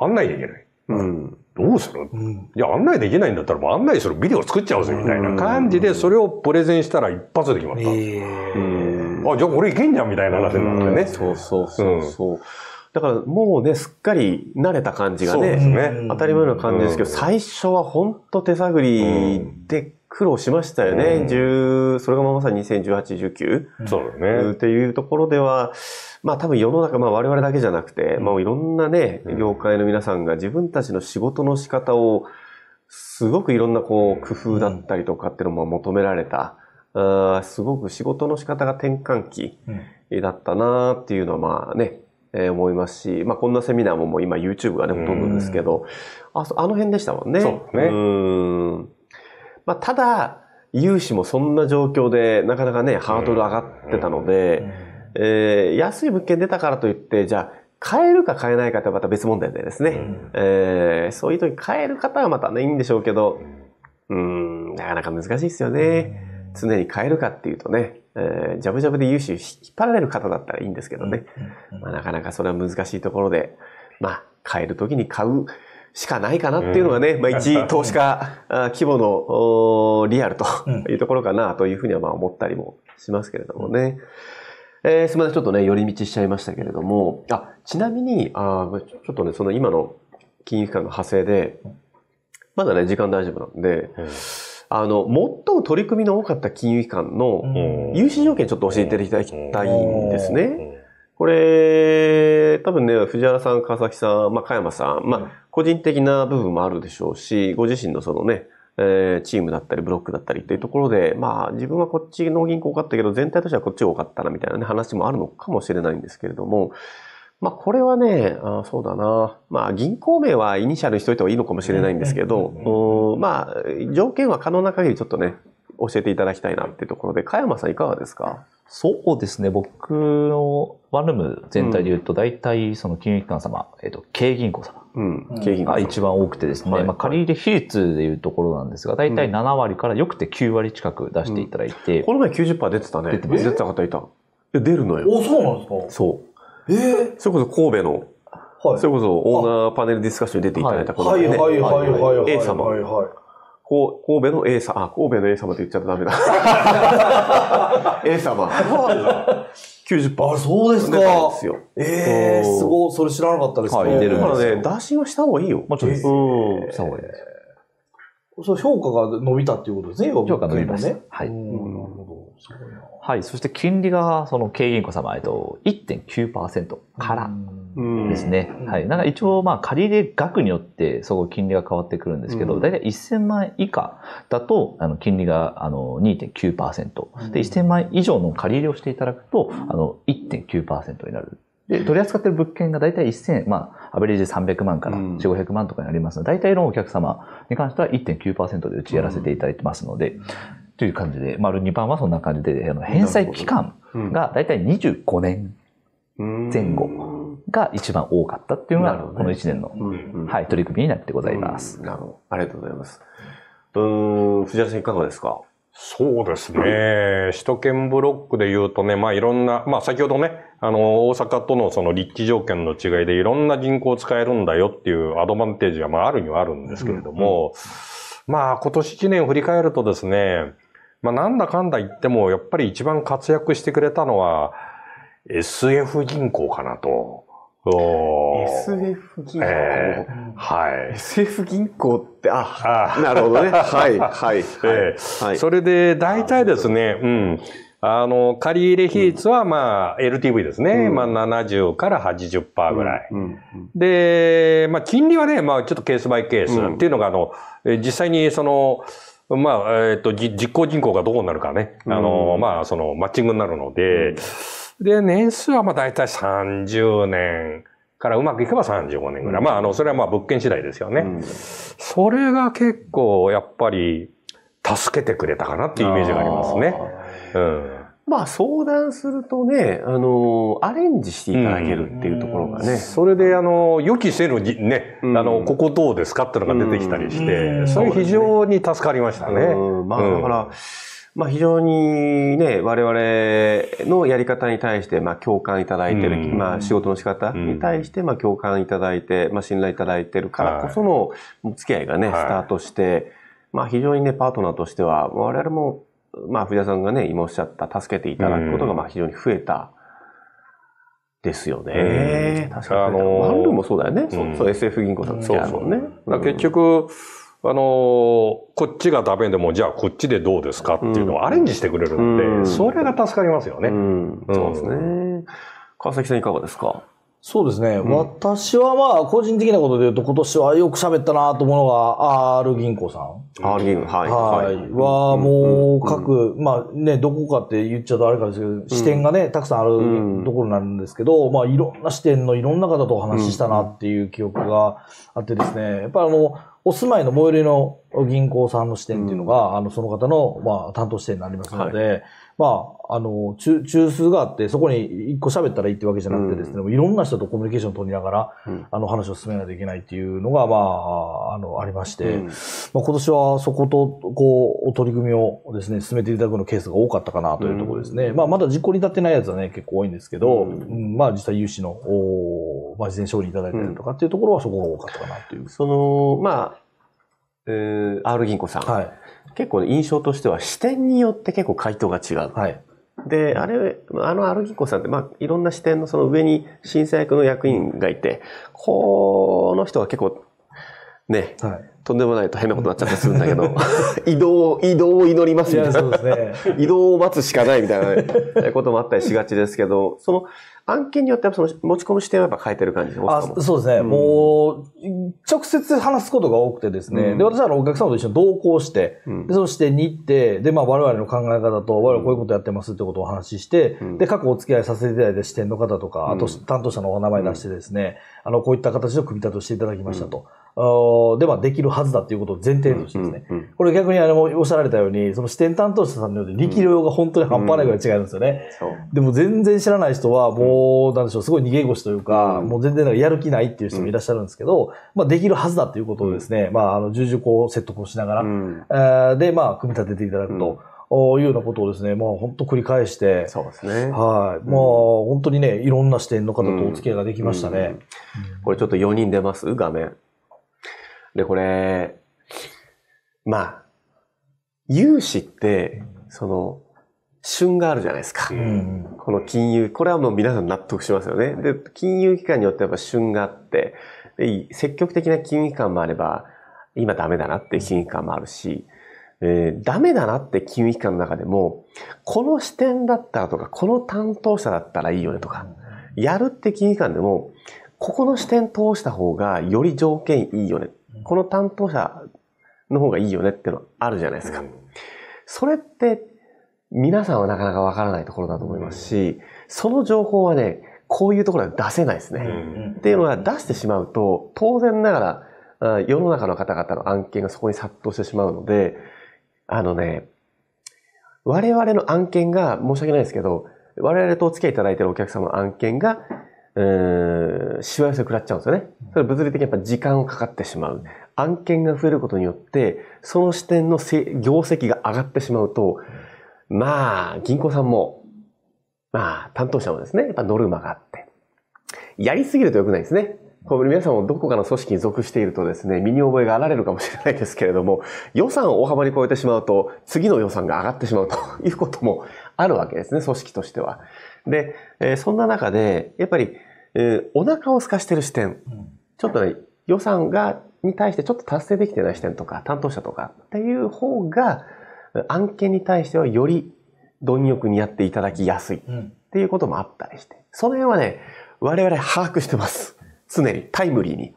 案内できない。うん。どうする、うん、いや、案内できないんだったらもう案内するビデオ作っちゃおうぜ、みたいな感じで、それをプレゼンしたら一発で決まった。ー、あ、じゃあこれいけんじゃん、みたいな話になってね。そうそうそうそう。だからもうね、すっかり慣れた感じがね、ね当たり前の感じですけど、最初は本当手探りで苦労しましたよね。うん、それがまさに2018、19。そうだね。っていうところでは、まあ多分世の中、まあ我々だけじゃなくて、まあいろんなね、業界の皆さんが自分たちの仕事の仕方を、すごくいろんなこう工夫だったりとかっていうのも求められた。あすごく仕事の仕方が転換期だったなっていうのはまあね、えー、思いますし、まあ、こんなセミナーももう今 YouTube がね、ほとんどですけど、ああの辺でしたもんね。そうね。うん。まあ、ただ、融資もそんな状況で、なかなかね、ハードル上がってたので、えー、安い物件出たからといって、じゃあ、買えるか買えないかってまた別問題でですね、えー、そういう時買える方はまたね、いいんでしょうけど、うん、なかなか難しいですよね。常に変えるかっていうとね、えー、ジャブジャブで融資引っ張られる方だったらいいんですけどね、まあ、なかなかそれは難しいところで、まあ、買える時に買うしかないかなっていうのがね、うん、まあ、一投資家規模のリアルというところかなというふうにはまあ思ったりもしますけれどもね。えー、すみません、ちょっとね、寄り道しちゃいましたけれども、あ、ちなみに、あちょっとね、その今の金融機関の派生で、まだね、時間大丈夫なんで、うんあの、最も取り組みの多かった金融機関の融資条件ちょっと教えていただきたいんですね。これ、多分ね、藤原さん、川崎さん、まあ、加山さん、まあ、個人的な部分もあるでしょうし、ご自身のそのね、えー、チームだったり、ブロックだったりというところで、まあ、自分はこっちの銀行多かったけど、全体としてはこっちが多かったな、みたいなね、話もあるのかもしれないんですけれども、まあ、これはね、あそうだな。まあ、銀行名はイニシャルにしといた方がいいのかもしれないんですけど、まあ、条件は可能な限りちょっとね、教えていただきたいなっていうところで、加山さんいかがですかそうですね、僕のワンルーム全体で言うと、大体その金融機関様、えっ、と、経営銀行様。うん、経営銀行が一番多くてですね、はい、まあ、借入比率でいうところなんですが、大体7割からよくて9割近く出していただいて。うんこの前90%出てたね。出てます。た。出てた方いた。出るのよ。お、そうなんですかそう。えー、それこそ神戸の、はい、それこそオーナーパネルディスカッションに出ていただいたこの、ね、はいはいはいはいはい。A 様。はいこう神戸の A 様、あ、神戸の A 様って言っちゃダメだ。<laughs> A 様。90%。あ、そうですか。ですええー、すごい。それ知らなかったですね。はい、出るだからね、打診はした方がいいよ。まあ、ちょんでうん。した方がいいそう、評価が伸びたっていうことですね、評価が伸びました。はい。うんはい、そして金利がその経銀行様、えと、1.9%からですね、はい、なんか一応、まあ、借り入れ額によってそこ金利が変わってくるんですけど、大体1000万円以下だとあの金利があの2.9%で1000万円以上の借り入れをしていただくとあの1.9%になる。で、取り扱ってる物件が大体1000、まあ、アベレージ300万から4、500万とかになりますので、大体のお客様に関しては1.9%でうちやらせていただいてますので、という感じで、丸2番はそんな感じで、あの返済期間がだいたい25年前後が一番多かったっていうのが、この1年の、はい、取り組みになってございます。なるほど。ありがとうございます。うん、藤原さんいかがですかそうですね。首都圏ブロックで言うとね、まあいろんな、まあ先ほどね、あの、大阪とのその立地条件の違いでいろんな銀行を使えるんだよっていうアドバンテージがまああるにはあるんですけれども、うんうん、まあ今年1年振り返るとですね、まあ、なんだかんだ言っても、やっぱり一番活躍してくれたのは、SF 銀行かなと。SF 銀行、えー、はい。SF 銀行って、あ、あなるほどね。はい、<laughs> はい、えー、はい。それで、大体ですね、うん。あの、借入比率は、まあ、LTV ですね。うん、まあ、70から80%ぐらい、うんうん、で、まあ、金利はね、まあ、ちょっとケースバイケースっていうのが、あの、実際に、その、まあ、えっ、ー、と、実行人口がどうなるかね。あの、まあ、その、マッチングになるので、で、年数はまあ、だいたい30年からうまくいけば35年ぐらい。まあ、あの、それはまあ、物件次第ですよね。それが結構、やっぱり、助けてくれたかなっていうイメージがありますね。うん。まあ相談するとね、あの、アレンジしていただけるっていうところがね。それで、あの、予期せぬにね、あの、ここどうですかっていうのが出てきたりして、それ非常に助かりましたね。まあだから、まあ非常にね、我々のやり方に対して、まあ共感いただいてる、まあ仕事の仕方に対して、まあ共感いただいて、まあ信頼いただいてるからこその付き合いがね、スタートして、まあ非常にね、パートナーとしては、我々もまあ、藤田さんがね、今おっしゃった、助けていただくことが、まあ、非常に増えた、ですよね。確かに。あのワンルームもそうだよね。そう、そう、SF 銀行さん付き合うもんね。結局、あのー、こっちがダメでも、じゃあこっちでどうですかっていうのをアレンジしてくれるんで、うん、それが助かりますよね。うん、うん、そうですね。川崎さんいかがですかそうですね、うん、私はまあ、個人的なことで言うと、今年はよく喋ったなと思うのが、R 銀行さん。R 銀行、はい。はい。は、もう、各、まあね、どこかって言っちゃうとあれかですけど、視点がね、たくさんあるところなんですけど、まあ、いろんな視点のいろんな方とお話ししたなっていう記憶があってですね、やっぱりあの、お住まいの最寄りの銀行さんの視点っていうのが、あの、その方の、まあ、担当視点になりますので、まあ、あの、中、中枢があって、そこに一個喋ったらいいってわけじゃなくてですね、うん、いろんな人とコミュニケーションを取りながら、うん、あの話を進めないといけないっていうのが、まあ、あの、ありまして、うん、まあ、今年はそこと、こう、取り組みをですね、進めていただくのケースが多かったかなというところですね。まあ、まだ実行に至ってないやつはね、結構多いんですけど、まあ、実際融資の、おまあ、事前勝利いただいたりとかっていうところはそこが多かったかなという。その、まあ、えー、R 銀行さん。はい。結構、ね、印象としては視点によって結構回答が違う。はい。で、あれ、あのルギコさんって、まあ、いろんな視点のその上に審査役の役員がいて、この人は結構、ね、はい、とんでもないと変なことになっちゃったりするんだけど、<laughs> 移動、移動を祈りますみたいな。いそうですね、<laughs> 移動を待つしかないみたいな、ね、こともあったりしがちですけど、その、案件によってその持ち込む視点はやっぱ変えてる感じですあそうですね、うん、もう、直接話すことが多くてですね、うん、で、私はお客様と一緒に同行して、うん、でその視点に行って、で、まあ我々の考え方と、我々こういうことやってますってことをお話しして、で、過去お付き合いさせていただいた視点の方とか、あと担当者のお名前出してですね、あの、こういった形で組み立てしていただきましたと。ではできるはずだということを前提としてですね、うんうんうん、これ逆にあのおっしゃられたように、その視点担当者さんによって力量が本当に半端ないぐらい違うんですよね。うんうん、でも全然知らない人は、もうこなんでしょう、すごい逃げ腰というか、うん、もう全然なんかやる気ないっていう人もいらっしゃるんですけど、うん、まあできるはずだということをですね、うん、まああの、重々こう説得をしながら、うん、えー、で、まあ組み立てていただくと。いうようなことをですね、もう本当繰り返して、そうですね。はい。もう本当にね、いろんな視点の方とお付き合いができましたね。これちょっと4人出ます画面。で、これ、まあ、融資って、その、旬があるじゃないですか。この金融、これはもう皆さん納得しますよね。で、金融機関によってやっぱ旬があって、積極的な金融機関もあれば、今ダメだなって金融機関もあるし、えー、ダメだなって金融機関の中でも、この視点だったらとか、この担当者だったらいいよねとか、やるって金融機関でも、ここの視点通した方がより条件いいよね。この担当者の方がいいよねっていうのあるじゃないですか。それって皆さんはなかなかわからないところだと思いますし、その情報はね、こういうところは出せないですね。っていうのは出してしまうと、当然ながら、世の中の方々の案件がそこに殺到してしまうので、あのね、我々の案件が、申し訳ないですけど、我々とお付き合いいただいているお客様の案件が、うん、しわ寄せ食らっちゃうんですよね。それ物理的にやっぱ時間をかかってしまう。案件が増えることによって、その視点のせ業績が上がってしまうと、うんまあ、銀行さんも、まあ、担当者もですね、やっぱノルマがあって、やりすぎると良くないですね。これ皆さんもどこかの組織に属しているとですね、身に覚えがあられるかもしれないですけれども、予算を大幅に超えてしまうと、次の予算が上がってしまうと <laughs> いうこともあるわけですね、組織としては。で、えそんな中で、やっぱり、えお腹を空かしてる視点、ちょっとね、予算が、に対してちょっと達成できてない視点とか、担当者とかっていう方が、案件に対してはより貪欲にやっていただきやすいっていうこともあったりして、その辺はね、我々把握してます。常に、タイムリーに。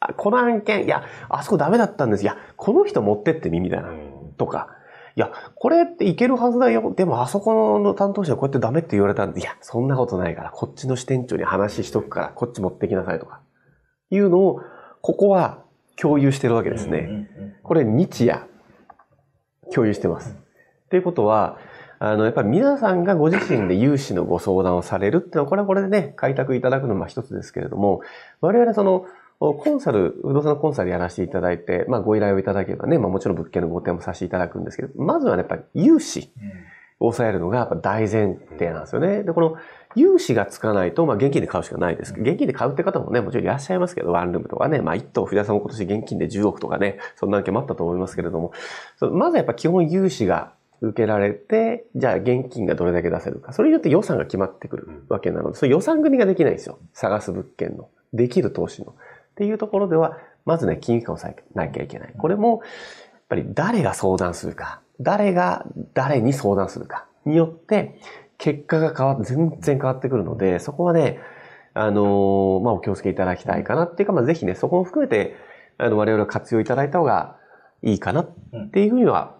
あこの案件、いや、あそこダメだったんです。いや、この人持ってってみ、みたいな。とか、いや、これっていけるはずだよ。でも、あそこの担当者はこうやってダメって言われたんで、いや、そんなことないから、こっちの支店長に話しとくから、こっち持ってきなさいとか、いうのを、ここは共有してるわけですね。これ、日夜、共有してます。っていうことは、あの、やっぱり皆さんがご自身で融資のご相談をされるっていうのは、これはこれでね、開拓いただくのも一つですけれども、我々その、コンサル、不動産のコンサルやらせていただいて、まあご依頼をいただければね、まあもちろん物件のご提案もさせていただくんですけど、まずはやっぱり融資を抑えるのがやっぱ大前提なんですよね。で、この融資がつかないと、まあ、現金で買うしかないです現金で買うって方もね、もちろんいらっしゃいますけど、ワンルームとかね、まあ、一等、藤田さんも今年現金で10億とかね、そんな案件もあったと思いますけれども、まずやっぱ基本融資が受けられて、じゃあ現金がどれだけ出せるか。それによって予算が決まってくるわけなので、それ予算組ができないんですよ。探す物件の。できる投資の。っていうところでは、まずね、金融機関をさえなきゃいけない。これも、やっぱり誰が相談するか、誰が誰に相談するかによって、結果が変わって、全然変わってくるので、そこはね、あのー、まあ、お気をつけいただきたいかなっていうか、まあ、ぜひね、そこも含めて、あの、我々は活用いただいた方がいいかなっていうふうには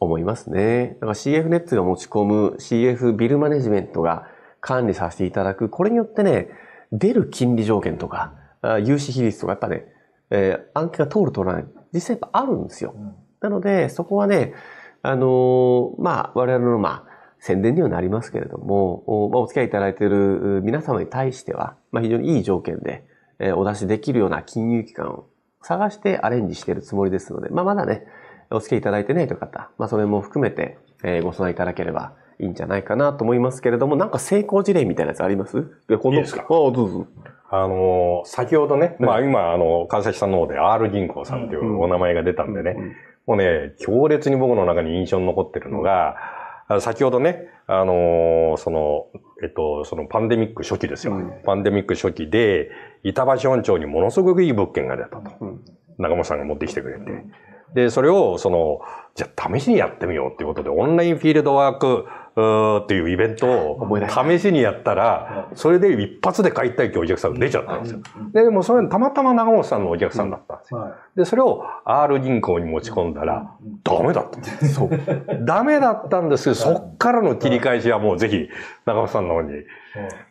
思いますね。だから CF ネッツが持ち込む CF ビルマネジメントが管理させていただく、これによってね、出る金利条件とか、融資比率とか、やっぱね、えー、案件が通る通らない、実際やっぱあるんですよ。なので、そこはね、あのー、まあ、我々の、まあ、宣伝にはなりますけれども、お,、まあ、お付き合いいただいている皆様に対しては、まあ、非常にいい条件で、えお出しできるような金融機関を探してアレンジしているつもりですので、まあ、まだね、お付き合いいただいてないという方、まあ、それも含めて、えご相談いただければいいんじゃないかなと思いますけれども、なんか成功事例みたいなやつありますで、この、いいですかあどうぞ。あの、先ほどね、まあ今、あの、川崎さんの方で R 銀行さんというお名前が出たんでね、もうね、強烈に僕の中に印象に残ってるのが、先ほどね、あのー、その、えっと、そのパンデミック初期ですよ。うん、パンデミック初期で、板橋本町にものすごくいい物件が出たと。うん、中本さんが持ってきてくれて。で、それを、その、じゃあ試しにやってみようっていうことで、オンラインフィールドワークっていうイベントを試しにやったら、それで一発で買いたいってお客さんが出ちゃったんですよ。で、もそれたまたま長本さんのお客さんだったんですよ。で、それを R 銀行に持ち込んだら、ダメだったんです。<laughs> そう。ダメだったんですけど、そっからの切り返しはもうぜひ、長本さんの方に。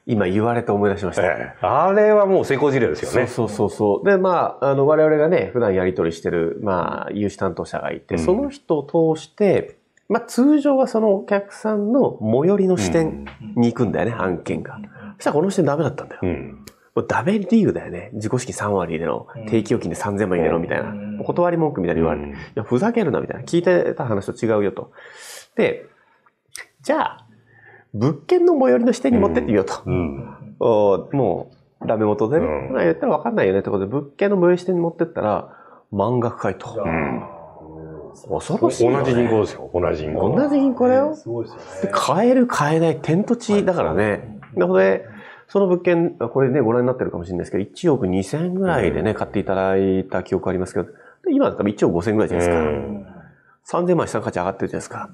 今言われて思い出しました、ええ、あれはもう成功事例ですよね。そうそうそうそう。で、まあ、あの、我々がね、普段やり取りしてる、まあ、融資担当者がいて、その人を通して、まあ、通常はそのお客さんの最寄りの支店に行くんだよね、案件が。そしたらこの視点ダメだったんだよ。もうダメリーグだよね。自己資金3割入れろ。定期預金で3000万入れろみたいな。断り文句みたいに言われて。いや、ふざけるなみたいな。聞いてた話と違うよと。で、じゃあ、物件の最寄りの支店に持ってってみようと。おもう、ダメ元でね。うん、言ったらわかんないよねってことで、物件の最寄り支店に持ってったら、満額回答。恐ろしい、ね、同じ銀行ですよ。同じ銀行。同じ銀行だよ。すごいですよね。買える、買えない、天と地だからね。なので、その物件、これね、ご覧になってるかもしれないですけど、1億2000円ぐらいでね、買っていただいた記憶ありますけど、今だったら1億5000円ぐらいじゃないですか。3000万資産価値上がってるじゃないですか。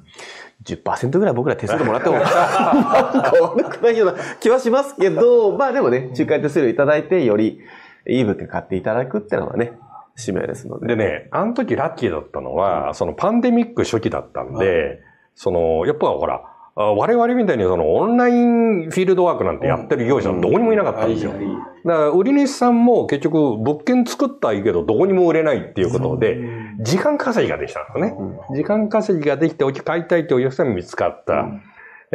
10%ぐらい僕ら手数料もらっても、な <laughs> んか悪くないような気はしますけど、まあでもね、仲介手数料いただいて、よりいい物件買っていただくっていうのはね、使命ですので。でね、あの時ラッキーだったのは、うん、そのパンデミック初期だったんで、はい、その、やっぱほら、我々みたいにそのオンラインフィールドワークなんてやってる業者はどこにもいなかったんですよ。だから売り主さんも結局物件作ったらいいけどどこにも売れないっていうことで、時間稼ぎができたんですね。時間稼ぎができて置き買いたいというお客さん見つかった。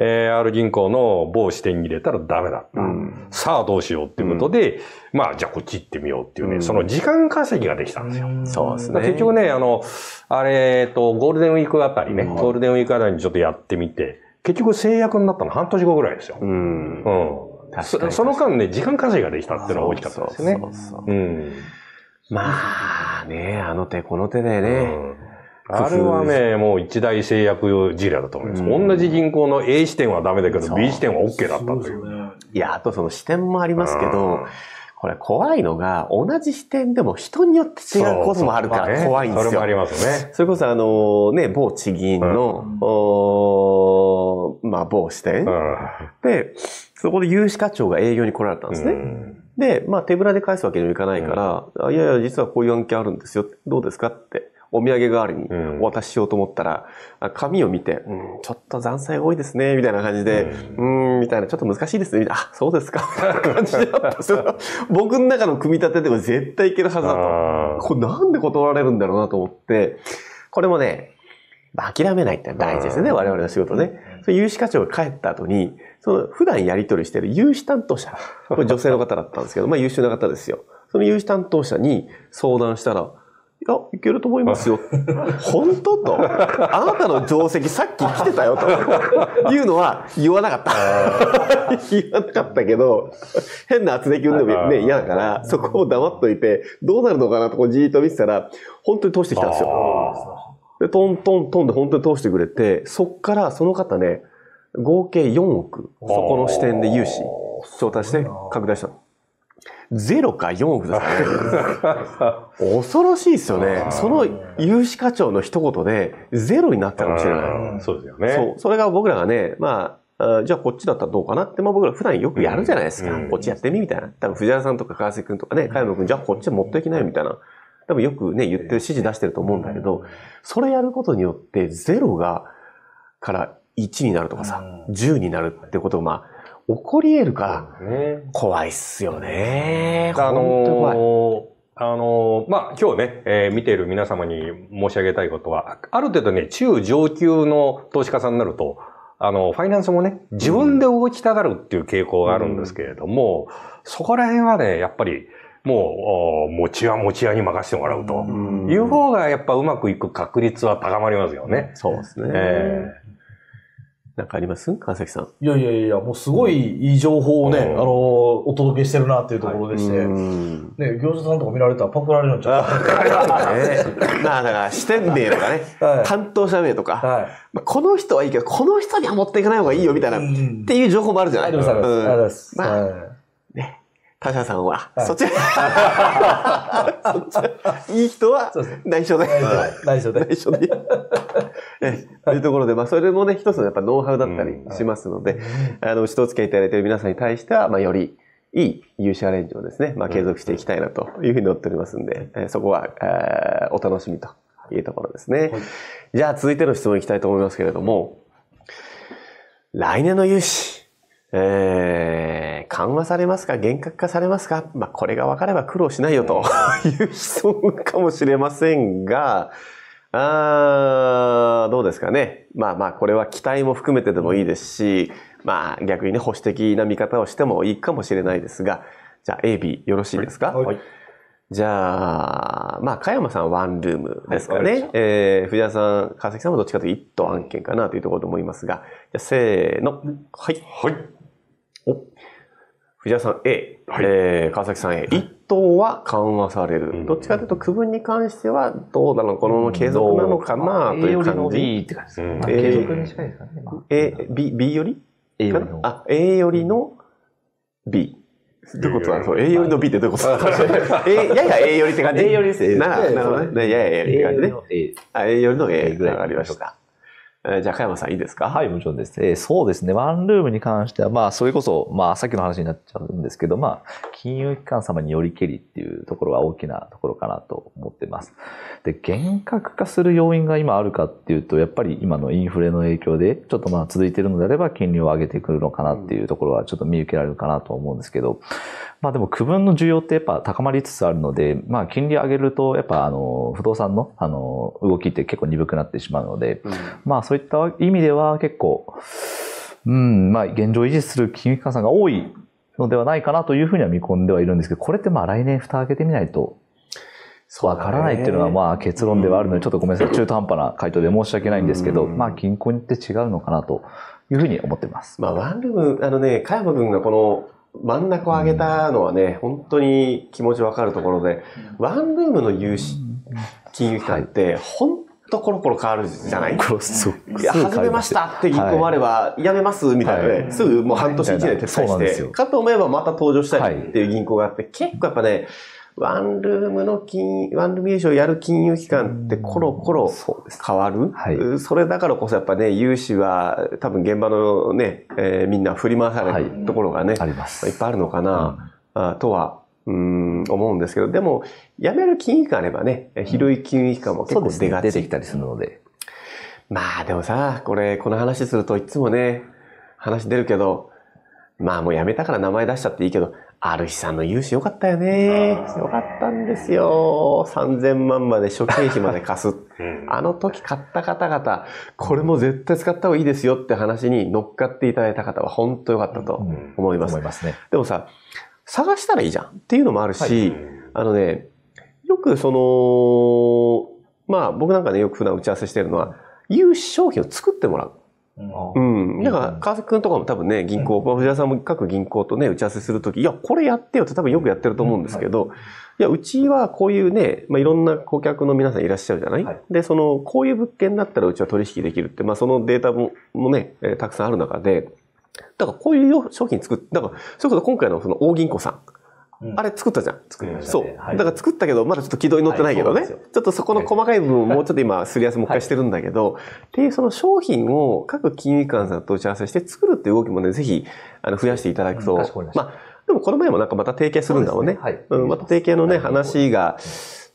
えー、ある銀行の某支店に入れたらダメだった。うん、さあどうしようっていうことで、うん、まあじゃあこっち行ってみようっていうね、うん、その時間稼ぎができたんですよ。そうですね。結局ね、あの、あれ、えっと、ゴールデンウィークあたりね、ゴールデンウィークあたりにちょっとやってみて、結局制約になったの半年後ぐらいですよ。うん。そその間ね、時間稼ぎができたっていうのは大きかったですね。そうそうそう。うん。まあね、あの手この手でね、あれはね、もう一大制約事例だと思います。うん、同じ銀行の A 支店はダメだけど、B 支店は OK だったという。うね、いや、あとその支店もありますけど、これ怖いのが、同じ視点でも人によって違うこともあるから怖いんですよ。そ、ね、れもありますね。それこそあの、ね、某地銀の、うん、おまあ某支店、うん、で、そこで有志課長が営業に来られたんですね。うん、で、まあ手ぶらで返すわけにもいかないから、いやいや、実はこういう案件あるんですよ。どうですかって。お土産代わりにお渡ししようと思ったら、紙を見て、うん、ちょっと残債多いですね、みたいな感じで、うん、ん、みたいな、ちょっと難しいですね、みたいな、あ、そうですか、みたいな感じだったで僕の中の組み立てでも絶対いけるはずだと。これなんで断られるんだろうなと思って、これもね、諦めないって大事ですね、我々の仕事ね。そ融資課長が帰った後に、その普段やり取りしてる融資担当者、これ女性の方だったんですけど、まあ優秀な方ですよ。その融資担当者に相談したら、いや、いけると思いますよ。<laughs> 本当と。あなたの定石さっき来てたよと。いうのは言わなかった。言わなかったけど、変な圧力運動でね、嫌だから、そこを黙っといて、どうなるのかなとこうじーっと見てたら、本当に通してきたんですよ。で、トントントンで本当に通してくれて、そっからその方ね、合計4億、そこの視点で融資調達して拡大した。0か4ください、ね。恐ろしいですよね。その有志課長の一言で、0になったかもしれない。そうですよね。そう。それが僕らがね、まあ、じゃあこっちだったらどうかなって、まあ僕ら普段よくやるじゃないですか。うん、こっちやってみみたいな。多分藤原さんとか川崎君とかね、加山君、じゃあこっち持っていきないみたいな。多分よくね、言ってる指示出してると思うんだけど、それやることによって、0が、から1になるとかさ、10になるってことを、まあ、起こり得るから、怖いっすよね。あのー、怖い。あのー、まあ、今日ね、えー、見ている皆様に申し上げたいことは、ある程度ね、中上級の投資家さんになると、あの、ファイナンスもね、自分で動きたがるっていう傾向があるんですけれども、うん、そこら辺はね、やっぱり、もう、持ち屋持ち屋に任せてもらうと。いう方が、やっぱうまくいく確率は高まりますよね。そうですね。えーなんかあります川崎さん。いやいやいや、もうすごいいい情報をね、うん、あの、お届けしてるなっていうところでして、はい、ね、業者さんとか見られたらパクられるんちゃうか。ね、まあだから視点名とかね、はい、担当者名とか、はいまあ、この人はいいけど、この人には持っていかない方がいいよみたいな、うん、っていう情報もあるじゃないですか。あります、あります。まあ、はい、ね。他社さんは、はい、そっち、<laughs> そっち、いい人は内緒で。内緒で。内緒で。<laughs> というところで、まあ、それもね、一つのやっぱノウハウだったりしますので、うんはい、あの、うちとお付き合いいただいている皆さんに対しては、まあ、よりいい融資アレンジをですね、まあ、継続していきたいなというふうに思っておりますんで、え、うん、そこは、えー、お楽しみというところですね。はい、じゃあ、続いての質問いきたいと思いますけれども、来年の融資、えー、緩和されますか厳格化されますかまあ、これが分かれば苦労しないよという質問かもしれませんが、あどうですかね。まあまあ、これは期待も含めてでもいいですし、まあ逆にね、保守的な見方をしてもいいかもしれないですが、じゃあ AB よろしいですか、はいはい、じゃあ、まあ、加山さんワンルームですかね。はい、えー、藤田さん、川崎さんもどっちかというと一都案件かなというところと思いますが、じゃあ、せーの。はい。はい。お藤原さん A、はい、えー、川崎さん A、一等は緩和される、うん、どっちかというと区分に関してはどうなのこのまま継続なのかな、という感じ。A うん、継続に近いですか B、B より ?A よりの。あ、A よりの B。どういうことなの ?A よりの B ってどういうことな <laughs> ?A、やや A よりって感じ ?A よりです。なら、なるほどね。やや A よりって感じね。A よりの A ぐらいありました。えー、じゃあ、加山さんいいですかはい、もちろんです。えー、そうですね。ワンルームに関しては、まあ、それこそ、まあ、さっきの話になっちゃうんですけど、まあ、金融機関様によりけりっていうところは大きなところかなと思ってます。で、厳格化する要因が今あるかっていうと、やっぱり今のインフレの影響で、ちょっとまあ、続いているのであれば、金利を上げてくるのかなっていうところは、ちょっと見受けられるかなと思うんですけど、まあ、でも、区分の需要ってやっぱ高まりつつあるので、まあ、金利上げると、やっぱ、あの、不動産の、あの、動きって結構鈍くなってしまうので、まあ、そういそういった意味では結構、うん、まあ、現状維持する金融機関さんが多いのではないかなというふうには見込んではいるんですけど、これってまあ来年蓋開けてみないと、わからないっていうのがまあ結論ではあるので、ちょっとごめんなさい、中途半端な回答で申し訳ないんですけど、まあ銀行によって違うのかなというふうに思ってます。まあワンルーム、あのね、加山君がこの真ん中を上げたのはね、本当に気持ちわかるところで、ワンルームの融資、金融機関って本とコロコロ変わるじゃない、うん、そう。始めましたって銀行もあれば、やめますみたいなね、すぐもう半年一年撤退して、かと思えばまた登場したりっていう銀行があって、結構やっぱね、ワンルームの金、ワンルーム融資をやる金融機関ってコロコロ変わる。はい、それだからこそやっぱね、融資は多分現場のね、えー、みんな振り回されるところがね、はい、いっぱいあるのかな、うん、とはうん、思うんですけど、でも、辞める金融機関あればね、広い金融機関も結構出がち、うんね、出てきたりするので。まあでもさ、これ、この話するといつもね、話出るけど、まあもう辞めたから名前出したっていいけど、ある日さんの融資よかったよね。よかったんですよ。3000万まで諸経費まで貸す。<laughs> あの時買った方々、これも絶対使った方がいいですよって話に乗っかっていただいた方は本当よかったと思います。うんうん、思いますね。でもさ、探したらいいじゃんっていうのもあるし、はい、あのね、よくその、まあ僕なんかね、よく普段打ち合わせしてるのは、融資商品を作ってもらう。うん。だから、川崎くんとかも多分ね、銀行、藤田さんも各銀行とね、打ち合わせするとき、いや、これやってよって多分よくやってると思うんですけど、い、や、うちはこういうね、まあ、いろんな顧客の皆さんいらっしゃるじゃない、はい、で、その、こういう物件だったらうちは取引できるって、まあ、そのデータもね、えー、たくさんある中で、だからこういう商品作っ、だから、それこそ今回のその大銀行さん。あれ作ったじゃん。作りました、そう、だから作ったけど、まだちょっと軌道に乗ってないけどね。ちょっとそこの細かい部分をもうちょっと今、すり合わせもう一回してるんだけど、っていうその商品を各金融機関さんと打ち合わせして作るっていう動きもね、ぜひ、あの、増やしていただくと。うまあ、でもこの前もなんかまた提携するんだもんね。ねはい、うん、また提携のね、話が、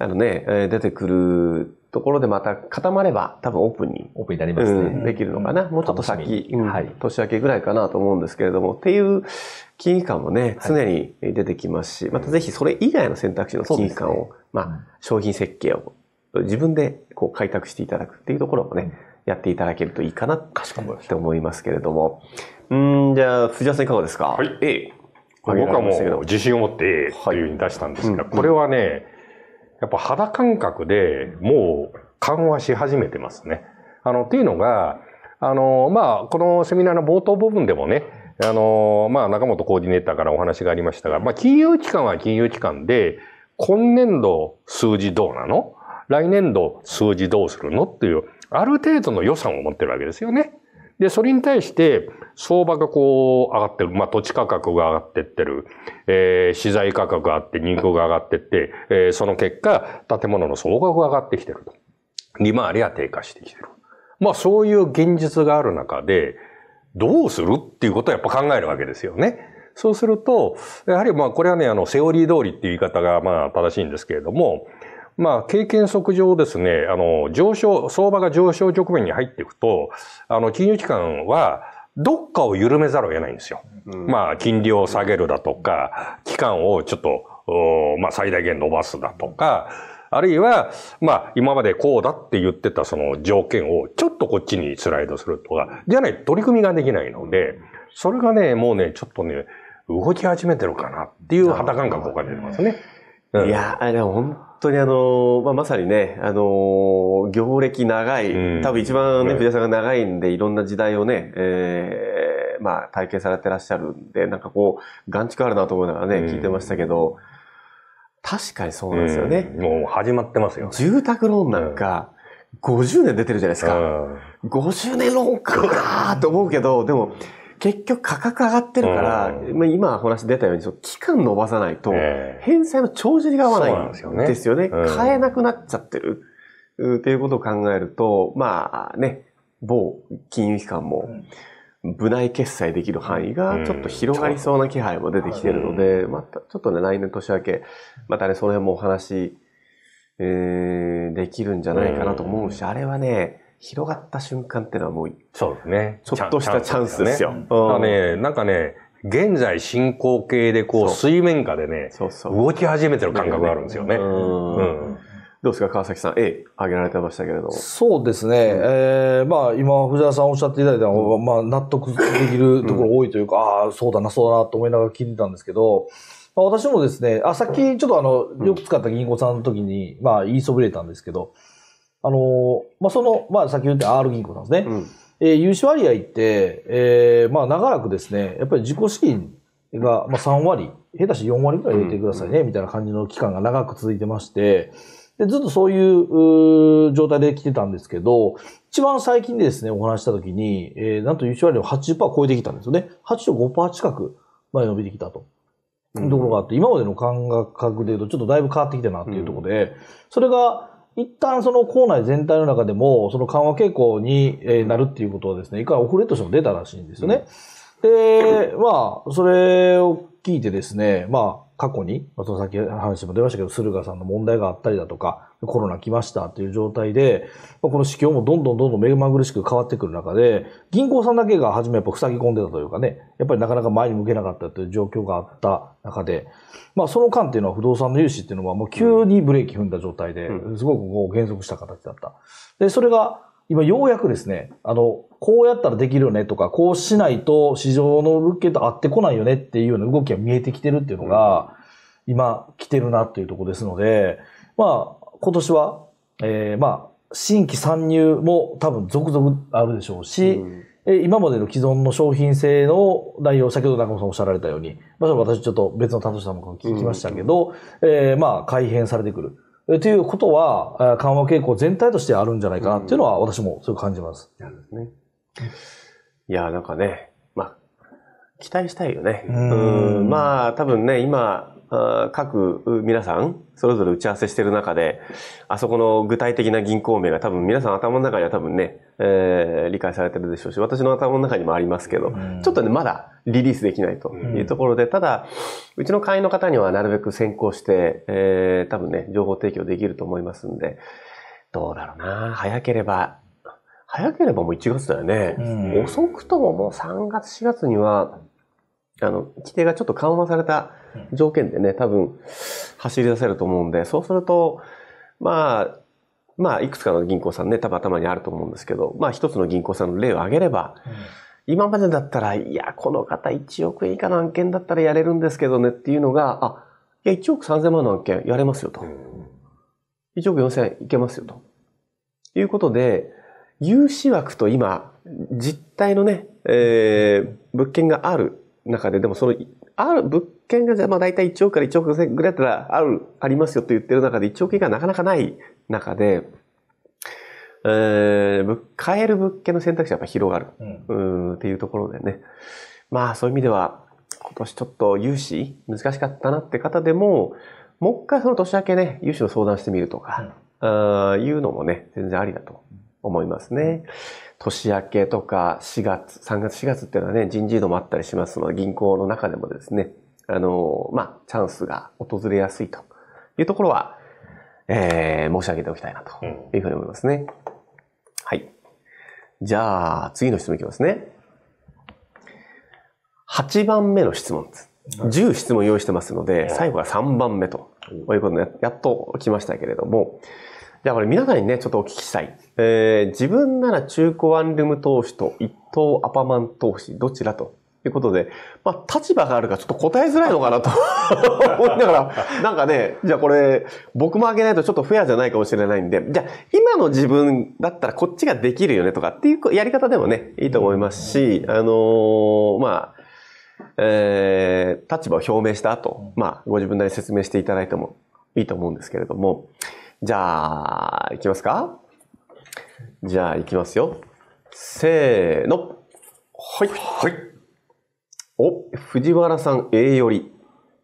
あのね、出てくるところでまた固まれば、多分オープンに。オープンになりますね。うん、できるのかな。もうちょっと先、うん、はい、年明けぐらいかなと思うんですけれども、っていう危機感もね、常に出てきますし、はい、またぜひそれ以外の選択肢の危機感を、ね、まあ、商品設計を自分でこう開拓していただくっていうところもね、うん、やっていただけるといいかなって思いますけれども。うん、じゃあ、藤原さんいかがですかはい。A。僕はもう自信を持って A というふうに出したんですが、これはね、やっぱ肌感覚でもう緩和し始めてますね。あの、っていうのが、あの、まあ、このセミナーの冒頭部分でもね、あの、まあ、中本コーディネーターからお話がありましたが、まあ、金融機関は金融機関で、今年度数字どうなの来年度数字どうするのっていう、ある程度の予算を持ってるわけですよね。で、それに対して、相場がこう上がってる。まあ、土地価格が上がってってる。えー、資材価格があって、人口が上がってって、えー、その結果、建物の総額が上がってきてると。利回りは低下してきてる。まあ、そういう現実がある中で、どうするっていうことをやっぱ考えるわけですよね。そうすると、やはりまあこれはね、あの、セオリー通りっていう言い方がまあ正しいんですけれども、まあ、経験則上ですね、あの、上昇、相場が上昇局面に入っていくと、あの、金融機関は、どっかを緩めざるを得ないんですよ。うん、まあ、金利を下げるだとか、期間をちょっと、まあ、最大限伸ばすだとか、あるいは、まあ、今までこうだって言ってたその条件をちょっとこっちにスライドするとか、じゃない取り組みができないので、それがね、もうね、ちょっとね、動き始めてるかなっていう肌感覚を感じてますね。いやー、でも本当にあの、まあ、まさにね、あの業歴長い、多分一番ね、藤、う、さんが長いんで、いろんな時代をね、えー、まあ、体験されてらっしゃるんで、なんかこう、眼蓄あるなと思いながらね、聞いてましたけど、確かにそうなんですよね。うもう始まってますよ、住宅ローンなんか、50年出てるじゃないですか。50年ローンかと思うけど、でも、結局価格上がってるから、うん、今話出たように、その期間伸ばさないと、返済の帳尻が合わないんですよね。ですよね。買えなくなっちゃってる。っていうことを考えると、まあね、某金融機関も、部内決済できる範囲がちょっと広がりそうな気配も出てきてるので、またちょっとね、来年年明け、またね、その辺もお話、えー、できるんじゃないかなと思うし、あれはね、広がった瞬間っていうのはもう、そうですね。ちょっとしたチャンスですよ。ね、なんかね、現在進行形でこう水面下でね動き始めてる感覚があるんですよね。どうですか川崎さん A 挙げられてましたけれども。そうですね。うん、えー、まあ今藤原さんおっしゃっていただいたのは、まあ納得できるところ多いというか、うん、ああそうだなそうだなと思いながら聞いてたんですけど、まあ、私もですね、あさっきちょっとあのよく使った銀行さんの時にまあ言いそびれたんですけど。うあの、まあ、その、まあ、先言った R 銀行なんですね。うん、えー、融資割合って、えー、まあ、長らくですね、やっぱり自己資金が、まあ、3割、下手し4割ぐらい入れてくださいね、うん、みたいな感じの期間が長く続いてまして、でずっとそういう状態で来てたんですけど、一番最近でですね、お話したときに、えー、なんと融資割合を80%超えてきたんですよね。85%近くまで伸びてきたと。ところがあって、今までの感覚で言うと、ちょっとだいぶ変わってきたなっていうところで、うん、それが、一旦その校内全体の中でも、その緩和傾向になるっていうことはですね、一回遅れとしても出たらしいんですよね。うん、で、まあ、それを聞いてですね、まあ、過去に、その先話も出ましたけど、駿河さんの問題があったりだとか、コロナ来ましたっていう状態で、この市況もどんどんどんどん目まぐるしく変わってくる中で、銀行さんだけが初めやっぱ塞ぎ込んでたというかね、やっぱりなかなか前に向けなかったという状況があった中で、まあその間っていうのは不動産の融資っていうのはもう急にブレーキ踏んだ状態で、すごくこう減速した形だった。で、それが今ようやくですね、あの、こうやったらできるよねとか、こうしないと市場の物件と合ってこないよねっていうような動きが見えてきてるっていうのが、今来てるなっていうとこですので、まあ、今年は、えー、まあ、新規参入も多分続々あるでしょうし、うん、今までの既存の商品性の内容、先ほど中野さんおっしゃられたように、まあ、私ちょっと別の担当者も聞きましたけど、うん、えー、まあ、改変されてくる。ということは、緩和傾向全体としてあるんじゃないかなっていうのは、私もそう感じます。うん、なるほどね。いや、なんかね、まあ、期待したいよね。うんまあ、多分ね、今、各皆さん、それぞれ打ち合わせしてる中で、あそこの具体的な銀行名が多分皆さん頭の中には多分ね、えー、理解されてるでしょうし、私の頭の中にもありますけど、ちょっとね、まだリリースできないというところで、ただ、うちの会員の方にはなるべく先行して、えー、多分ね、情報提供できると思いますんで、どうだろうな早ければ早ければもう1月だよね。うん、遅くとももう3月、4月には、あの、規定がちょっと緩和された条件でね、多分走り出せると思うんで、そうすると、まあ、まあ、いくつかの銀行さんね、多分頭にあると思うんですけど、まあ、一つの銀行さんの例を挙げれば、うん今までだったら、いや、この方1億円以下の案件だったらやれるんですけどねっていうのが、あ、いや、1億3000万の案件やれますよと。1億4000いけますよと。いうことで、融資枠と今、実態のね、えー、物件がある中で、でもその、ある物件が、じゃあまあ大体1億から1億ぐらいだったら、ある、ありますよって言ってる中で、1億以下なかなかない中で、えー、買える物件の選択肢はやっぱ広がる、うん、うんっていうところでね。まあそういう意味では、今年ちょっと融資難しかったなって方でも、もう一回その年明けね、融資の相談してみるとか、うん、あいうのもね、全然ありだと思いますね。年明けとか4月、3月4月っていうのはね、人事異動もあったりしますので、銀行の中でもですね、あの、まあ、チャンスが訪れやすいというところは、えー、申し上げておきたいなというふうに思いますね。はい。じゃあ、次の質問いきますね。8番目の質問です。10質問用意してますので、最後は3番目ということで、やっと来ましたけれども、じゃあこれ皆さんにね、ちょっとお聞きしたい。えー、自分なら中古ワンルーム投資と一等アパマン投資、どちらとということで、まあ、立場があるからちょっと答えづらいのかなと <laughs> 思いながら、なんかね、じゃあこれ、僕もあげないとちょっとフェアじゃないかもしれないんで、じゃあ今の自分だったらこっちができるよねとかっていうやり方でもね、いいと思いますし、あのー、まあ、えー、立場を表明した後、まあ、ご自分なり説明していただいてもいいと思うんですけれども、じゃあ、いきますかじゃあ、いきますよ。せーの。はい。はい。お、藤原さん A より、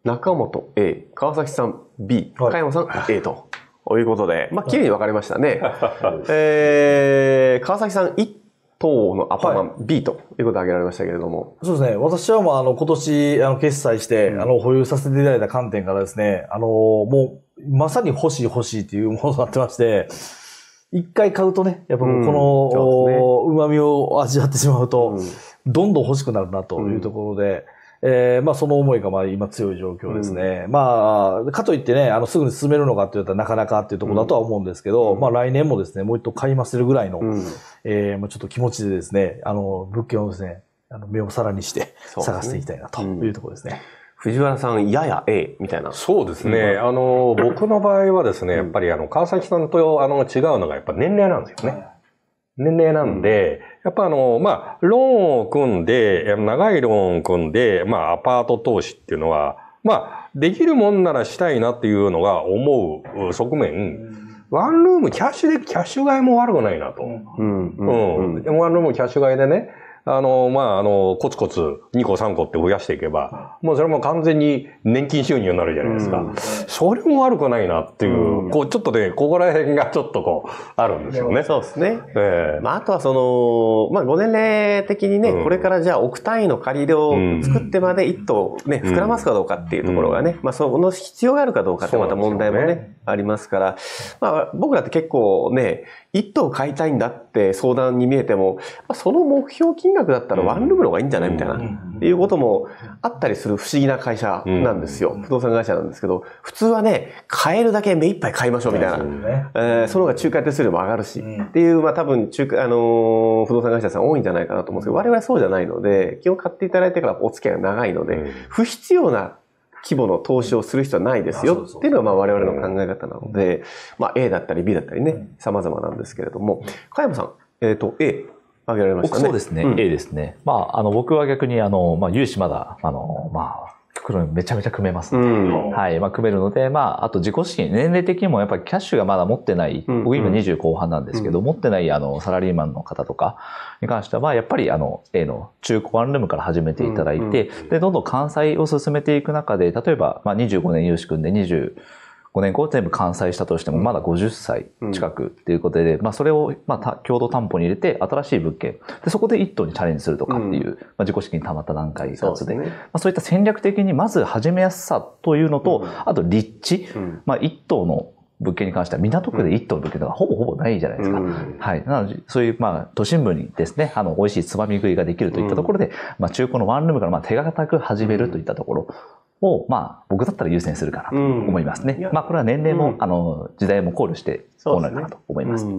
中本 A、川崎さん B、加、山、さん A と。ということで、まあ、綺麗に分かれましたね。<laughs> えー、川崎さん1等のアパマン B ということで挙げられましたけれども。そうですね。私は、まあ、あの、今年、あの、決済して、うん、あの、保有させていただいた観点からですね、あの、もう、まさに欲しい欲しいっていうものになってまして、一回買うとね、やっぱこの、うん、旨味を味わってしまうと、どんどん欲しくなるなというところで、えー、まあその思いがまあ今強い状況ですね。うん、まあ、かといってね、あのすぐに進めるのかって言ったらなかなかっていうところだとは思うんですけど、うん、まあ来年もですね、もう一度買いまするぐらいの、うん、えー、ちょっと気持ちでですね、あの物件をですね、あの目をさらにして探していきたいなというところですね。藤原さん、やや A みたいな。そうですね。あの、<laughs> 僕の場合はですね、やっぱりあの、川崎さんとあの違うのが、やっぱ年齢なんですよね。年齢なんで、やっぱあの、まあ、ローンを組んで、長いローンを組んで、まあ、アパート投資っていうのは、まあ、できるもんならしたいなっていうのが思う側面、ワンルームキャッシュで、キャッシュ買いも悪くないなと。うん。うん。ワンルームキャッシュ買いでね、あの、まあ、あの、コツコツ2個3個って増やしていけば、もうそれも完全に年金収入になるじゃないですか。それも悪くないなっていう、こう、ちょっとね、ここら辺がちょっとこう、あるんですよね。そうですね。ええ。まあ、あとはその、まあ、ご年齢的にね、これからじゃあ億単位の借り入れを作ってまで一棟ね、膨らますかどうかっていうところがね、まあ、その必要があるかどうかってまた問題もね、ありますから、まあ、僕らって結構ね、1棟買いたいんだって相談に見えても、その目標金額だったらワンルームの方がいいんじゃないみたいな、っていうこともあったりする不思議な会社なんですよ。不動産会社なんですけど、普通はね、買えるだけ目いっぱい買いましょうみたいな。えー、その方が仲介手数料も上がるし、っていう、まあ多分中あのー、不動産会社さん多いんじゃないかなと思うんですけど、我々はそうじゃないので、基本買っていただいてからお付き合いが長いので、不必要な規模の投資をする人はないですよっていうのがまあ我々の考え方なので、まあ A だったり B だったりね、様々なんですけれども、加山さん、えっ、ー、と A、あげられましたね。そうですね、うん、A ですね。まあ、あの、僕は逆に、あの、まあ、融資まだ、あの、まあ、黒めちゃめちゃ組めます、うん、はい。まあ、組めるので、まあ、あと自己資金、年齢的にもやっぱりキャッシュがまだ持ってない、僕、うん、今20後半なんですけど、うん、持ってないあのサラリーマンの方とかに関しては、やっぱりあの、A の中古ワンルームから始めていただいて、で、どんどん関西を進めていく中で、例えば、まあ、25年融資組んで20、5年後全部完済したとしても、まだ50歳近くっていうことで、うん、まあそれを、まあ、共同担保に入れて、新しい物件。で、そこで一棟にチャレンジするとかっていう、うん、まあ、自己資金たまった段階2つで。そう、ね、まあ、そういった戦略的に、まず始めやすさというのと、うん、あと立地。まあ、一棟の物件に関しては港区で1棟の物件がほぼほぼないじゃないですか。うん、はい。なので、そういう、まあ、都心部にですね、あの、美味しいつまみ食いができるといったところで、うん、まあ、中古のワンルームから、まあ、手堅く始めるといったところを、まあ、僕だったら優先するかなと思いますね。うん、まあ、これは年齢も、うん、あの、時代も考慮して、こうなるかなと思います。す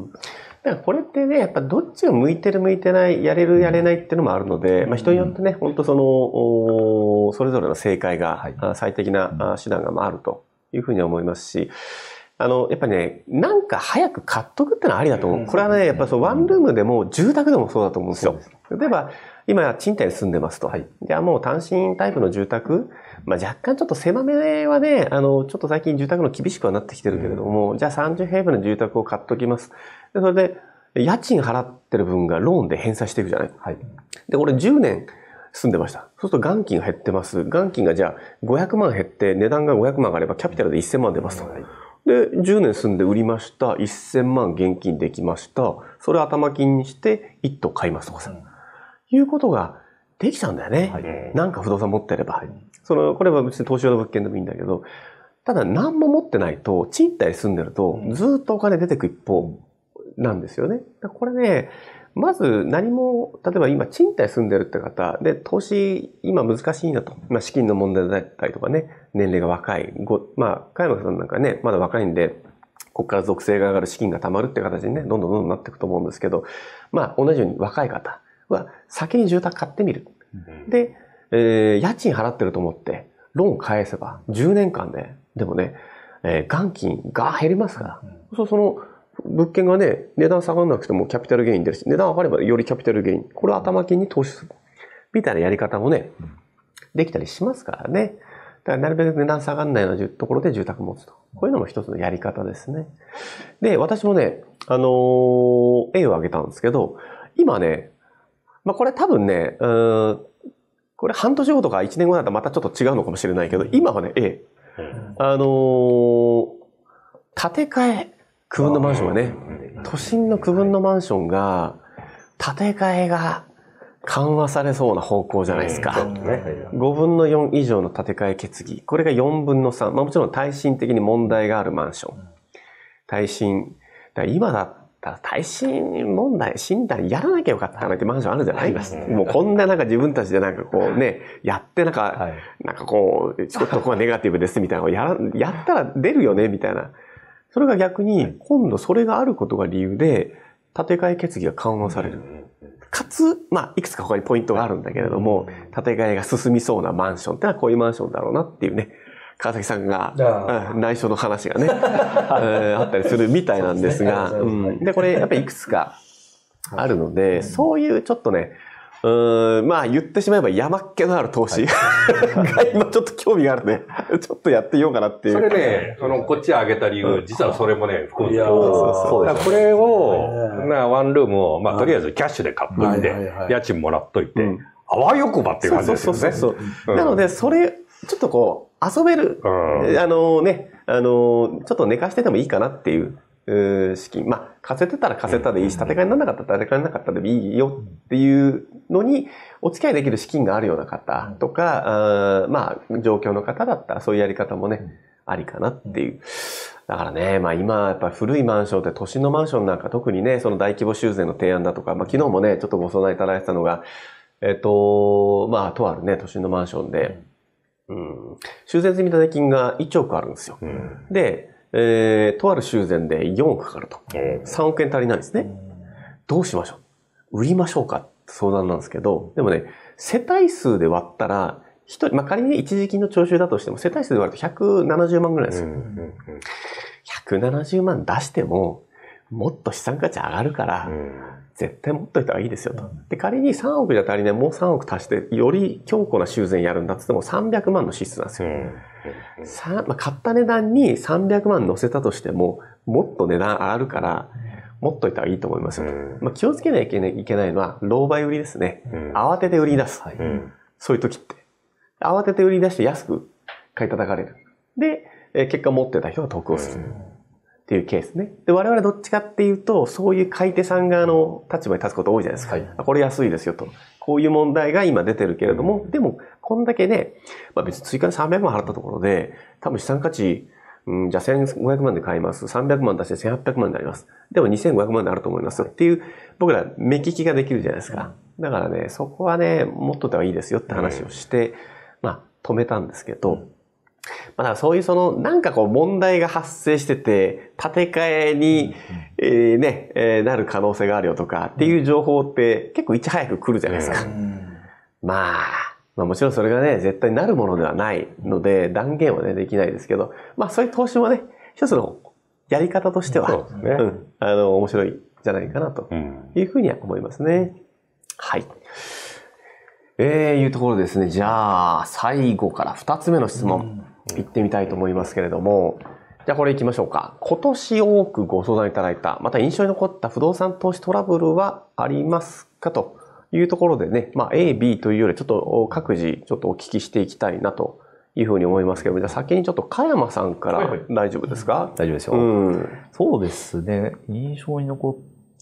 これってね、やっぱどっちを向いてる向いてない、やれるやれないっていうのもあるので、まあ、人によってね、本当その、おそれぞれの正解が、はい、最適な手段があるというふうに思いますし、あの、やっぱね、なんか早く買っとくってのはありだと思う。これはね、やっぱそのワンルームでも住宅でもそうだと思うんですよ。例えば、今、賃貸に住んでますと。はい、じゃあもう単身タイプの住宅、まあ、若干ちょっと狭めはね、あの、ちょっと最近住宅の厳しくはなってきてるけれども、うん、じゃあ30平米の住宅を買っときます。でそれで、家賃払ってる分がローンで返済していくじゃない。はい、で、これ10年住んでました。そうすると元金が減ってます。元金がじゃあ500万減って値段が500万上がればキャピタルで1000万出ますと。はい、で、10年住んで売りました。1000万現金できました。それ頭金にして1棟買いますとかさ。うん、いうことができちゃうんだよね。はい、なんか不動産持ってれば。はい、その、これは別に投資用の物件でもいいんだけど、ただ何も持ってないと、賃貸住んでると、ずっとお金出てく一方なんですよね。これね、まず何も、例えば今賃貸住んでるって方で、投資今難しいなと。まあ資金の問題だったりとかね、年齢が若い。ごまあ、加山さんなんかね、まだ若いんで、ここから属性が上がる資金が貯まるって形にね、どんどんどんどんなっていくと思うんですけど、まあ同じように若い方。は先に住宅買ってみる。で、えー、家賃払ってると思って、ローン返せば10年間で、でもね、えー、元金が減りますから、そうその物件がね、値段下がらなくてもキャピタルゲイン出るし、値段上がればよりキャピタルゲイン、これを頭金に投資する。みたいなやり方もね、できたりしますからね。だからなるべく値段下がらないようなところで住宅持つと。こういうのも一つのやり方ですね。で、私もね、あのー、A を挙げたんですけど、今ね、まあ、これ多分ね、うん、これ半年後とか1年後だとまたちょっと違うのかもしれないけど、今はね、え、あのー、建て替え、区分のマンションがね、都心の区分のマンションが、建て替えが緩和されそうな方向じゃないですか。5分の4以上の建て替え決議。これが4分の3。まあもちろん耐震的に問題があるマンション。耐震。だ今だだ耐震問題、診断やらなきゃよかったなってマンションあるじゃないですか。もうこんななんか自分たちでなんかこうね、やってなんか、はい、なんかこう、ちょっとここはネガティブですみたいなのをやら、やったら出るよねみたいな。それが逆に、今度それがあることが理由で、建て替え決議が緩和される。かつ、まあ、いくつか他にポイントがあるんだけれども、建て替えが進みそうなマンションってのはこういうマンションだろうなっていうね、川崎さんが、内緒の話がね、<laughs> あったりするみたいなんですが、で、これやっぱりいくつかあるので、そういうちょっとね、うんまあ言ってしまえば山っ気のある投資、はい、が <laughs> 今ちょっと興味があるね。<laughs> ちょっとやってみようかなっていう。それね、あの、こっち上げた理由、実はそれもね、含んでる。そうです。これを、な、ワンルームを、まあとりあえずキャッシュで買っといて、家賃もらっといて、あわよくばっていう感じですよね。そうそうそう。なので、それ、ちょっとこう、遊べる、うん、あのね、あの、ちょっと寝かしててもいいかなっていう資金、まあ、貸せてたら貸せたでいいし、建て替えにならなかったら建て替えにならなかったでもいいよっていうのに、お付き合いできる資金があるような方とか、あまあ、状況の方だったらそういうやり方もね、ありかなっていう。だからね、まあ今、やっぱり古いマンションって都心のマンションなんか特にね、その大規模修繕の提案だとか、まあ昨日もね、ちょっとご相談いただいてたのが、えっと、まあ、とあるね、都心のマンションで、うん、修繕積立金が1億あるんですよ。うん、で、えー、とある修繕で4億かかると。3億円足りないんですね。どうしましょう売りましょうかって相談なんですけど、でもね、世帯数で割ったら、一人、まあ、仮に一時金の徴収だとしても、世帯数で割ると170万ぐらいですよ。うんうんうん、170万出しても、もっと資産価値上がるから、うん絶対持っといた方がいいですよと。で、仮に3億じゃ足りない、もう3億足して、より強固な修繕やるんだってっても300万の支出なんですよ。さまあ、買った値段に300万乗せたとしても、もっと値段上がるから、持っといた方がいいと思いますよと。まあ、気をつけなきゃいけないのは、老媒売りですね。慌てて売り出す。はい、そういう時って。慌てて売り出して安く買い叩かれる。で、結果持ってた人が得をする。っていうケースね。で、我々どっちかっていうと、そういう買い手さん側の立場に立つこと多いじゃないですか。はい、これ安いですよと。こういう問題が今出てるけれども、うん、でも、こんだけね、まあ別に追加で300万払ったところで、多分資産価値、うん、じゃあ1500万で買います。300万出して1800万になります。でも2500万であると思いますよっていう、僕ら目利きができるじゃないですか。だからね、そこはね、持っとでた方がいいですよって話をして、まあ止めたんですけど、うんまあ、だそういうその、なんかこう問題が発生してて、建て替えに、えー、ね、えー、なる可能性があるよとかっていう情報って結構いち早く来るじゃないですか。まあ、まあもちろんそれがね、絶対なるものではないので、断言はね、できないですけど、まあそういう投資もね、一つのやり方としては、うね、うん、あの、面白いじゃないかなというふうには思いますね。はい。えー、いうところですね。じゃあ、最後から2つ目の質問。行ってみたいと思いますけれども、じゃあこれ行きましょうか。今年多くご相談いただいた、また印象に残った不動産投資トラブルはありますかというところでね、まあ A、B というよりちょっと各自ちょっとお聞きしていきたいなというふうに思いますけども、じゃあ先にちょっと加山さんから大丈夫ですか、はいはい、大丈夫ですよ、うん、そうですね。印象に残っ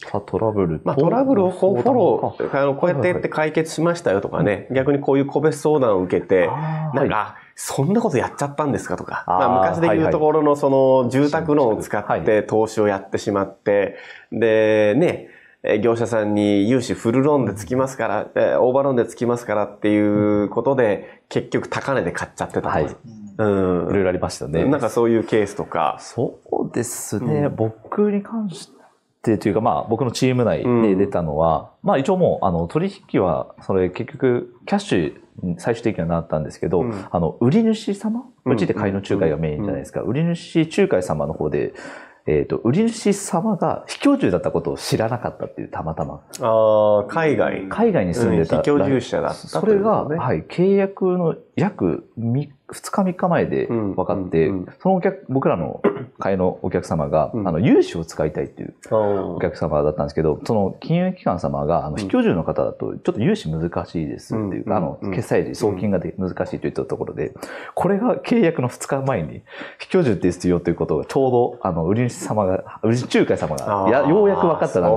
たトラブルまあ、トラブルをこうフォロー、あのこうやってやって解決しましたよとかね、はいはい、逆にこういう個別相談を受けて、なんか、そんなことやっちゃったんですかとか、まあ、昔でいうところのその住宅ローンを使って投資をやってしまって、で、ね、業者さんに融資フルローンでつきますから、えオーバーローンでつきますからっていうことで、結局高値で買っちゃってたとか、す。い、うん、いろいろありましたね。なんかそういうケースとか。そうですね。うん、僕に関しってというか、まあ、僕のチーム内で出たのは、うん、まあ、一応もう、あの、取引は、それ結局、キャッシュ、最終的にはなったんですけど、うん、あの、売り主様うちって買いの仲介がメインじゃないですか。売り主仲介様の方で、えっ、ー、と、売り主様が非居住だったことを知らなかったっていう、たまたま。ああ、海外。海外に住んでた。うん、非居住者だった、それが、はい、契約の約3 2日3日前で分かって、そのお客、僕らの <clears throat> 会のお客様が、あの、融資を使いたいっていうお客様だったんですけど、その金融機関様が、あの、非居住の方だと、ちょっと融資難しいですっていう、あの、決済時、送金が難しいといったところで、これが契約の2日前に、非居住って必要ということがちょうど、あの、売り主様が、売り仲介様が、や、ようやく分かった段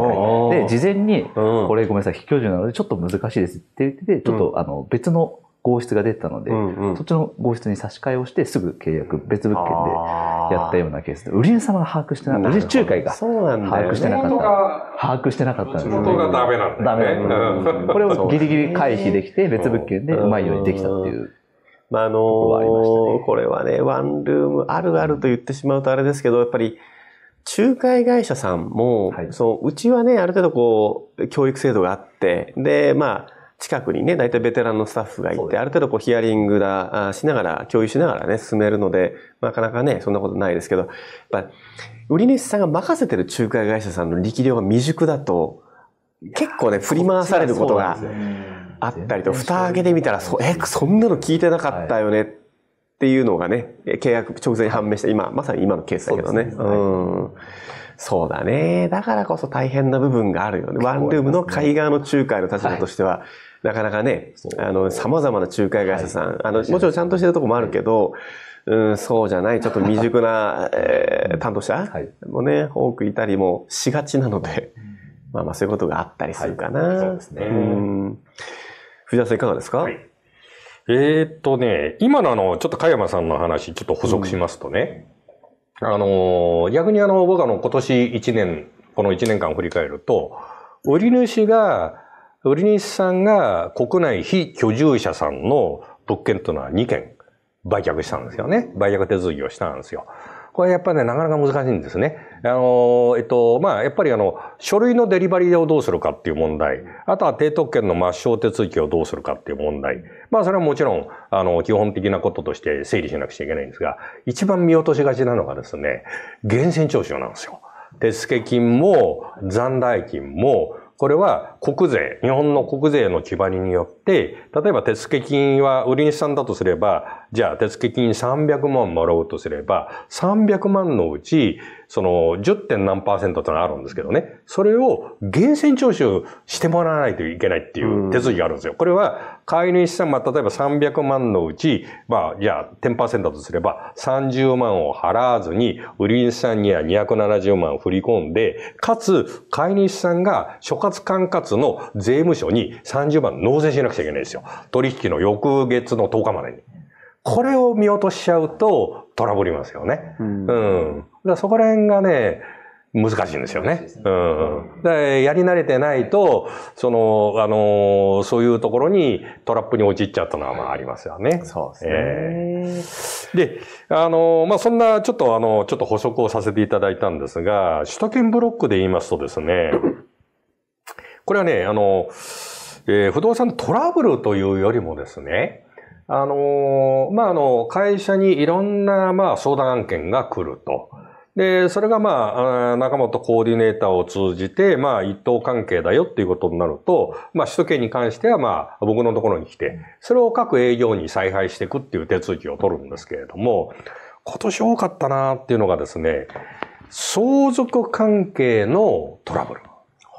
階で、事前に、これごめんなさい、非居住なのでちょっと難しいですって言ってて、ちょっと、あの、別の、合室が出たので、うんうん、そっちの合室に差し替えをしてすぐ契約、別物件でやったようなケースで、売り主様が把握してなかった。売り仲介が把握してなかった。把握してなかったんです。元がダメなんだ、ね、ダメんこれをギリギリ回避できて、別物件でうまいようにできたっていう。まあ、あのー、これはね、ワンルームあるあると言ってしまうとあれですけど、やっぱり、仲介会社さんも、はい、そう、うちはね、ある程度こう、教育制度があって、で、まあ、近くにね、大体ベテランのスタッフがいて、ある程度こうヒアリングだ、あしながら、共有しながらね、進めるので、なかなかね、そんなことないですけど、やっぱ、売り主さんが任せてる仲介会社さんの力量が未熟だと、結構ね、振り回されることがあったりと、蓋開けてみたら、そ、え、そんなの聞いてなかったよねっていうのがね、契約直前に判明した、今、まさに今のケースだけどね。うん。そうだね。だからこそ大変な部分があるよね。ワンルームの海岸の仲介の立場としては、なかなかね、あの、様々な仲介会社さん、はい、あの、もちろんちゃんとしてるとこもあるけど、うん、そうじゃない、ちょっと未熟な、えー、担当者もね、多くいたりもしがちなので、まあまあそういうことがあったりするかな。はい、そうですね。藤田さんいかがですか、はい、えー、っとね、今のあの、ちょっと加山さんの話、ちょっと補足しますとね、うん、あの、逆にあの、僕あの、今年1年、この1年間を振り返ると、売り主が、売り主さんが国内非居住者さんの物件というのは2件売却したんですよね。売却手続きをしたんですよ。これやっぱりね、なかなか難しいんですね。あの、えっと、まあ、やっぱりあの、書類のデリバリーをどうするかっていう問題、あとは定特権の抹消手続きをどうするかっていう問題。まあ、それはもちろん、あの、基本的なこととして整理しなくちゃいけないんですが、一番見落としがちなのがですね、源泉徴収なんですよ。手付金も残代金もこれは国税、日本の国税の決まりによって、例えば手付金は売り主さんだとすれば、じゃあ手付金300万もらおうとすれば、300万のうちその 10. 点何パーセントってのがあるんですけどね、それを源泉徴収してもらわないといけないっていう手続きがあるんですよ。これは、買い主さん、ま例えば300万のうち、まあ、じゃあ10%とすれば30万を払わずに、売り主さんには270万を振り込んで、かつ、買い主さんが所轄管轄の税務署に30万納税しなくちゃいけないんですよ。取引の翌月の10日までに。これを見落としちゃうとトラブりますよね。うん。うん、だからそこら辺がね、難しいんですよね。うん。やり慣れてないと、その、あの、そういうところにトラップに陥っちゃったのはまあありますよね。そうですね。えー、で、あの、まあ、そんな、ちょっとあの、ちょっと補足をさせていただいたんですが、首都圏ブロックで言いますとですね、これはね、あの、えー、不動産トラブルというよりもですね、あのー、まあ、あの、会社にいろんな、まあ、相談案件が来ると。で、それがまあ、中本コーディネーターを通じて、まあ、一等関係だよっていうことになると、まあ、首都圏に関してはまあ、僕のところに来て、それを各営業に再配していくっていう手続きを取るんですけれども、今年多かったなっていうのがですね、相続関係のトラブル。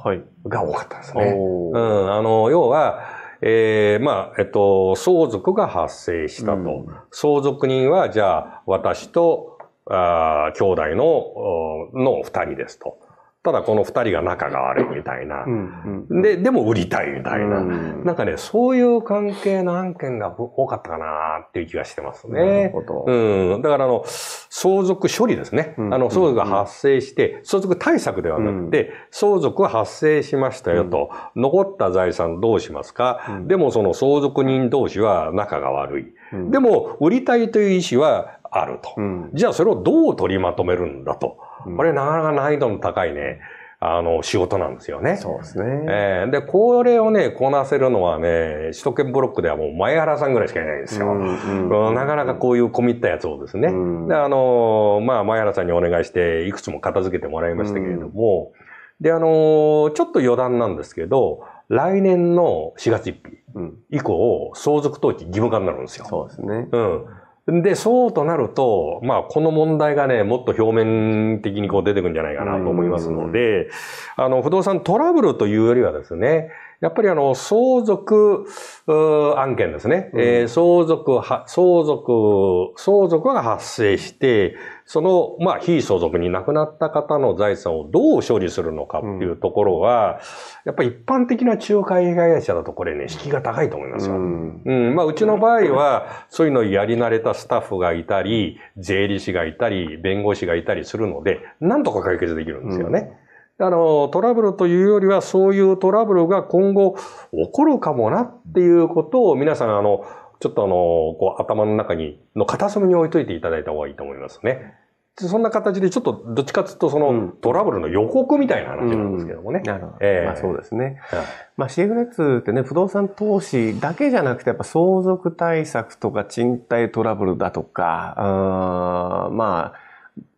はい。が多かったですね。うん。あの、要は、えー、まあ、えっと、相続が発生したと。うん、相続人は、じゃあ、私と、あ兄弟の、の二人ですと。ただこの二人が仲が悪いみたいな。うんうん、で、でも売りたいみたいな、うん、なんかね、そういう関係の案件が多かったかなっていう気がしてますね。なるほど。うん。だからあの、相続処理ですね。うんあの、相続が発生して、相続対策ではなくて、うん、相続は発生しましたよと、うん、残った財産どうしますか、でもその相続人同士は仲が悪い。でも、売りたいという意思はあると。じゃあそれをどう取りまとめるんだと。これなかなか難易度の高いね、あの、仕事なんですよね。そうですね。えー、で、これをね、こなせるのはね、首都圏ブロックではもう前原さんぐらいしかいないんですよ。うんうん、なかなかこういう込みったやつをですね。うん、で、あの、まあ、前原さんにお願いして、いくつも片付けてもらいましたけれども、で、あの、ちょっと余談なんですけど、来年の4月1日以降、相続登記義務化になるんですよ。そうですね。うん。で、そうとなると、まあ、この問題がね、もっと表面的にこう出てくるんじゃないかなと思いますので、あの、不動産トラブルというよりはですね、やっぱりあの、相続案件ですね。うん、えー、相続は、相続、相続が発生して、その、まあ、非相続に亡くなった方の財産をどう処理するのかっていうところは、うん、やっぱり一般的な仲介会社だとこれね、敷居が高いと思いますよ。うん、うん。まあ、うちの場合は、そういうのをやり慣れたスタッフがいたり、税理士がいたり、弁護士がいたりするので、なんとか解決できるんですよね。あの、トラブルというよりは、そういうトラブルが今後起こるかもなっていうことを皆さん、あの、ちょっとあの、こう頭の中に、の片隅に置いといていただいた方がいいと思いますね。そんな形で、ちょっと、どっちかというと、その、トラブルの予告みたいな話なんですけどもね。うんうん、なるほど。えー、まあそうですね。はい、まあ CF ネッツってね、不動産投資だけじゃなくて、やっぱ相続対策とか賃貸トラブルだとか、あまあ、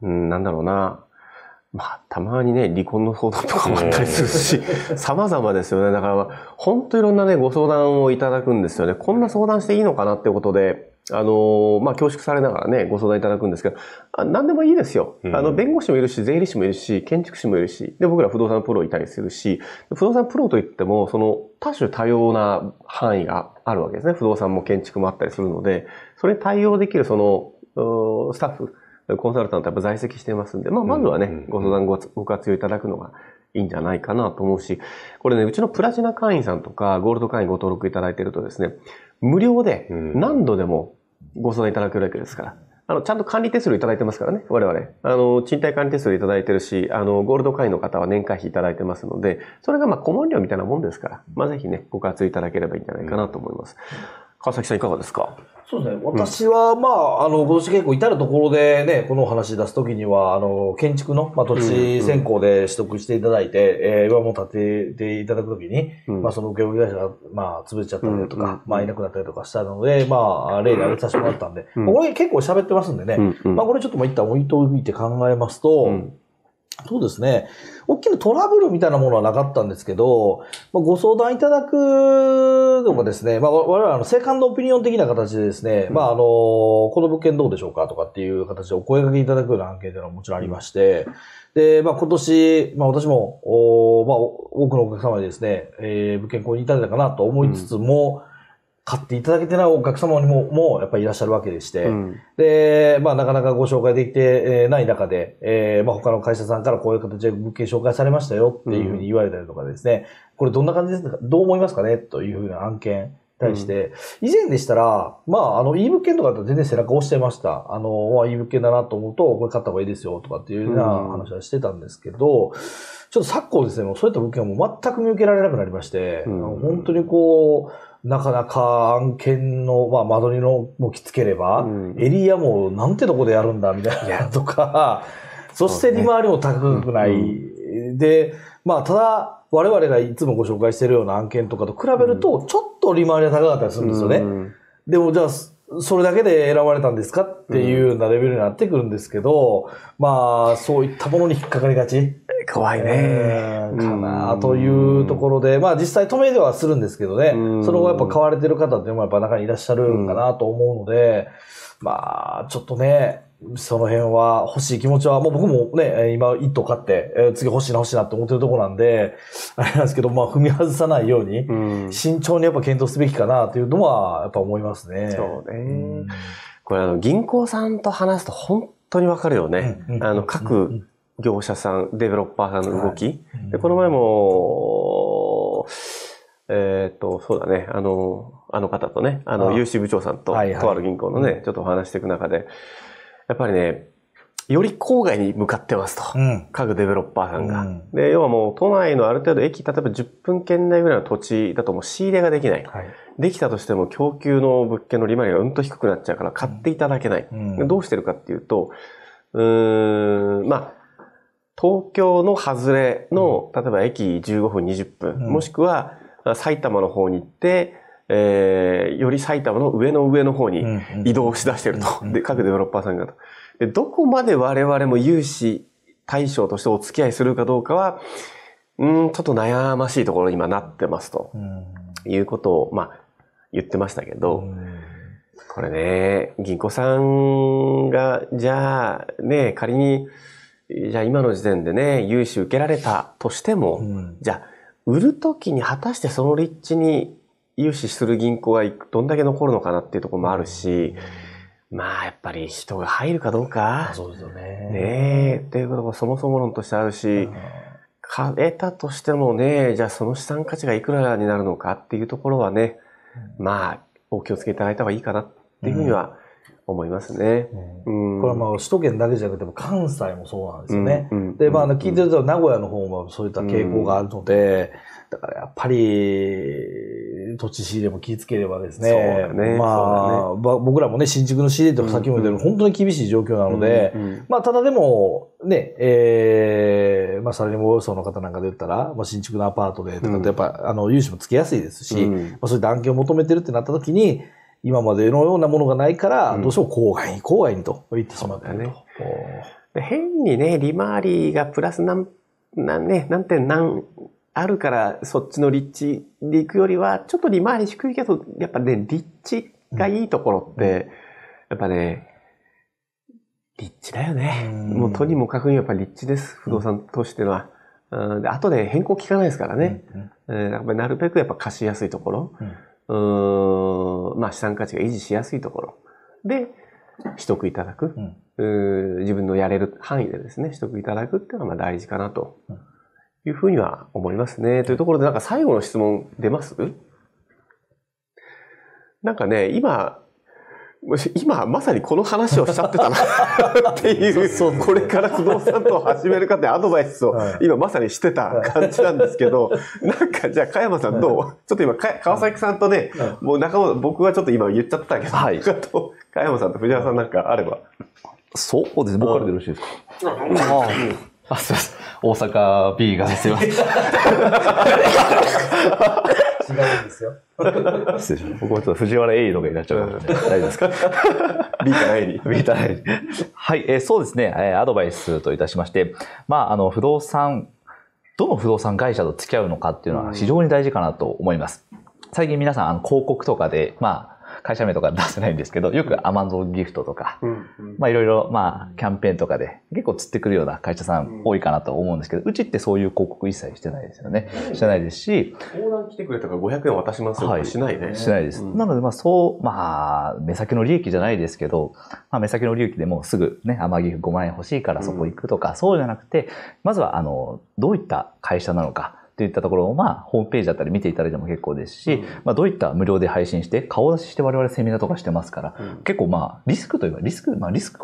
うん、なんだろうな、まあ、たまにね、離婚の相談とかもあったりするし、<laughs> 様々ですよね。だから、ほんといろんなね、ご相談をいただくんですよね。こんな相談していいのかなってことで、あのまあ、恐縮されながらね、ご相談いただくんですけど、あ何でもいいですよ。あの、弁護士もいるし、税理士もいるし、建築士もいるし、で、僕ら不動産プロいたりするし、不動産プロといっても、その、多種多様な範囲があるわけですね。不動産も建築もあったりするので、それに対応できる、その、スタッフ、コンサルタントやっぱ在籍してますんで、まあ、まずはね、ご相談ごご活用いただくのがいいんじゃないかなと思うし、これね、うちのプラチナ会員さんとか、ゴールド会員ご登録いただいてるとですね、無料で何度でもご相談いただけるわけですから。あの、ちゃんと管理手数料いただいてますからね、我々。あの、賃貸管理手数料いただいてるし、あの、ゴールド会員の方は年会費いただいてますので、それがまあ、顧問料みたいなもんですから、まあ、ぜひね、ご活用いただければいいんじゃないかなと思います。うん川崎さんいかがですかそうですね。私は、まあ、あの、今年結構至るところでね、このお話出すときには、あの、建築の、まあ、土地選考で取得していただいて、うんうん、えー、岩も建てていただくときに、うん、まあ、その請負会社が、まあ、潰れちゃったりとか、うんうん、まあ、いなくなったりとかしたので、まあ、例に挙げさせてもらったんで、うん、まあ、これ結構喋ってますんでね、うんうん、まあ、これちょっとまあ、一旦置いといて考えますと、うんそうですね。大きなトラブルみたいなものはなかったんですけど、まあ、ご相談いただくのがですね、まあ、我々のセカンドオピニオン的な形でですね、うん、まあ、あの、この物件どうでしょうかとかっていう形でお声掛けいただくような案件というのはもちろんありまして、で、まあ、今年、まあ、私も、おまあ、多くのお客様にですね、えー、物件購入いただいたかなと思いつつも、うん買っていただけてないお客様にも、もうやっぱりいらっしゃるわけでして、うん、で、まあなかなかご紹介できてない中で、えー、まあ他の会社さんからこういう形で物件紹介されましたよっていうふうに言われたりとかですね、うん、これどんな感じですかどう思いますかねというふうな案件。に対して、以前でしたら、まあ、あの、いい物件とかだと全然背中押してました。あの、まあ、いい物件だなと思うと、これ買った方がいいですよ、とかっていうような話はしてたんですけど、うん、ちょっと昨今ですね、もうそういった物件はもう全く見受けられなくなりまして、うん、本当にこう、なかなか案件の、まあ、間取りのもきつければ、うん、エリアもなんてとこでやるんだみたいなとか、そして利回りも高くない。うん、で、まあ、ただ、我々がいつもご紹介しているような案件とかと比べると、ちょっと利回りが高かったりするんですよね。でも、じゃあ、それだけで選ばれたんですかっていうようなレベルになってくるんですけど、うん、まあ、そういったものに引っかかりがち。怖いね。かなというところで、まあ実際止めではするんですけどね、その後やっぱ買われてる方っていうのもやっぱ中にいらっしゃるかなと思うので、まあ、ちょっとね、その辺は欲しい気持ちは、もう僕もね、今一頭買って、次欲しいな欲しいなって思ってるとこなんで、<laughs> あれなんですけど、まあ踏み外さないように、慎重にやっぱ検討すべきかなというのは、やっぱ思いますね。そうね。これあの、銀行さんと話すと本当にわかるよね。あの、各業者さん、デベロッパーさんの動き。で、この前も、えっ、と、そうだね、あの、あの方とね、あの、有志部長さんと、とある銀行のね、ちょっとお話していく中で、やっぱりね、より郊外に向かってますと。うん、各デベロッパーさんが、うん、で、要はもう都内のある程度駅、例えば10分圏内ぐらいの土地だともう仕入れができない。はい、できたとしても供給の物件の利回りがうんと低くなっちゃうから買っていただけない。うん、どうしてるかっていうと、うーん、まあ、東京の外れの、例えば駅15分20分、もしくは埼玉の方に行って、えー、より埼玉の上の上の方に移動しだしてると。で、各デベロッパーさんがと。で、どこまで我々も融資対象としてお付き合いするかどうかは、うん、ちょっと悩ましいところに今なってますと、うん、いうことを、まあ、言ってましたけど、うん、これね、銀行さんが、じゃあ、ね、仮に、じゃあ今の時点でね、融資受けられたとしても、うん、じゃあ、売るときに果たしてその立地に融資する銀行がどんだけ残るのかなっていうところもあるし、まあ、やっぱり人が入るかどうか。そうですよね。ねえ、っていうこともそもそも論としてあるし、買えたとしてもね、じゃあその資産価値がいくらになるのかっていうところはね、うん、まあ、お気をつけていただいた方がいいかなっていうふうには思いますね。うん、うん、これはまあ、首都圏だけじゃなくても関西もそうなんですよね。うん、で、まあ、聞いてると名古屋の方もそういった傾向があるので、だからやっぱり、土地仕入れも気をつければですね。そうだね。まあ、ね、僕らもね、新築の仕入れとか先も言ったうど、本当に厳しい状況なので、うんうん、まあ、ただでも、ね、ええー、まあ、サラリーマンの方なんかで言ったら、まあ、新築のアパートでとかやっぱ、うん、あの、融資もつけやすいですし、うん、まあ、そういう断案件を求めてるってなった時に、今までのようなものがないから、どうしても郊外に、郊外にと言ってしまったね。変にね、利回りがプラス何、何ね、何点何あるからそっちの立地で行くよりは、ちょっと利回り低いけど、やっぱね、立地がいいところって、やっぱね、立地だよね。もうとにもかくにやっぱり立地です。不動産投資っていうのは。うん、で後で変更効かないですからね。なるべくやっぱ貸しやすいところ。うん、まあ資産価値が維持しやすいところ。で、取得いただく。うん、自分のやれる範囲でですね、取得いただくっていうのがまあ大事かなと。いうふうには思いますね。というところで、なんか最後の質問出ますなんかね、今、今まさにこの話をしちゃってたなっていうそう、これから不動産と始めるかってアドバイスを今まさにしてた感じなんですけど、なんかじゃあ加山さんどう、ちょっと今川崎さんとね、もう仲間、僕はちょっと今言っちゃったけど、加山さんと藤原さんなんかあれば。そうです僕からでよろしいですか。あ、すいません。大阪 B がすいません。違うんですよ。失礼します。た。僕はちょっと藤原 A のがになっちゃうので、大丈夫ですか ?B から A に。B から A に。はい、えー、そうですね、えー、アドバイスといたしまして、まあ、あの、不動産、どの不動産会社と付き合うのかっていうのは非常に大事かなと思います。うん、最近皆さん、あの広告とかで、まあ、会社名とか出せないんですけど、よくアマゾンギフトとか、まあいろいろ、まあ、キャンペーンとかで結構釣ってくるような会社さん多いかなと思うんですけど、うちってそういう広告一切してないですよね。してないですし。相談来てくれたから500円渡しますよ、はい、しないね。しないです。なので、まあそう、まあ、目先の利益じゃないですけど、まあ目先の利益でもすぐね、アマギフ5万円欲しいからそこ行くとか、そうじゃなくて、まずは、あの、どういった会社なのか、っていったところを、まあ、ホームページだったり見ていただいても結構ですし、うん、まあ、どういった無料で配信して、顔出しして我々セミナーとかしてますから、うん、結構まあ、リスクというか、リスク、まあ、リスク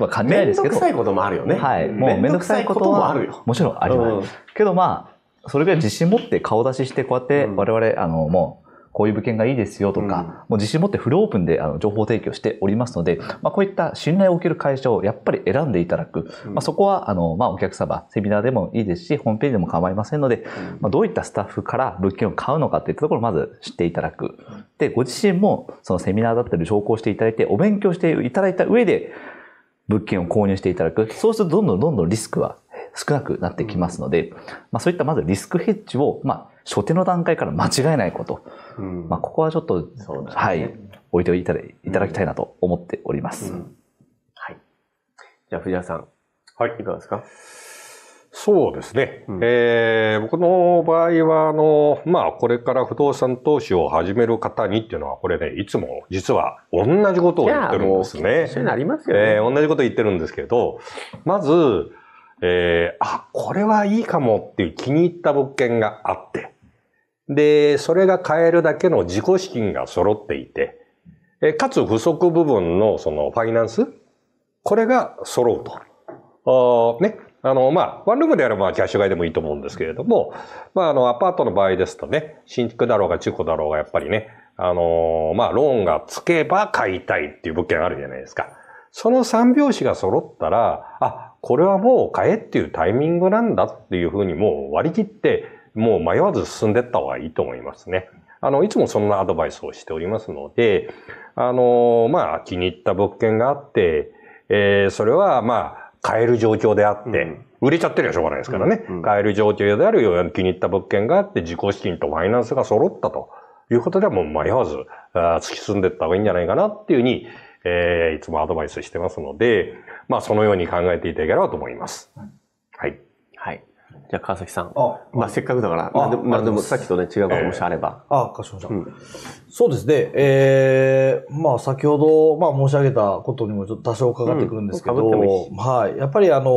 は感じないですけど。めんどくさいこともあるよね。はい。もうめんどくさいこともあるよ。もちろんあります。けどまあ、それぐらい自信持って顔出しして、こうやって我々、あの、もう、こういう物件がいいですよとか、もう自信持ってフルオープンであの情報提供しておりますので、まあ、こういった信頼を受ける会社をやっぱり選んでいただく。まあ、そこは、あの、まあ、お客様、セミナーでもいいですし、ホームページでも構いませんので、まあ、どういったスタッフから物件を買うのかっていったところをまず知っていただく。で、ご自身も、そのセミナーだったり、証拠していただいて、お勉強していただいた上で、物件を購入していただく。そうするとどんどんどんどんリスクは少なくなってきますので、まあ、そういったまずリスクヘッジを、まあ、初手の段階から間違えないこと、うん、まあ、ここはちょっと、ね、はい、置いていていただきたいなと思っております。はい、じゃあ藤原さん、はい、いかがですかそうですね。うん、えー、僕の場合は、あの、まあ、これから不動産投資を始める方にっていうのは、これね、いつも実は同じことを言ってるんですね。そうなりますよね、同じこと言ってるんですけど、まず、えー、あ、これはいいかもっていう気に入った物件があって、で、それが買えるだけの自己資金が揃っていて、えかつ不足部分のそのファイナンス、これが揃うと。あね。あの、まあ、ワンルームであればキャッシュ買いでもいいと思うんですけれども、まあ、あの、アパートの場合ですとね、新築だろうが中古だろうがやっぱりね、あのー、まあ、ローンがつけば買いたいっていう物件あるじゃないですか。その三拍子が揃ったら、あ、これはもう買えっていうタイミングなんだっていうふうにもう割り切って、もう迷わず進んでった方がいいと思いますね。あの、いつもそんなアドバイスをしておりますので、あの、まあ、気に入った物件があって、えー、それはまあ、買える状況であって、うん売れちゃってるしょうがないですからね。うんうん、買える状況であるように気に入った物件があって、自己資金とファイナンスが揃ったということではもう迷わず、あ突き進んでいった方がいいんじゃないかなっていうふうに、えー、いつもアドバイスしてますので、まあ、そのように考えていただければと思います。はい。はい。じゃあ、川崎さん。あまあ、せっかくだから、あまあ、でもさっきとね、違うこともしあれば。えー、あ、かしこました、うん。そうですね。えー、まあ、先ほど、まあ、申し上げたことにもちょっと多少かかってくるんですけど、うん、はい。やっぱり、あの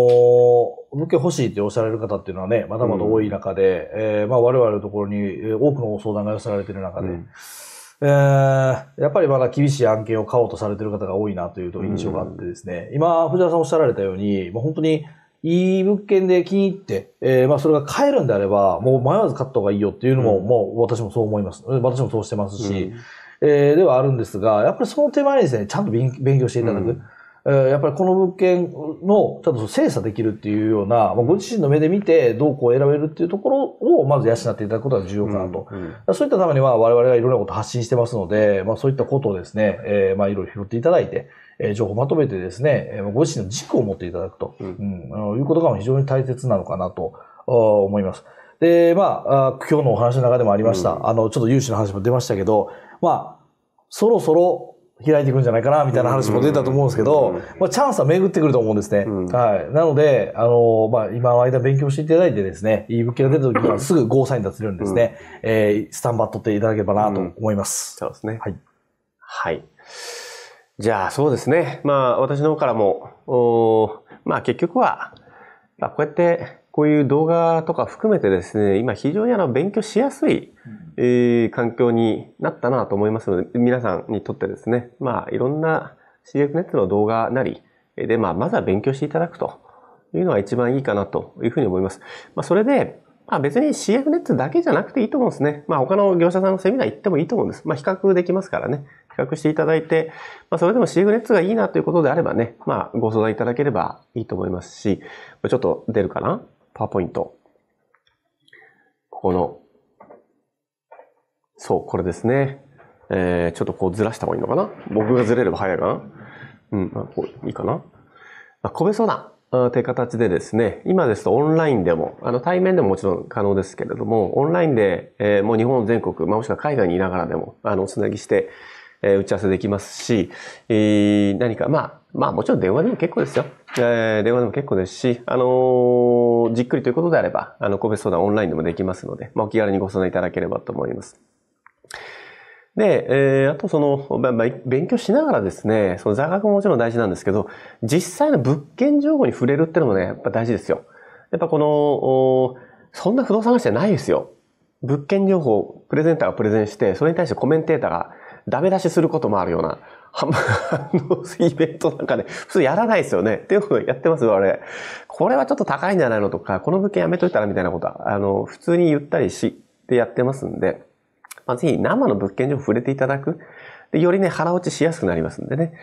向け欲しいっておっしゃられる方っていうのはね、まだまだ多い中で、うん、えー、まあ、我々のところに多くの相談が寄せられている中で、うえー、やっぱりまだ厳しい案件を買おうとされてる方が多いなという印象があってですね、うん、今、藤原さんおっしゃられたように、もう本当にいい物件で気に入って、えー、まあそれが買えるんであれば、もう迷わず買った方がいいよっていうのも、うん、もう私もそう思います。私もそうしてますし、うん、えー、ではあるんですが、やっぱりその手前にですね、ちゃんと勉強していただく。えー、やっぱりこの物件のちゃんと精査できるっていうような、まあ、ご自身の目で見てどうこう選べるっていうところをまず養っていただくことが重要かなと。うんうん、そういったためには我々がいろんなこと発信してますので、まあ、そういったことをですね、えー、まあいろいろ拾っていただいて、え情報をまとめてですね、ご自身の軸を持っていただくと、うん、うん、いうことが非常に大切なのかなと思います。で、まあ、今日のお話の中でもありました、うん、あの、ちょっと融資の話も出ましたけど、まあ、そろそろ開いていくんじゃないかな、みたいな話も出たと思うんですけど、まあ、チャンスは巡ってくると思うんですね。うん、はい。なので、あの、まあ、今の間勉強していただいてですね、いい物件が出た時はすぐゴーサイン出せるんですね、うん、えー、スタンバっとっていただければなと思います、うん。そうですね。はい。はい。じゃあ、そうですね。まあ、私の方からも、おまあ、結局は、まあ、こうやって、こういう動画とか含めてですね、今非常にあの勉強しやすい、え環境になったなと思いますので、皆さんにとってですね、まあいろんな CF ネットの動画なり、で、まあまずは勉強していただくというのが一番いいかなというふうに思います。まあそれで、まあ別に CF ネットだけじゃなくていいと思うんですね。まあ他の業者さんのセミナー行ってもいいと思うんです。まあ比較できますからね。比較していただいて、まあ、それでも CF ネットがいいなということであればね、まあ、ご相談いただければいいと思いますし、ちょっと出るかなパワーポイント。ここの、そう、これですね。えー、ちょっとこうずらした方がいいのかな僕がずれれば早いかなうん、まあ、こう、いいかなあ、個別相談。という形でですね、今ですとオンラインでも、あの対面でももちろん可能ですけれども、オンラインで、えー、もう日本全国、まあ、もしくは海外にいながらでも、あの、つなぎして、えー、打ち合わせできますし、えー、何か、まあ、まあもちろん電話でも結構ですよ。えー、電話でも結構ですし、あのー、じっくりということであれば、あの、個別相談オンラインでもできますので、まあお気軽にご相談いただければと思います。で、えー、あとその、まあ、勉強しながらですね、その座学ももちろん大事なんですけど、実際の物件情報に触れるっていうのもね、やっぱ大事ですよ。やっぱこの、そんな不動産会社じゃないですよ。物件情報、プレゼンターがプレゼンして、それに対してコメンテーターがダメ出しすることもあるような、あの、イベントなんかね、普通やらないですよね。っていうのやってますよ、あれ。これはちょっと高いんじゃないのとか、この物件やめといたらみたいなことは、あの、普通に言ったりしてやってますんで、まあ、ぜひ生の物件に触れていただく。で、よりね、腹落ちしやすくなりますんでね。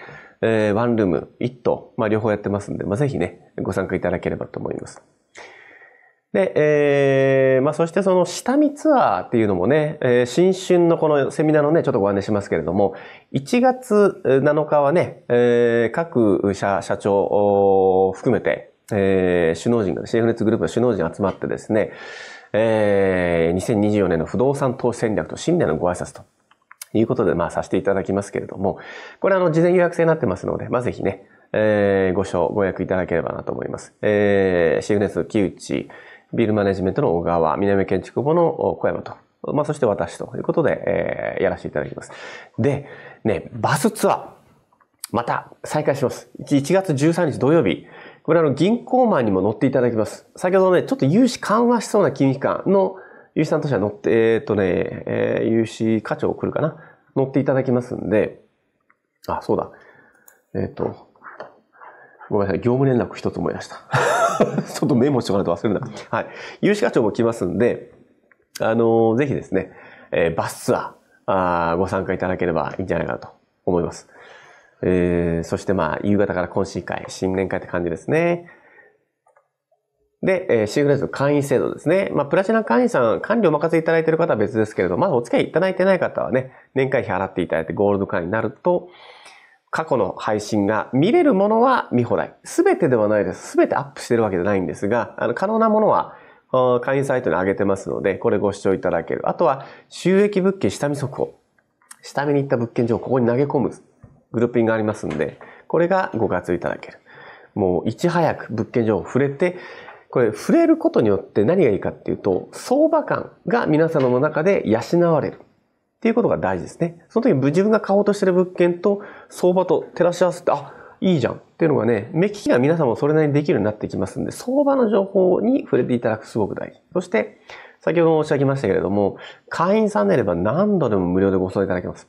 えー、ワンルーム、一棟、まあ、両方やってますんで、まあ、ぜひね、ご参加いただければと思います。で、えー、まあ、そしてその下見ツアーっていうのもね、えー、新春のこのセミナーのね、ちょっとご案内しますけれども、1月7日はね、えー、各社、社長含めて、えー、首脳陣が、シェフレッツグループの首脳陣集まってですね、えー、2024年の不動産投資戦略と新年のご挨拶ということで、まあ、させていただきますけれども、これあの、事前予約制になってますので、まあ、ぜひね、えー、ご賞、ご予約いただければなと思います。えー、シェフネッツ木内、ビルマネジメントの小川、南建築部の小山と、まあ、そして私ということで、えー、やらせていただきます。で、ね、バスツアー。また再開します。1月13日土曜日。これあの銀行マンにも乗っていただきます。先ほどね、ちょっと融資緩和しそうな金融機関の融資担当者乗って、えー、っとね、えー、融資課長来るかな乗っていただきますんで、あ、そうだ。えー、っと、ごめんなさい、業務連絡一つ思い出した。<laughs> ちょっとメモしとかないと忘れるな。はい。有志課長も来ますんで、あのー、ぜひですね、えー、バスツアーあーご参加いただければいいんじゃないかなと思います。えー、そしてまあ、夕方から懇親会、新年会って感じですね。で、えー、シーグレスズの会員制度ですね。まあ、プラチナ会員さん、管理お任せいただいている方は別ですけれど、まだお付き合いいただいてない方はね、年会費払っていただいてゴールド会員になると、過去の配信が見れるものは見放題。すべてではないです。すべてアップしてるわけじゃないんですが、あの、可能なものは、会員サイトに上げてますので、これご視聴いただける。あとは、収益物件下見速報。下見に行った物件上、ここに投げ込むグルーピングがありますんで、これがご活用いただける。もう、いち早く物件上触れて、これ、触れることによって何がいいかっていうと、相場感が皆様の中で養われる。っていうことが大事ですね。その時に自分が買おうとしている物件と相場と照らし合わせて、あ、いいじゃんっていうのがね、目利きが皆さんもそれなりにできるようになってきますんで、相場の情報に触れていただくすごく大事。そして、先ほど申し上げましたけれども、会員さんであれば何度でも無料でご相談いただけます。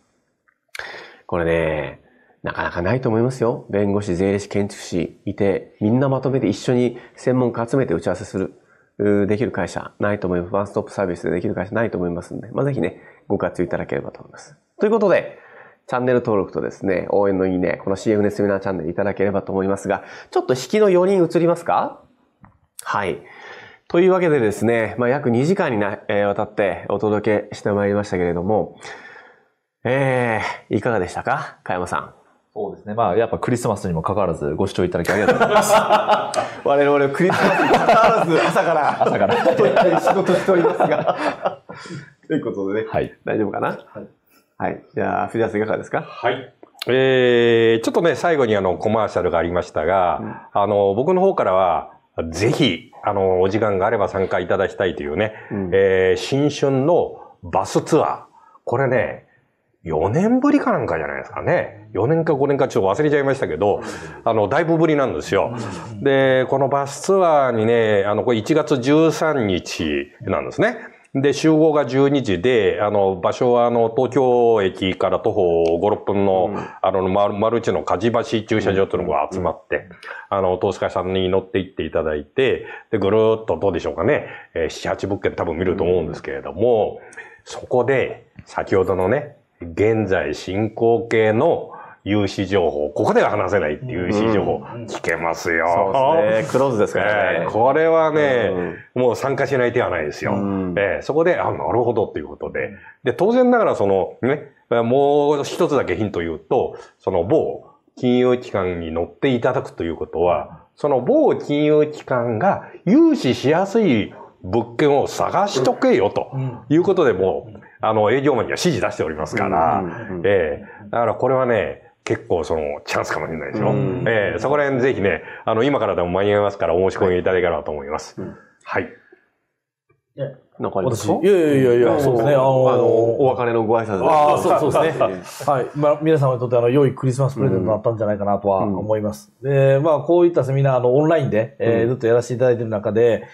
これね、なかなかないと思いますよ。弁護士、税理士、建築士いて、みんなまとめて一緒に専門家集めて打ち合わせする、できる会社ないと思います。ワンストップサービスでできる会社ないと思いますんで、まあ、ぜひね、ご活用いただければと思います。ということで、チャンネル登録とですね、応援のいいね、この CF ネスミナーチャンネルいただければと思いますが、ちょっと引きの4人移りますかはい。というわけでですね、まあ、約2時間にな、えー、わたってお届けしてまいりましたけれども、えー、いかがでしたか加山さん。そうですね。まあ、やっぱクリスマスにもかかわらずご視聴いただきありがとうございます。<laughs> 我々クリスマスにかかわらず朝から、朝から、とっ仕事しておりますが。<laughs> ということでね、はい、大丈夫かな、はい、はい。じゃあ、藤原さんいかがですかはい。えー、ちょっとね、最後にあの、コマーシャルがありましたが、うん、あの、僕の方からは、ぜひ、あの、お時間があれば参加いただきたいというね、うん、えー、新春のバスツアー。これね、4年ぶりかなんかじゃないですかね。4年か5年かちょっと忘れちゃいましたけど、あの、だいぶぶりなんですよ。で、このバスツアーにね、あの、これ1月13日なんですね。で、集合が12時で、あの、場所は、あの、東京駅から徒歩5、6分の、うん、あの、ルチの梶橋駐車場というのが集まって、あの、投資家さんに乗って行っていただいて、で、ぐるーっとどうでしょうかね、えー、7、8物件多分見ると思うんですけれども、そこで、先ほどのね、現在進行形の融資情報、ここでは話せないっていう融資情報、聞けますよ。うん、そうですね。<laughs> クローズですからね。えー、これはね、うん、もう参加しない手はないですよ。うん、えー、そこで、あ、なるほどということで。で、当然ながらその、ね、もう一つだけヒント言うと、その某金融機関に乗っていただくということは、その某金融機関が融資しやすい物件を探しとけよということでもあの、営業マンには指示出しておりますから、うんうん、ええー、だからこれはね、結構そのチャンスかもしれないでしょ。ええー、そこら辺ぜひね、あの、今からでも間に合いますからお申し込みいただければと思います。はい。はい。なんかありますいやいやいやいや、そうですね。あのお別れのご挨拶ああ、そうそうですね。<laughs> はい。まあ、皆様にとってあの、良いクリスマスプレゼントだったんじゃないかなとは思います。うん、で、まあ、こういったセミナー、あの、オンラインで、えー、ずっとやらせていただいてる中で、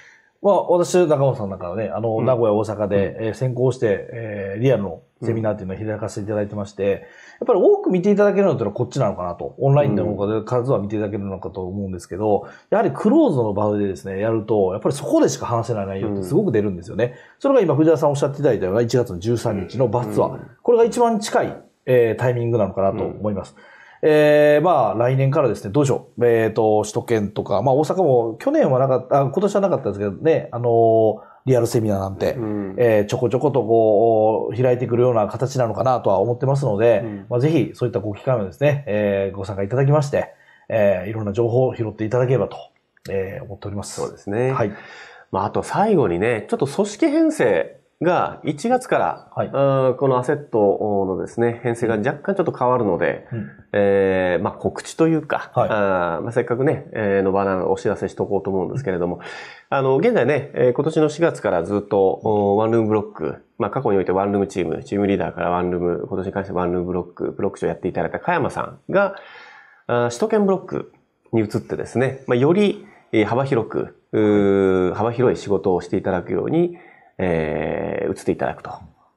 まあ、私、中本さんなんかはね、あの、名古屋、大阪で、うん、えー、先行して、えー、リアルのセミナーっていうのを開かせていただいてまして、やっぱり多く見ていただけるのってのはこっちなのかなと、オンラインでの方からは見ていただけるのかと思うんですけど、やはりクローズの場でですね、やると、やっぱりそこでしか話せない内容ってすごく出るんですよね。うん、それが今、藤原さんおっしゃっていただいたような1月の13日のバツは、これが一番近い、えー、タイミングなのかなと思います。うんえー、まあ、来年からですね、どうしよう。えっ、ー、と、首都圏とか、まあ、大阪も、去年はなかった、今年はなかったですけどね、あのー、リアルセミナーなんて、うん、えー、ちょこちょことこう、開いてくるような形なのかなとは思ってますので、うん、まあ、ぜひ、そういったご機会をですね、えー、ご参加いただきまして、えー、いろんな情報を拾っていただければと、えー、思っております。そうですね。はい。まあ、あと最後にね、ちょっと組織編成が、1月から、はい、このアセットのですね、編成が若干ちょっと変わるので、うん、えー、まあ、告知というか、はい、あまあ、せっかくね、えー、のバナーをお知らせしとこうと思うんですけれども、あの、現在ね、えー、今年の4月からずっと、ワンルームブロック、まあ、過去においてワンルームチーム、チームリーダーからワンルーム、今年に関してワンルームブロック、ブロック長やっていただいた加山さんが、あ首都圏ブロックに移ってですね、まあ、より幅広く、幅広い仕事をしていただくように、えー、移っていただくと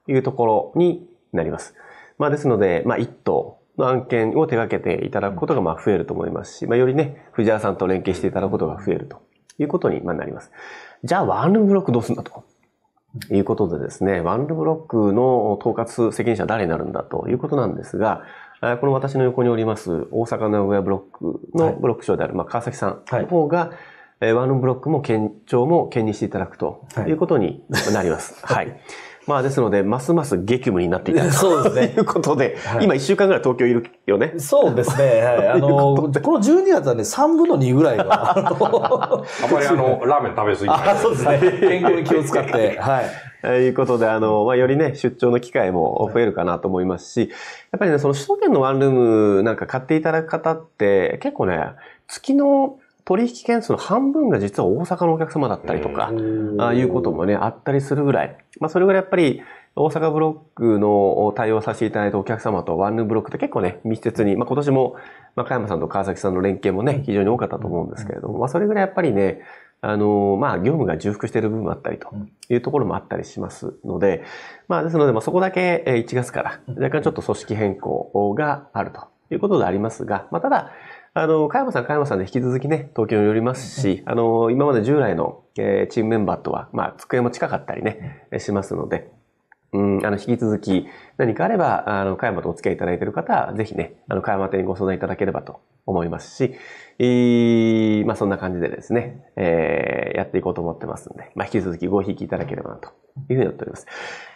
いうところになります。まあ、ですので、まあ、1棟の案件を手掛けていただくことがまあ増えると思いますし、まあ、よりね、藤原さんと連携していただくことが増えるということになります。じゃあ、ワンルームブロックどうすんだと。いうことでですね、ワンルームブロックの統括責任者は誰になるんだということなんですが、この私の横におります大阪名古屋ブロックのブロック長である、まあ川崎さんの方が、はいワンルームブロックも県庁も兼任していただくということになります。はい。はい、まあですので、ますます激務になっていただくと <laughs> いうことで、はい、今1週間ぐらい東京いるよね。そうですね。はい。あの、<laughs> この12月はね、3分の2ぐらいは。あまりあの、<laughs> ラーメン食べ過ぎない。そうですね。健康に気を使って。はい。ということで、あの、まあ、よりね、出張の機会も増えるかなと思いますし、やっぱりね、その首都圏のワンルームなんか買っていただく方って、結構ね、月の取引件数の半分が実は大阪のお客様だったりとか、ああいうこともね、あったりするぐらい。まあ、それぐらいやっぱり、大阪ブロックの対応させていただいたお客様とワンルームブロックって結構ね、密接に、まあ、今年も、まあ、加山さんと川崎さんの連携もね、非常に多かったと思うんですけれども、まあ、それぐらいやっぱりね、あの、まあ、業務が重複している部分もあったりというところもあったりしますので、まあ、ですので、まあ、そこだけ1月から若干ちょっと組織変更があるということでありますが、まあ、ただ、あの、加山さん、加山さんで引き続きね、東京に寄りますし、あの、今まで従来の、えー、チームメンバーとは、まあ、机も近かったりね、しますので、うん、あの、引き続き、何かあれば、あの、加山とお付き合いいただいている方、は、ぜひね、あの、加山店にご相談いただければと思いますし、えー、まあ、そんな感じでですね、えー、やっていこうと思ってますんで、まあ、引き続きご引きいただければな、というふうに思っております。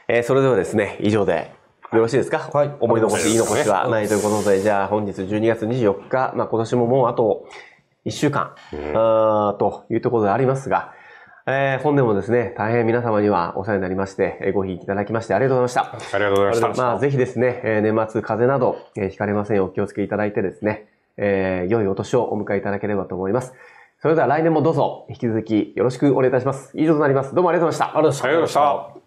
えー、それではですね、以上で、よろしいですかはい。思い残し、言い残しはないということで、じゃあ本日12月24日、まあ今年ももうあと1週間、うん、あというところでありますが、えー、本年もですね、大変皆様にはお世話になりまして、ごひいただきましてありがとうございました。ありがとうございました。まあぜひですね、え年末風邪など、えー、ひかれませんようお気をつけいただいてですね、えー、良いお年をお迎えいただければと思います。それでは来年もどうぞ引き続きよろしくお願いいたします。以上となります。どうもありがとうございました。ありがとうございました。